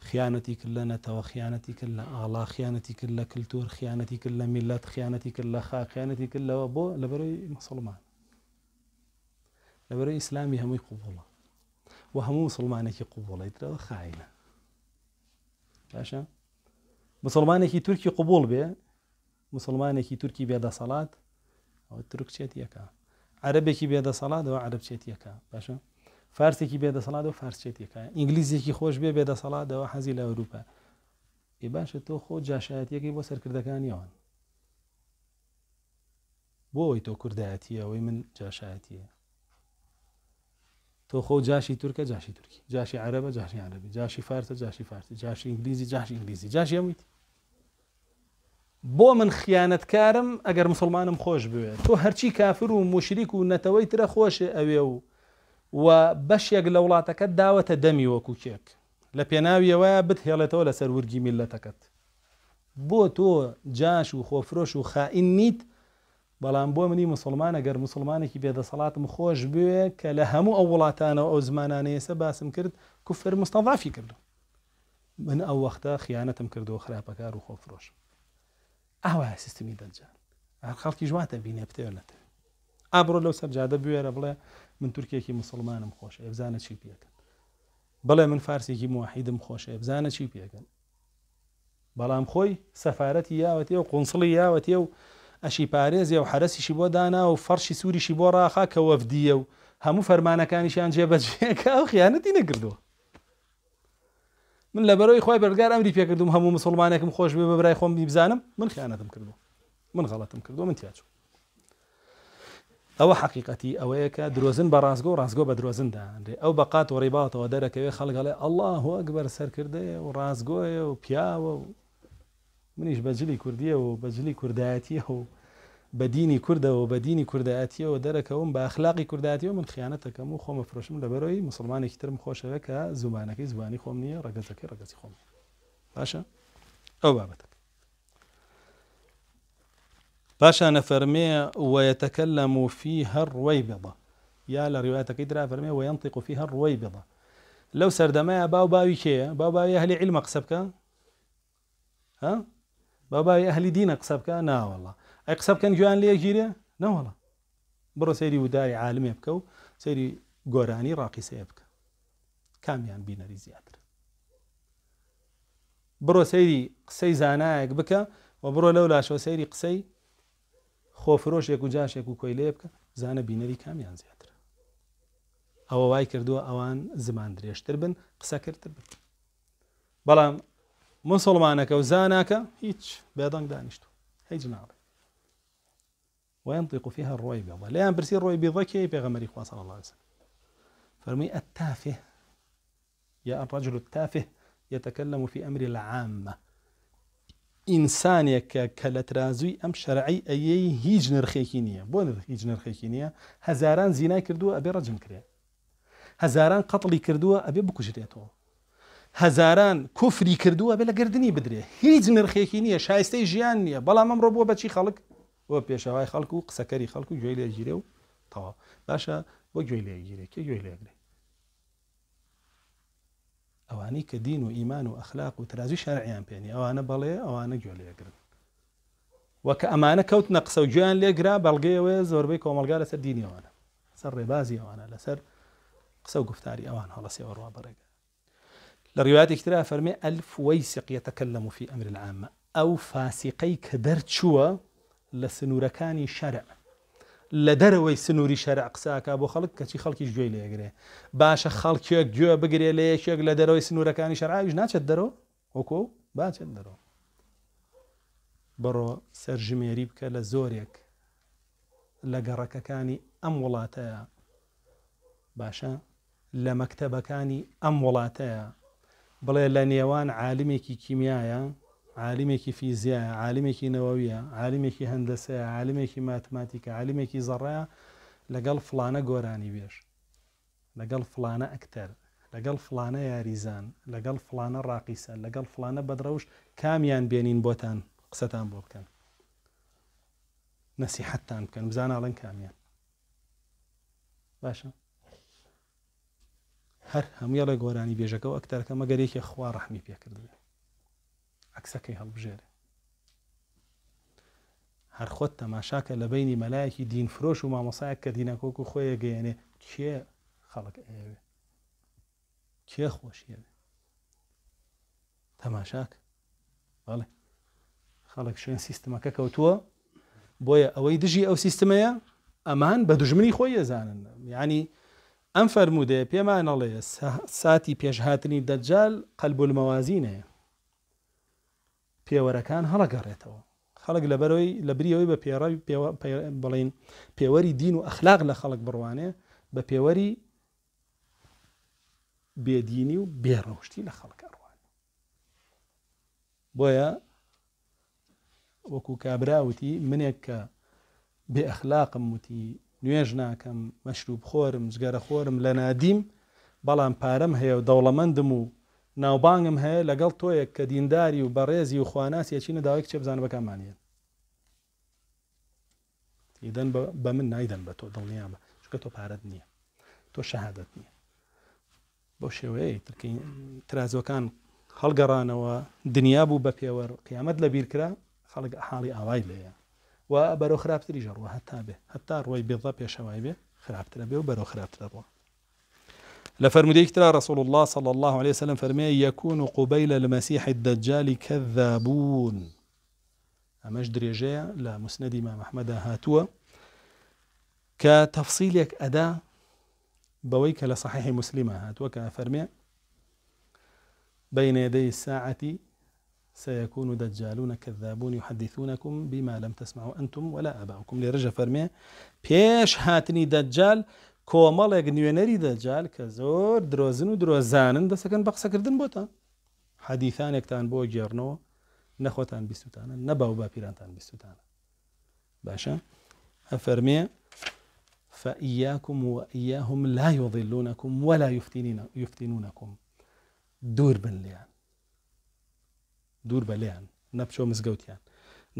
Speaker 1: خيانتي قەڵەمەتری نتوى خيانتي لە نەتەوە خيانتي کرد كلتور خيانتي خیانەتی ملات خيانتي کللتور خیانەتی خيانتي لە وبو خیانەتی مسلمان لە إسلامي هم يقبله وهم مسلمان يقبله ئیسلامی خائنة قوبوڵە مسلمانێکی تورکی قوبول بێ مسلمانێکی تورکی بێدەسەڵات ئەو ترکچێت یەکە عربێکی بێدەسەڵات و عربچێت یەکە باشە فارسێکی بێدەسەڵات و فارسچێت یەکە ئینگلیزیێکی خۆش بێ بێدەسەڵاتەوە حەزی لە ئەوروپا ێ باشە تۆ خۆ جاشایەتەکەی بۆ سەرکردەکانیەوە بۆ ئەوی تۆ کوردایەتی ئەوەی من جاشایەتیە تۆ خۆ جاشی تورکە جاشی تورکی جاشی عربە جاشی عربی جاشی فارتە جاشی فارتی جاشی ئینگلیزی جاشی ئینگلیزی جاشی ئەویت بۆ من خیانەتکارم ئەگەر مسلمانم خۆش بوێت تۆ هەرچی کافر و مشریک و نەتەوەی ترە خۆشە ئەوێ و و بەشێک لە وڵاتەکە داوەتە دەمی وەکو کێک لە پێناویەوەە بتهێڵێتەوە لەسەر وەرگی میلەتەکەت بۆ تۆ جاش و خۆفرۆش و خائین نیت بەڵام بۆ منی مسلمانە گەر مسلمانێکی بێدەسەڵاتم خۆش بوێ کە لە هەموو ئەو وڵاتانەوە ئەو زمانانەیەسە باسم کرد کوفر مستەضافی کردو من ئەو وەختە خیانەتم کردو خراپەکار و خۆفرۆشم ئاوا سیستمی دەرجان خەڵکی ژواتە بینێ پتێنێتە ئابرۆ لەو سەرجادە بێرە بڵێ من تورکێکی مسلمانم خۆشە ئەبزانە چی پێکەن بڵێ من فارسێکی موحیدم خۆشە ئەبزانە چی پێکەن بەڵام خۆی سەفاەتی یاوەتی و قنسڵی یاوەتی و ئەشی پارێزیە و حرەسیشی بۆ دانا و فەرشی سووریشی بۆ ڕاخا کە وەفدیە و هەموو فەرمانەکانیشیان جێبەجێکە ئەو خیانەتی نەگردووە من لە بەرەوەی خخوای بەرگار ئەمری پێکردوم هەموو مسلمانێکم خۆش بێ بەبرای خۆم بیبزانم من خیانەتم کردو من غەڵەتم کردو من تیاچ ئەوە حقیقەتی ئەوەیە کە درۆزن بە ڕازگۆ و ڕازگۆ بە درۆزنداێ ئەو بەقات و ڕێباتەوە دەرەکەوێ خەڵگەڵێ ئەله ئەگبەر سەرکردەیە و ڕازگۆیە و پیاوە و منیش بەجلی کوردیە و بەجلی کوردایەتی هە و بديني كردة وبديني كردياتية ودرك هم بأخلاقي كردياتية ومن خيانتك مو خوم فروشم لبروي مسلمان كتير مخوش لك زبانك زباني خوم نية رجزك رجز خوم باشا أو بابتك باشا نفرمي ويتكلم فيها الرويبضة يا لرواياتك كيدرا فرمية وينطق فيها الرويبضة لو سردما يا باو باوي كي باو باوي أهل علم قصبك ها باو باوي أهل دين قصبك نا والله ئەی قسە بکەن گویان لێگیرێ نەوەڵە بڕە سەیری وداری عالمێ بکە و سەیری گۆرانی ڕاقیسەیە بکە کامیان بینەری زیاتر بڕۆ سەیری قسەی زانایەک بکە و بڕۆ لەو لاشەوە سەیری قسەی خۆفرۆشێک و جاشێک و کۆی لێ بکە زانە بینەری کامیان زیاتر ئەوە وای کردووە ئەوان زمان درێژتر بن قسەکردتر بن بەڵام مسلمانەکە و زاناکە هیچ بێدەنگ دانیشت هیچ ناڵێ وينطق فيها بيضا لأن برسي بيضا كي بيغمر إخوة صلى الله عليه وسلم فرمي التافه يا الرجل التافه يتكلم في أمر العامة إنسانك كالترازوي أم شرعي أي هيج نرخيكينية بون هيج نرخيكينية هزاران زنا كردوا أبي رجم كريه هزاران قتل كردوا أبي بکوژرێتەوە هزاران كفري كردوا أبي لقردني بدري هيج نرخيكينية شايستي جيانية بلا ژیان نییە خلق و پیشواي خلق و قسکری خلق و و طوا باشه و جویلی اجیره جويلي جویلی اجیره اوانی که دین و ایمان و اخلاق و ترازی شرعیان پینی اوانه او اوانه جويلي اجیره و که امانه کوت نقص و جویان لیگره بلگه و زوربه کاملگه لسر دینی اوانه سر ربازی اوانه لسر قصو گفتاری اوانه حالا سی اوروا برگه لروايات اكتراء فرمي الف ويسق يتكلم في امر العامه او فاسقيك كدرت لە سنوورەکانی شەرە لە دەرەوەی سنووری شەرە قساکە بۆ خەڵک کەچی خەڵکی گوێی لێگرێ باشە خەڵکیێک گوێ بگرێ لە یەکێک لە دەرەوەی سنوورەکانی شەرعویش ناچێت دەرەوە وەکۆ باچێت دەرەوە بڕۆ سەرژمێری بکە لە زۆرێک لە گەڕەکەەکانی ئەم وڵاتەیە باشە لە مەکتەبەکانی ئەم وڵاتەیە بڵێ لە نێوان عالمێکی کیمیایە عالمێکی فیزیایە عالمێکی نەوەویە عالمێکی هەندەسەیە عالمێکی ماتماتیکە عالمێکی زەڕەیە لەگەڵ فلانە گۆرانی بێش لەگەڵ فلانە ئەکتەر لەگەڵ فلانە یاریزان لەگەڵ فلانە ڕاقیسە لەگەڵ فلانە بەدرەوش کامیان بێنین بۆتان قسەتان بۆ بکەن نەسیحتان بکەن بزانناڵەن کامیان باشە هەر هەمویە لە گۆرانی بێژەکە و ئەکتەرکە مەگەرێکی خوا ڕحمی پێکردێت عکسەکەی هەڵبژێرێ هەر خۆت تەماشاکە لە بینی مەلایەکی دینفرۆش و مامۆسایەک کە دینەکۆک و خۆیە گەیەنێ کێ خەڵک ئەوێ کێ خۆشیەوێ تەماشاک بەڵێ خەڵک شوێن سیستمەکە کەوتووە بۆیە ئەوەی دژی ئەو سیستمەیە ئەمان بە دژمنی خۆی ێزانن ینی ئەم فەرموودەیە پێمانەڵێ ساتی پێشهاتنی دەجال قەلبولمەوازینەیە پێوەرەکان هەڵەگەڕێتەوە خەڵک لە بەرەوەی لە بریەوەی بە پێڕاوی بڵین پێوەری دین و ئەخلاق لە خەڵک بڕوانێ بە پێوەری بێدینی و بێڕەشتی لە خەڵکەڕوان بۆیە وەکو کابراوتی منێک کە بێ ئەخلاقم وتی نوێژ ناکەم مەشروب خۆرم زگەرە خۆرم لە نادیم بەڵام پارەم هەیە و دەوڵەمەندم و ناوبانگم هەیە لەگەڵ تۆیەک کە دینداری و بەڕێزی و خواناسی چینە داوایك چێ بزان بەکەمانە ئیدەن بە من نایدەن بە تۆ دڵنییا بە چکە تۆ پارەت نییە تۆ شەهادت نییە بۆ شێوەیە ترازۆکان هەڵگەڕانەوە دنیا بوو بە پێوەەر قیامەت لە بیرکرا خەڵک حاڵی ئاوای لەیە و بەرەو خراپتری ژەڕوە هەتا بێ هەتا ڕۆی بێڵە پێشەوای بێ خراپترە بێ و بەرەو خراپترە ڕوە لە فەرمودەیەکترا رسول الله صلى الله عليه وسلم فرمي يكون قبيل المسيح الدجال كذابون کەذابون درجة لمسند ما مسندی مامەحمەدا هاتووە کە تەفسیلێک بويك لصحيح مسلمة لە صحیحی بين يدي الساعة سيكون دجالون كذابون يحدثونكم بما لم تسمعوا أنتم ولا أباؤكم لرجا فرمي بيش هاتني دجال کۆمەڵێک نوێنەری دەجال کە زۆر درۆزن و درۆزانن دەسەکەن بە قسەکردن بۆتان حەدیثانێکتان بۆ گێڕنەوە نەخۆتان بیستوتانە نەبا و باپیرانتان بیستوتانە باشە ئەفەرمێ فەئیاکم وئیاهم لا یوەضیلونەکم ولا یفتینونەکم دوور بن لیان دوور بە لیان نەپچۆ مزگەوتیان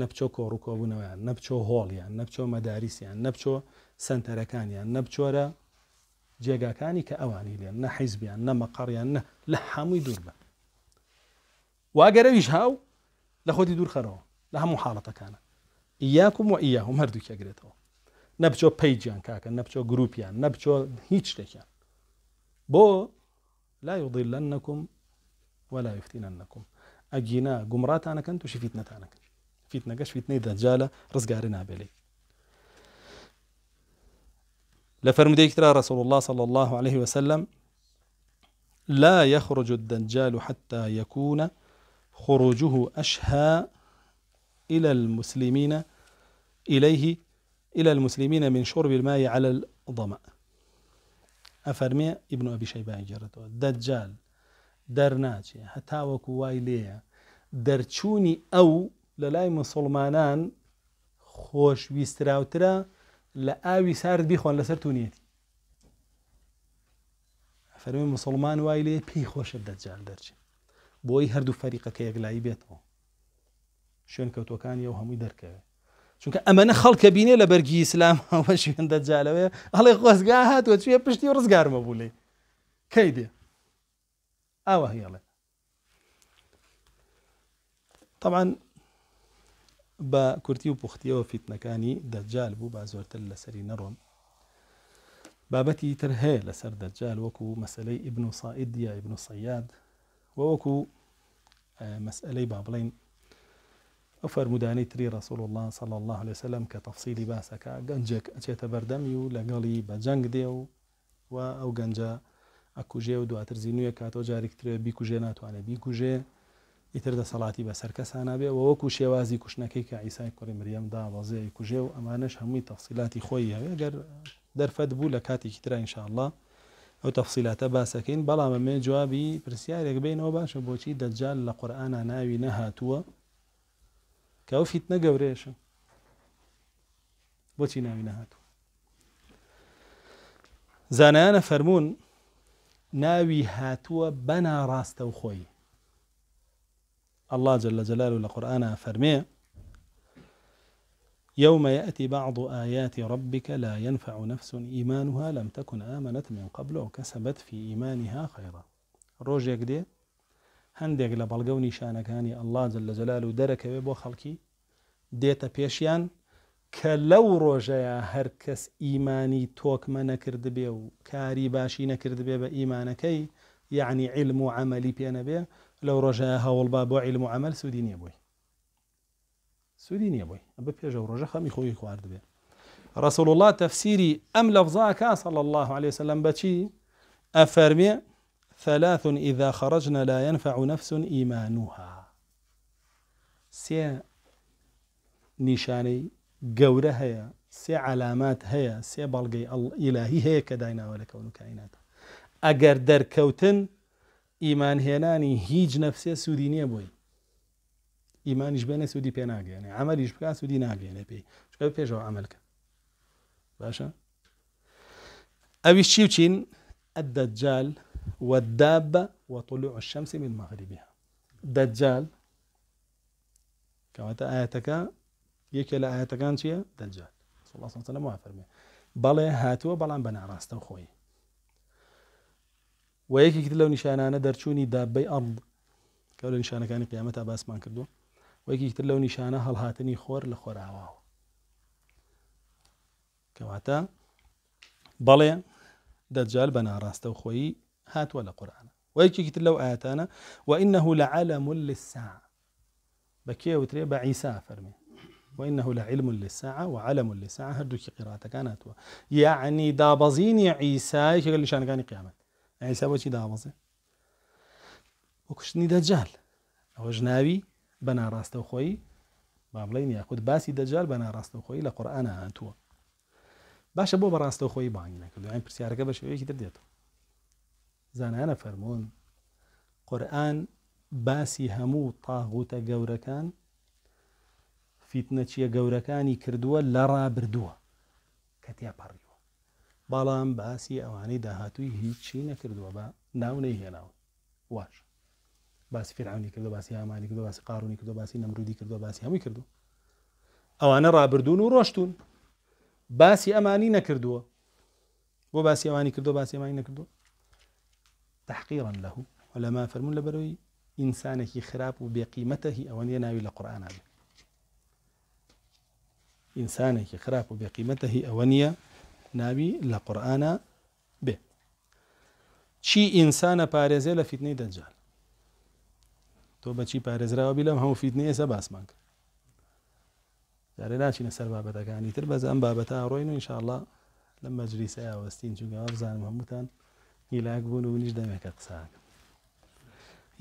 Speaker 1: نەپچۆ کۆڕووکۆبوونەوەیان نەپچۆ هۆڵیان نەپچۆ مەداریسیان نەپچۆ سنتەرەکانیان نە بچۆرە جێگاکانی کە ئەوانی لێن نە حیزبیان نە مەقاڕیان نە لە هەمووی دوور بە واگەرەویش هاو لە خۆتی دوور خەرەوە لە هەموو حاڵەتەکانە ئیاکم و ئیاهم هەردوو کەگرێتەوە نەبچۆ پیجیان کاکە نەبچۆ گروپیان نەبچۆ هیچ شتێکیان بۆ لا يضلنكم ولا يفتننكم ئەگینا گومڕاتانەکەن تووشی فیتنەتانەکەن فیتنەکەش فیتنەی دەجالە ڕزگاری نابێلی لفرمودەی ترى رسول الله صلى الله عليه وسلم لا يخرج الدجال حتى يكون خروجه أشهى إلى المسلمين إليه إلى المسلمين من شرب الماء على الظمأ أفرمي ابن أبي شيبان جرته دجال درناج حتى وای لێە أو ئەو لە خوش بيستراوترا خۆشویستراوترە لآوي سارد بيخوان لسر تونيتي فرمي مسلمان وايلي بي خوش الدجال درجة بوي هر دو فريقة كي يقلعي بيتو شون كوتو كان يو همو يدر كوي شون كأمانا خلق بيني لبرجي إسلام وشون دجال وي الله يخوص قاهات وشو يبشتي ورزقار مبولي كيدي آوه يلا طبعا با کورتی و پختی و دەجال بوو با زۆرتر لەسەری نەڕۆم بابەتی تر هەیە لەسەر دەجال وەکو مەسلەی ئبن و سائید یا صیاد و وکو اه، مسئله بابلین افر مدانی تری رسول الله صلی الله علیه وسلم کە تەفسیلی باسەکە گەنجێک ئەچێتە بەردەمی و لەگەڵی بە جەنگ دێ و و ئەو گەنجە ئەکوژێ و دواتر زیینویە کاتۆ جارێکترێ بیکوژێ ناتوانێت بیکوژێ ئیتر دەسەڵاتی بەسەر کەسانە بێ و وەکو شێوازی کوشنەکەی کە ئیسای کوڕی مریەمدا وەزەیە کوژێ و ئەمانش هەمووی تەفسیلاتی خۆی هەوێ گەر دەرفەت بوو لە کاتێکی تررا انشاءله ئەو تەفسیلاتە باسەکەین بەڵام ئەمێ جوابی پرسیارێک بینەوە باشە بۆچی دەجال لە قورآە ناوی نەهاتووە کە ئەو فیت نەگەورێشە بۆچی ناوی نەهاتوو زانایانە فەرمونون ناوی هاتووە بەنا ڕاستە و خۆی الله جل جلاله لقرآن فرمي يوم يأتي بعض آيات ربك لا ينفع نفس إيمانها لم تكن آمنت من قبل وكسبت في إيمانها خيرا روج يقدي هند يقل بەڵگە و الله جل جلاله درك بيبو خلقي ديتا بيشيان كلو روجا کە لەو ڕۆژەیە هەر کەس ئیمانی تۆکمە نەکرد بێ و کاری باشی يعني علم وعملي بيانا بيه لو رجاها هەوڵبا بۆ عیلم و عمل سوودی نییە بووی سوودی نییە بووی بە پێشە و خوارد بێ ڕسول الله تفسيري أم لەفزاکە صلى الله عليه وسلم باتشي افرمي ثلاث إذا خرجنا لا ينفع نفس إيمانها سي نشاني قوره هيا سي علامات هيا سي بەڵگەی الالهي هەیە كداينا ولا لە کەون و در كوتن ایمان ئیمانهێنانی هیچ نەفسێ سوودی نییە بووی ئیمانیش بێنە سوودی پێ ناگەێنێ ئەمەلیش بک سوودی ناگەێنێ پێی چکە پێشەوە ئەمەلکە باشە ئەویش چی بچین الدجال و وطلوع الشمس من مغربها دجال كواتا آياتك يكي لآياتك أنت دجال صلى الله عليه وسلم وفرمي بەڵێ هاتووە بەڵام بەناڕاستە خۆی و یەکێکی لەو نیشانانە دابي أرض ئەڵ کە لە نیشانەکانی قیامەت باسمان کردووە و یەکێکتر نشانا هل هاتني خور لخور خۆراواوە كواتا بەڵێ دجال بنا ناڕاستە و خۆی هاتووە لە قورآانە و یەکێکتر وإنه لعلم للساعة بكي وتري بعيسى فرمي وإنه لعلم للساعة وعلم للساعة هەردووکی قراءتك انا یعنی دابەزینی عیسای شەگەل لە كان قیامەت ئەیسا بۆچی دامەزێ بۆ کوشتنی دەجال ئەوە ژناوی بە ناڕاستە خۆی بابڵین یاخود باسی دەجار بە ناڕاستە خۆی لە قورآانە هاتووە باشە بۆ بەڕاستە خۆی بانگی نەکرد دوای پرسیارەکە بە شێوەیەکی دەدێت زانانە فەرمونون قورآن باسی هەموو تاغوتە گەورەکان فیتنە چیە گەورەکانی کردووە لە ڕابردووە کە تیاپەڕی بەڵام باسی ئەوانەی داهاتووی هیچی نەکردووە بە ناونەی هێناوە واش باسی فرعونی کردو باسی هامانی کردو باسی قارونی کردو باسی نمرودی کردو باسی هەمووی کردو ئەوانە ڕابردون و ڕۆشتون باسی ئەمانی نەکردووە بۆ باسی ئەوانی کردو باسی ئەمانی نەکردو تحقیڕن لەهوو لەما فەرمون لە بەرەوەی ئینسانێکی خراپ و بێقیمەتەهی ئەوەندە ناوی لە قورآانە ئینسانێکی خراپ و بێقیمەتەهی ئەوە نییە لا لە به بێ انسان ئینسانە لفتنه دجال تو دەنجال تۆ را پارێزراوەبی هم فتنه فیتنی ئێسە باسمان کرد جارێ ناچینە سەر بابەتەکانی تر بەز ئەم بابەتە ڕۆین و ئینشاءله لە مەجلیسە ئاوەستین چونگەوە بزانم هەمووتان هیلاک بوون و نیش دەمێکە قساکە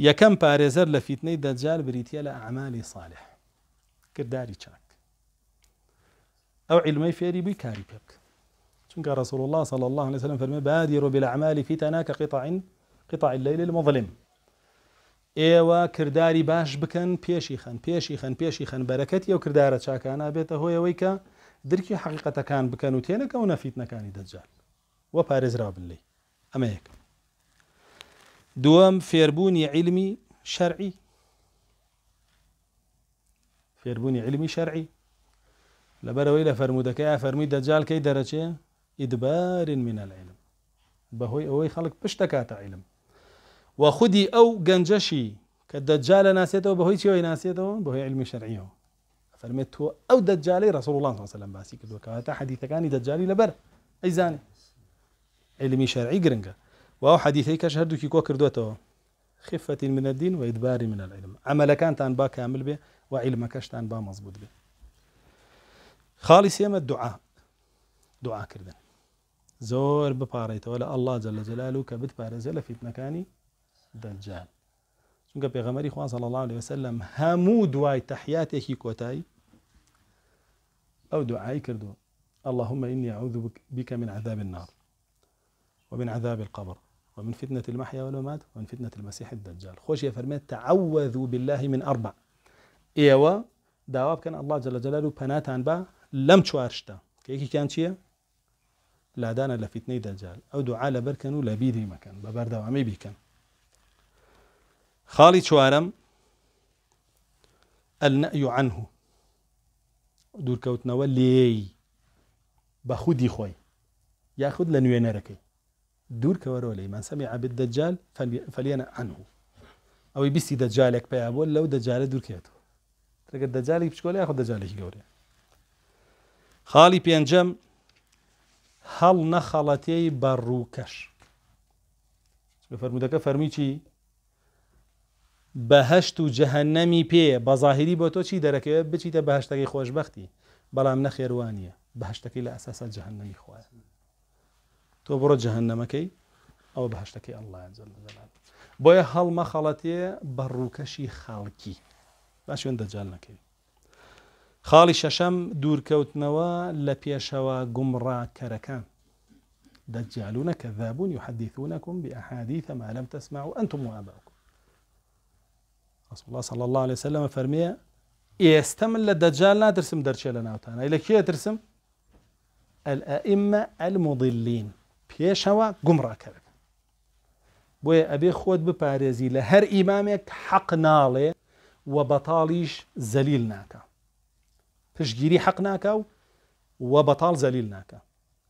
Speaker 1: یەکەم پارێزەر لە فیتنەی دەجار بریتە لە ئەعمالی ساالح کردداری چاک ئەو علمەی فێری بووی کاری پێ قال رسول الله صلى الله عليه وسلم فرمي بادروا بالأعمال فتەنا كقطع قطع الليل المظلم ايوا كرداري باش خان بيشي خان بيشي خان بركتي او بەرەکەتی شاك انا بيتا هو يويكا دركي حقيقة كان بکەن و او نفيتنا كان دجال وە پارێزرا بلی ئەمە یەکەم دووەم فێربوونی عیلمی شەرعی فێربوونی علمی شەرعی لەبەرەوەی لە فەرمودەکەی فرمي دجال كي درجه إدبار من العلم بهوي ئەوەی خەڵک پشتەکاتە عیلم و خودی ئەو گەنجەشی کە دەجالە بهوي بەهۆی چیەوەی ناسێتەوە بەهۆی علمی شەرعیەوە او تۆ رسول الله صلى الله كدو باسی حديث كان دەجاری لبر ئەیزانێ علمی شرعي گرنگە واو حەدیثەی کەش هەردووکی کۆ كردوتو خفة من الدين وإدبار من العلم أنبا با به وعلم و أنبا با به خالص خاڵی الدعاء دعاء كردن زور بپارڕێتەوە ولا الله جل جلاله كبت و في مكاني دجال فیتنەکانی دەنجان چونکە پێغەمەری خوان صلى الله عليه وسلم هەموو واي تحياتي كوتاي او دعائي كردو اللهم إني أعوذ بك من عذاب النار ومن عذاب القبر ومن فتنة المحيا والممات ومن فتنة المسيح الدجال خوش يا فرميت تعوذوا بالله من أربع إيوا داواب كان الله جل جلاله بناتان با لم تشوارشتا كيكي كان شيئا لا دانا لا فتني دجال او دعاء لا بركن ولا بيدي مكان ببرد وعمي بيكن خالي شوارم النأي عنه دور كوتنا ولي بخودي خوي ياخد لنوين ركي دور كوارو لي من سمع بالدجال فلينا عنه او يبسي دجالك بيابو لو دجال دور كيتو ترك الدجال يبشكولي ياخذ دجالك قوري خالي بينجم جم هەڵ نەخەڵەتەی بەڕووکەش فەرمودەکە فەرمیچی بەهشت و جەهنەمی پێ بەظاهری بۆ تۆ چی دەرەکەوێت بچیتە بەهشتەکەی خۆشببختی بەڵام نەخێوانە بەهشتەکەی لە ئەساسا جەهنەمی خۆیان تۆ بڕۆ جەهنەمەکەی ئەو بەهشتەکەی ئەللهیان زەلان بۆیە هەڵمە خەڵەتێ بەڕووکەشی خاڵکی با شوێن دەجال نەکەی خاڵی شەشەم دوورکەوتنەوە لە پێشەوە كركان دجالون كذابون يحدثونكم بأحاديث ما لم تسمعوا أنتم وآباؤكم رسول الله صلى الله عليه وسلم فرمي يستمل الدجال لا ترسم درشي لنا وتانا إلى كي ترسم الأئمة المضلين بيشوا قمرا كركان بوي أبي خود بباريزي لهر إمامك حق نالي وبطاليش زليل ناكا پشگیری حق ناکاو و بطال زلیل ناکا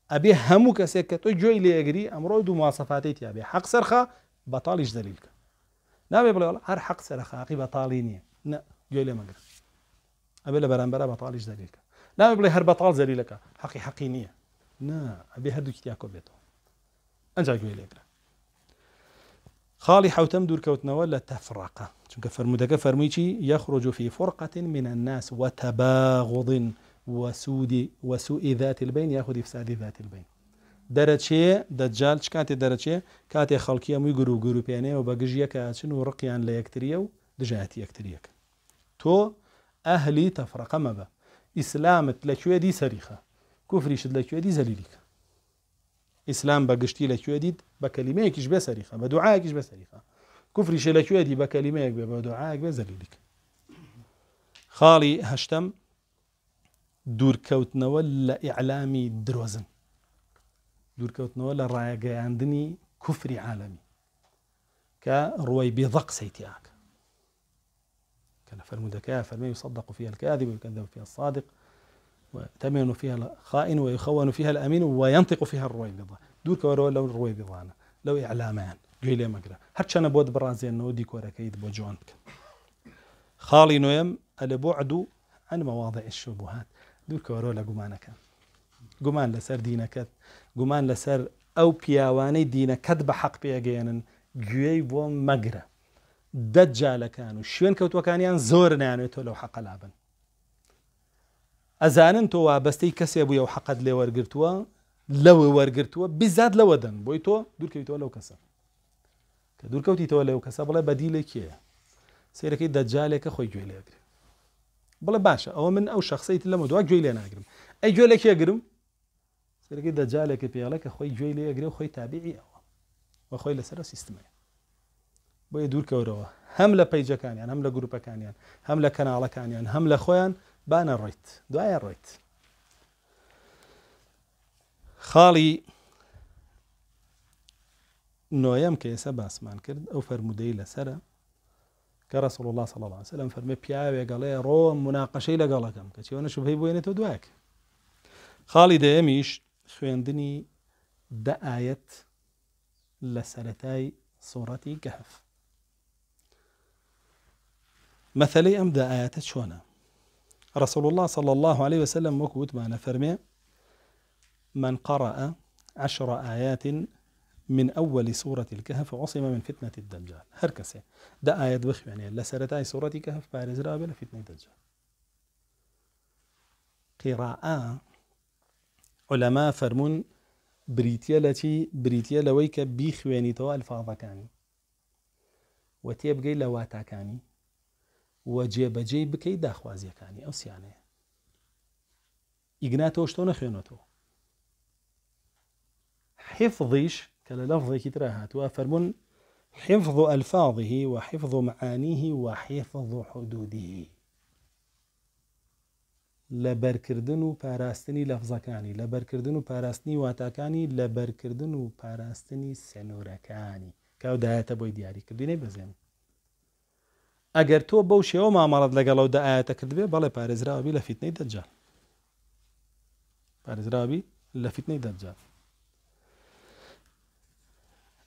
Speaker 1: ابي همو کسی که تو جوی لی اگری دو مواصفاتی تی ابي حق سرخا بطالش زلیل که نا بي بلا هر حق سرخا اقی بطالی نیه نا جوی لی مگر ابي لبران برا بطالش زلیل که نا بي بلا هر بطال زلیل که حقی حقی نیه نا ابي هر دو کتی اکو بیتو انجا جوی لی اگر خالی حوتم دور کوتنوال لتفرقه چونکە فرمودەکە فەرمووی چی یخرج فی فرقة من الناس و وتباغض و سوء ذات البين ياخذ افساد ذات البين دەرەچێ دەجال چ کاتێ دەرەچێ کاتێ خەڵکی ئەمووی گرو گروپێنەوە بە گژیەکە چن و ڕقیان لە یەکتریە و دژایەتی یەکتریەکە تۆ ئەهلی تەفرەقە مەبە ئیسلامت لەکوێدی سەریخە کوفریشت لەکوێدی زەلیلیکە ئیسلام بە گشتی لەکوێدیت بە کەلیمەیەکیش بەسەریخە بە دوعاەکیش بەسەریخە كفري شلك يدي بكلمة يك بێ يك بزليلك خالي هشتم دور هەشتم دوورکەوتنەوە إعلامي دروزن دور دوورکەوتنەوە لە ڕایگەیاندنی عندني عالەمی عالمي كروي بضق سەیتیاکە کە فرمو دكا فرمي يصدق فيها الكاذب ويكذب فيها الصادق وتمن فيها الخائن ويخون فيها الأمين وينطق فيها الروي بضة دور كورو لو الروي لو إعلامان گوێی لێ مەگرە هەرچەنە بۆت بڕازێنەوە دیکۆرەکەیت بۆ جوان بکەن خاڵی نوێم ئەلە بۆ عدوو ئەنمەواڵدە ئێشو بوو هاات دوورکەوەرۆ لە گومانەکە گومان لەسەر دینەکەت گومان لەسەر ئەو پیاوانەی دینەکەت بە حەق پێگەێنن گوێی بۆ مەگرە دەجالەکان و شوێن کەوتوەکانیان زۆر نانوێت تۆ لەو حەقەلابن ئەزانن تۆ وابەستەی کەسێ بووی ئەو حەقەت لێ وەرگتووە لەوە وەرگتووە بزاد لەوەدەن بۆی تۆ دوورکەویتەوە لەو کەسە دوورکەوتیتەوە لەو کەسە بڵێ بەدیلێ کێ سیرەکەی دەجالێکە خۆی گوێ لێگرێ بڵێ باشە ئەوە من ئەو شخصیت لەمە دووا گوێ لێ ناگرم ئەی گوێ لە کێگرم سەرەکەی دەجالێکە پێڵەکە خۆی گوێ لێگرێ خۆی تابیعی ئەوە وە خۆی لەسەر سیستمەیە بۆیە دوورکەورەوە هەم لە پەیجەکانیان هەم لە گروپەکانیان هەم لە کەناڵەکانیان هەم لە خۆیان بانە ڕیت دوایە ڕیت خاڵی كي سبع ئێستا باسمان کرد فرمودي فەرمودەی كرسول الله صلى الله وسلم فرمي سلام فەرمێ پیاوێگەڵێ روم مناقشي لەگەڵەکەم کە چۆنە شوبهی بێنێتەوە دوایک خاڵی دەیەمیش خوێندنی دە ئاەت لە لسرتاي سۆڕەتی گەهف مثلي أم دا ئاەتە چۆنە رسول الله صلى الله عليه وسلم مكوت ما فرمي من قرأ عشر آيات من أول سورة الكهف عصم من فتنة الدجال هركسة ده آية بخ يعني لا سرتاي سورة كهف بارز رابلة فتنة الدجال قراءة علماء فرمون بريتيا لتي ويك بيخ يعني تو الفاظ كاني وتيبقي لواتا كاني وجيب جيب بكي داخوازي كاني أوس يعني إجناتو شتون نخيونتو حفظيش كلا لفظ كتراها توافر من حفظ ألفاظه وحفظ معانيه وحفظ حدوده لبركردن و پاراستنی لەفزەکانی لبركردن و پاراستنی واتاکانی لەبەرکردن و پاراستنی سنوورەکانی کاودایەتە بۆی دیاریکردینەی بزێن ئەگەر تۆ بەو شێوە مامەڵەت لەگەڵەوە داعاتەکردبێ بەڵێ پارێزراوی لە فیتنەی دجال پارێزراوی لە فیتنەی دجال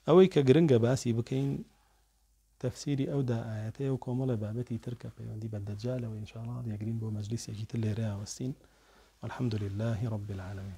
Speaker 1: ئەوەی کە گرنگە باسی أو تەفسیری ئەو داعاەتەیە و کۆمەڵە بابەتی ترکە پەیوەندی بە دەجالەوە ئینشاڵات بو بۆ مەجلیسێکی تر والسين والحمد لله رب العالمين